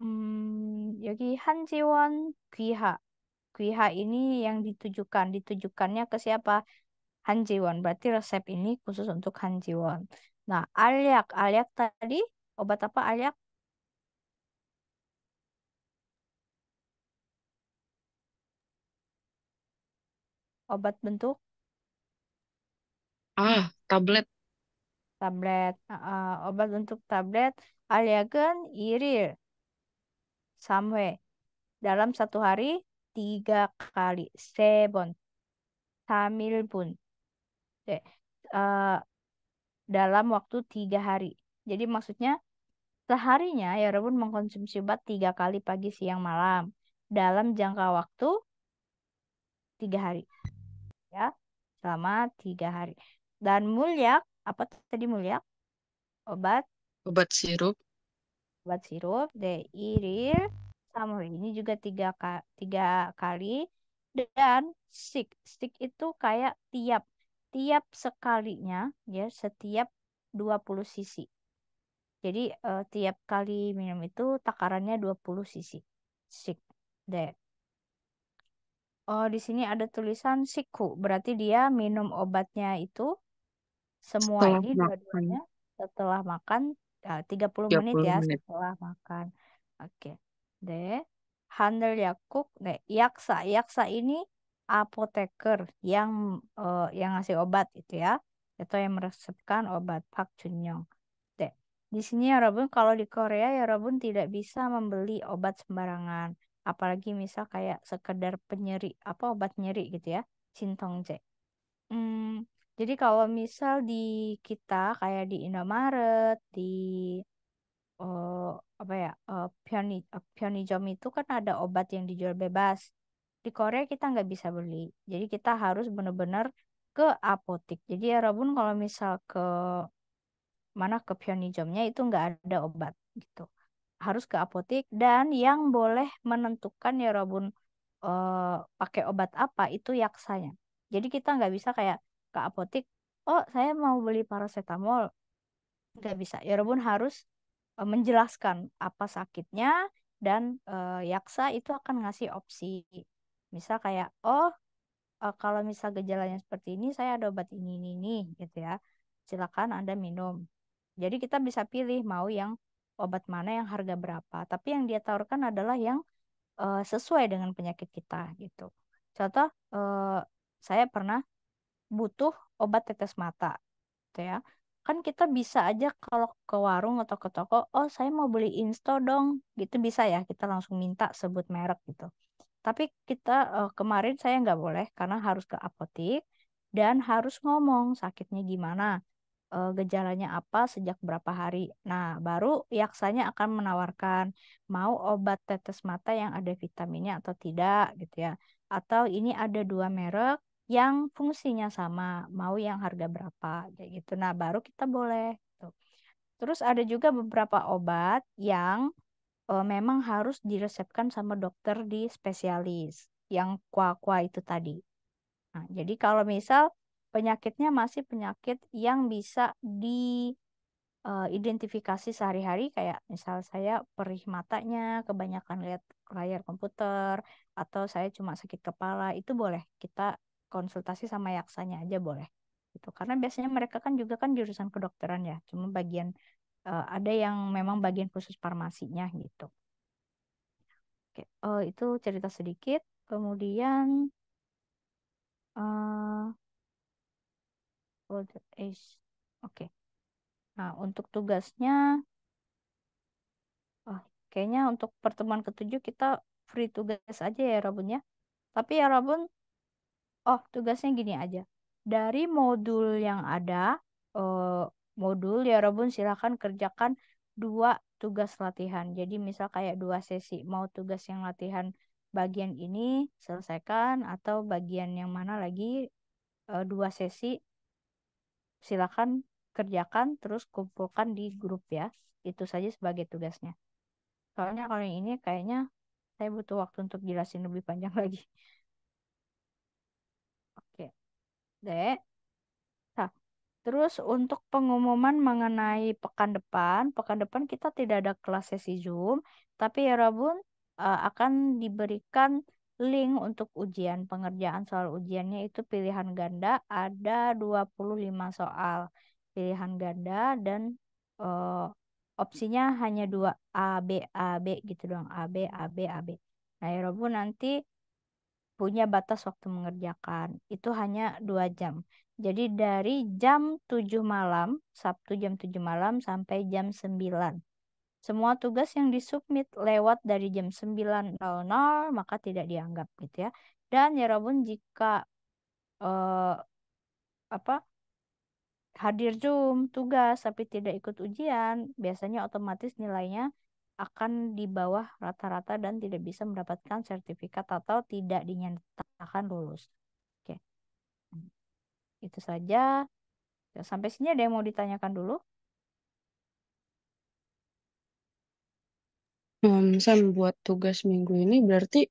Hmm, 여기 한지원 귀하. Kuiha ini yang ditujukan. Ditujukannya ke siapa? Han Jiwon. Berarti resep ini khusus untuk Han Jiwon. Nah, aliak. Aliak tadi obat apa aliak? Obat bentuk? Ah, tablet. Tablet. Uh, obat bentuk tablet. Aliagen, irir. Samwe. Dalam satu hari tiga kali. Sebon. hamil pun. Oke. Uh, dalam waktu tiga hari. Jadi maksudnya seharinya ya Rebun mengkonsumsi obat tiga kali pagi, siang, malam. Dalam jangka waktu tiga hari. Ya, selama tiga hari. Dan mulyak, apa tadi mulyak? Obat. Obat sirup. Obat sirup, de iril sama ini juga tiga, ka tiga kali. Dan stick. Stick itu kayak tiap. Tiap sekalinya, ya setiap 20 sisi. Jadi uh, tiap kali minum itu takarannya 20 sisi. stick Deh. Oh, di sini ada tulisan siku. Berarti dia minum obatnya itu semua setelah ini dua-duanya setelah makan eh, tiga puluh menit ya menit. setelah makan. Oke. Okay. 네. 하늘 약국. 네, 약사. Yaksa ini apoteker yang uh, yang ngasih obat itu ya. Atau yang meresepkan obat Pak Junyong. Di sini ya Robun, kalau di Korea ya Robun tidak bisa membeli obat sembarangan. Apalagi misal kayak sekedar penyeri apa obat nyeri gitu ya. Sintongje. Hmm, jadi kalau misal di kita kayak di Indomaret, di uh, apa ya uh, pioni eh, pionijom itu kan ada obat yang dijual bebas di Korea kita nggak bisa beli jadi kita harus benar-benar ke apotik jadi ya Robun kalau misal ke mana ke pionijomnya itu nggak ada obat gitu harus ke apotik dan yang boleh menentukan ya Robun uh, pakai obat apa itu yaksanya jadi kita nggak bisa kayak ke apotik oh saya mau beli paracetamol nggak bisa ya Robun harus Eh, menjelaskan apa sakitnya dan uh, yaksa itu akan ngasih opsi. Misal kayak oh uh, kalau misal gejalanya seperti ini saya ada obat ini ini ini gitu ya. Silakan Anda minum. Jadi kita bisa pilih mau yang obat mana yang harga berapa. Tapi yang dia tawarkan adalah yang uh, sesuai dengan penyakit kita gitu. Contoh uh, saya pernah butuh obat tetes mata gitu ya kan kita bisa aja kalau ke warung atau ke toko, oh saya mau beli insto dong, gitu bisa ya kita langsung minta sebut merek gitu. Tapi kita uh, kemarin saya nggak boleh karena harus ke apotik dan harus ngomong sakitnya gimana, uh, gejalanya apa, sejak berapa hari. Nah baru yaksanya akan menawarkan mau obat tetes mata yang ada vitaminnya atau tidak gitu ya. Atau ini ada dua merek, yang fungsinya sama, mau yang harga berapa kayak gitu. Nah, baru kita boleh gitu. Terus ada juga beberapa obat yang e, memang harus diresepkan sama dokter di spesialis yang kwa-kwa itu tadi. Nah, jadi kalau misal penyakitnya masih penyakit yang bisa di eh, identifikasi sehari-hari kayak misal saya perih matanya, kebanyakan lihat layar komputer atau saya cuma sakit kepala itu boleh kita konsultasi sama yaksanya aja boleh gitu karena biasanya mereka kan juga kan jurusan kedokteran ya cuma bagian uh, ada yang memang bagian khusus farmasinya gitu oke uh, itu cerita sedikit kemudian uh, eh, old age oke nah untuk tugasnya oh kayaknya untuk pertemuan ketujuh kita free tugas aja ya Rabun ya. tapi ya Rabun Oh, tugasnya gini aja. Dari modul yang ada, eh, modul ya Robun silakan kerjakan dua tugas latihan. Jadi misal kayak dua sesi, mau tugas yang latihan bagian ini selesaikan atau bagian yang mana lagi eh, dua sesi silakan kerjakan terus kumpulkan di grup ya. Itu saja sebagai tugasnya. Soalnya kalau yang ini kayaknya saya butuh waktu untuk jelasin lebih panjang lagi. Dek. Nah, terus untuk pengumuman mengenai pekan depan, pekan depan kita tidak ada kelas sesi Zoom, tapi ya Rabun uh, akan diberikan link untuk ujian pengerjaan soal ujiannya itu pilihan ganda ada 25 soal pilihan ganda dan uh, opsinya hanya dua A B A B gitu doang A B A B A B. Nah, ya Rabun nanti punya batas waktu mengerjakan. Itu hanya dua jam. Jadi dari jam 7 malam, Sabtu jam 7 malam sampai jam 9. Semua tugas yang disubmit lewat dari jam 9.00 maka tidak dianggap gitu ya. Dan ya rabun jika eh, apa hadir Zoom tugas tapi tidak ikut ujian, biasanya otomatis nilainya akan di bawah rata-rata dan tidak bisa mendapatkan sertifikat atau tidak dinyatakan lulus. Oke. Itu saja. Sampai sini ada yang mau ditanyakan dulu? Um, Sam, buat tugas minggu ini berarti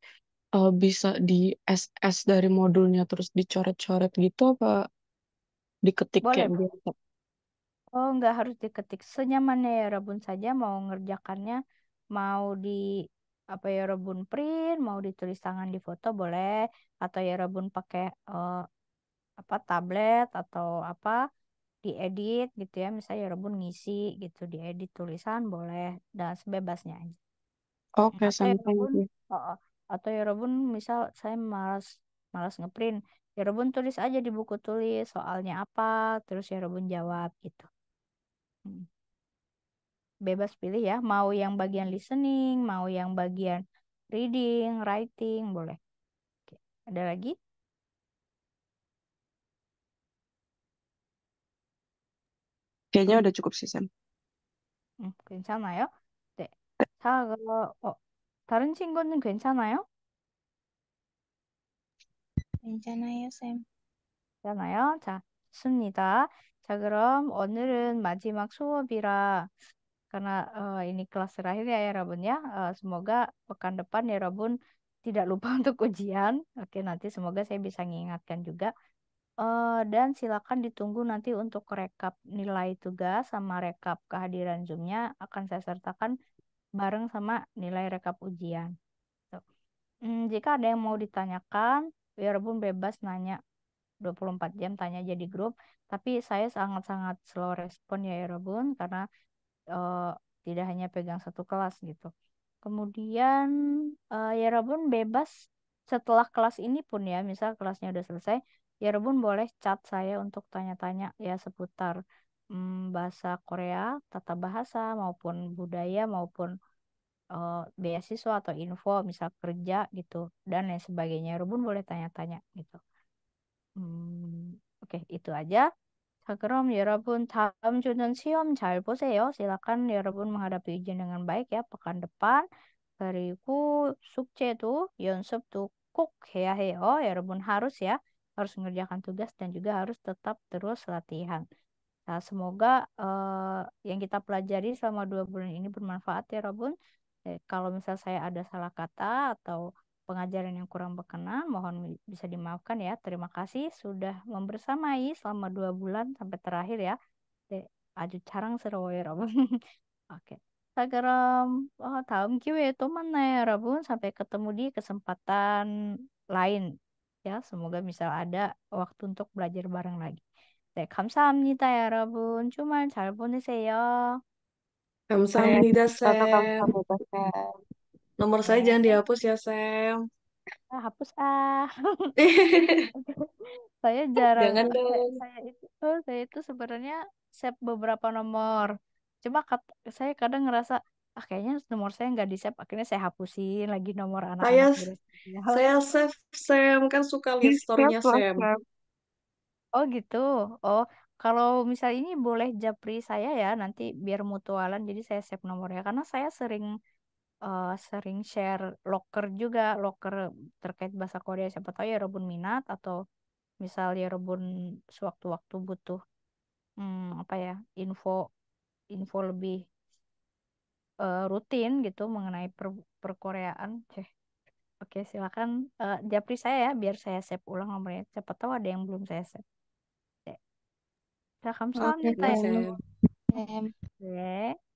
uh, bisa di SS dari modulnya terus dicoret-coret gitu apa diketik Boleh. kayak biasa? Oh, nggak harus diketik. Senyamannya ya Rabun saja mau ngerjakannya mau di apa ya rebun print mau ditulis tangan di foto boleh atau ya rebun pakai uh, apa tablet atau apa diedit gitu ya misalnya ya rebun ngisi gitu diedit tulisan boleh dan sebebasnya aja oke okay, ya sampai uh, atau ya rebun misal saya malas malas ngeprint ya rebun tulis aja di buku tulis soalnya apa terus ya rebun jawab gitu hmm bebas pilih ya, mau yang bagian listening, mau yang bagian reading, writing, boleh. Oke, ada lagi? Kayaknya udah cukup sih, Sam. 음, 괜찮아요? 네. 자, 그, 어, 다른 친구는 괜찮아요? 괜찮아요, 쌤. 괜찮아요? 자, 자, 그럼 오늘은 마지막 수업이라 karena uh, ini kelas terakhir ya ya Rabun ya. Uh, semoga pekan depan ya Rabun tidak lupa untuk ujian. Oke, nanti semoga saya bisa mengingatkan juga. Uh, dan silakan ditunggu nanti untuk rekap nilai tugas sama rekap kehadiran Zoom-nya akan saya sertakan bareng sama nilai rekap ujian. So. Hmm, jika ada yang mau ditanyakan, ya Rabun bebas nanya 24 jam tanya jadi grup, tapi saya sangat-sangat slow respon ya ya Rabun karena uh, tidak hanya pegang satu kelas gitu. Kemudian uh, ya Rabun bebas setelah kelas ini pun ya, misal kelasnya udah selesai, ya Rabun boleh chat saya untuk tanya-tanya ya seputar um, bahasa Korea, tata bahasa maupun budaya maupun uh, beasiswa atau info misal kerja gitu dan lain sebagainya. Ya Rabun boleh tanya-tanya gitu. Hmm, Oke, okay, itu aja. 자, 그럼 여러분 다음 주는 시험 잘 보세요. silakan 여러분 menghadapi ujian dengan baik ya pekan depan. 그리고 숙제도 연습도 꼭 해야 해요. 여러분 harus ya harus mengerjakan tugas dan juga harus tetap terus latihan. Nah, semoga uh, yang kita pelajari selama dua bulan ini bermanfaat ya, Robun. Eh, kalau misal saya ada salah kata atau pengajaran yang kurang berkenan, mohon bisa dimaafkan ya. Terima kasih sudah membersamai selama dua bulan sampai terakhir ya. Aju carang seru ya, Oke. Sagaram, oh, tahun kiwe itu mana ya, ya Rabun. Sampai ketemu di kesempatan lain. Ya, semoga bisa ada waktu untuk belajar bareng lagi. 네, ya, 여러분. Cuman, 잘 보내세요. 감사합니다, 네, 쌤. 감사합니다, 쌤. Nomor saya jangan dihapus ya, Sam. Ah, hapus ah. saya jarang Jangan dong. saya itu saya itu sebenarnya save beberapa nomor. Cuma kat, saya kadang ngerasa ah kayaknya nomor saya nggak di save akhirnya saya hapusin lagi nomor anak saya saya save Sam kan suka lihat story-nya Sam oh gitu oh kalau misal ini boleh japri saya ya nanti biar mutualan jadi saya save nomornya karena saya sering uh, sering share locker juga locker terkait bahasa Korea siapa tahu ya rebun minat atau misalnya rebun sewaktu-waktu butuh hmm, apa ya info info lebih uh, rutin gitu mengenai per perkoreaan ceh oke silakan uh, japri saya ya biar saya save ulang nomornya siapa tahu ada yang belum saya save Oke, ya, ya. silakan salam okay, ya.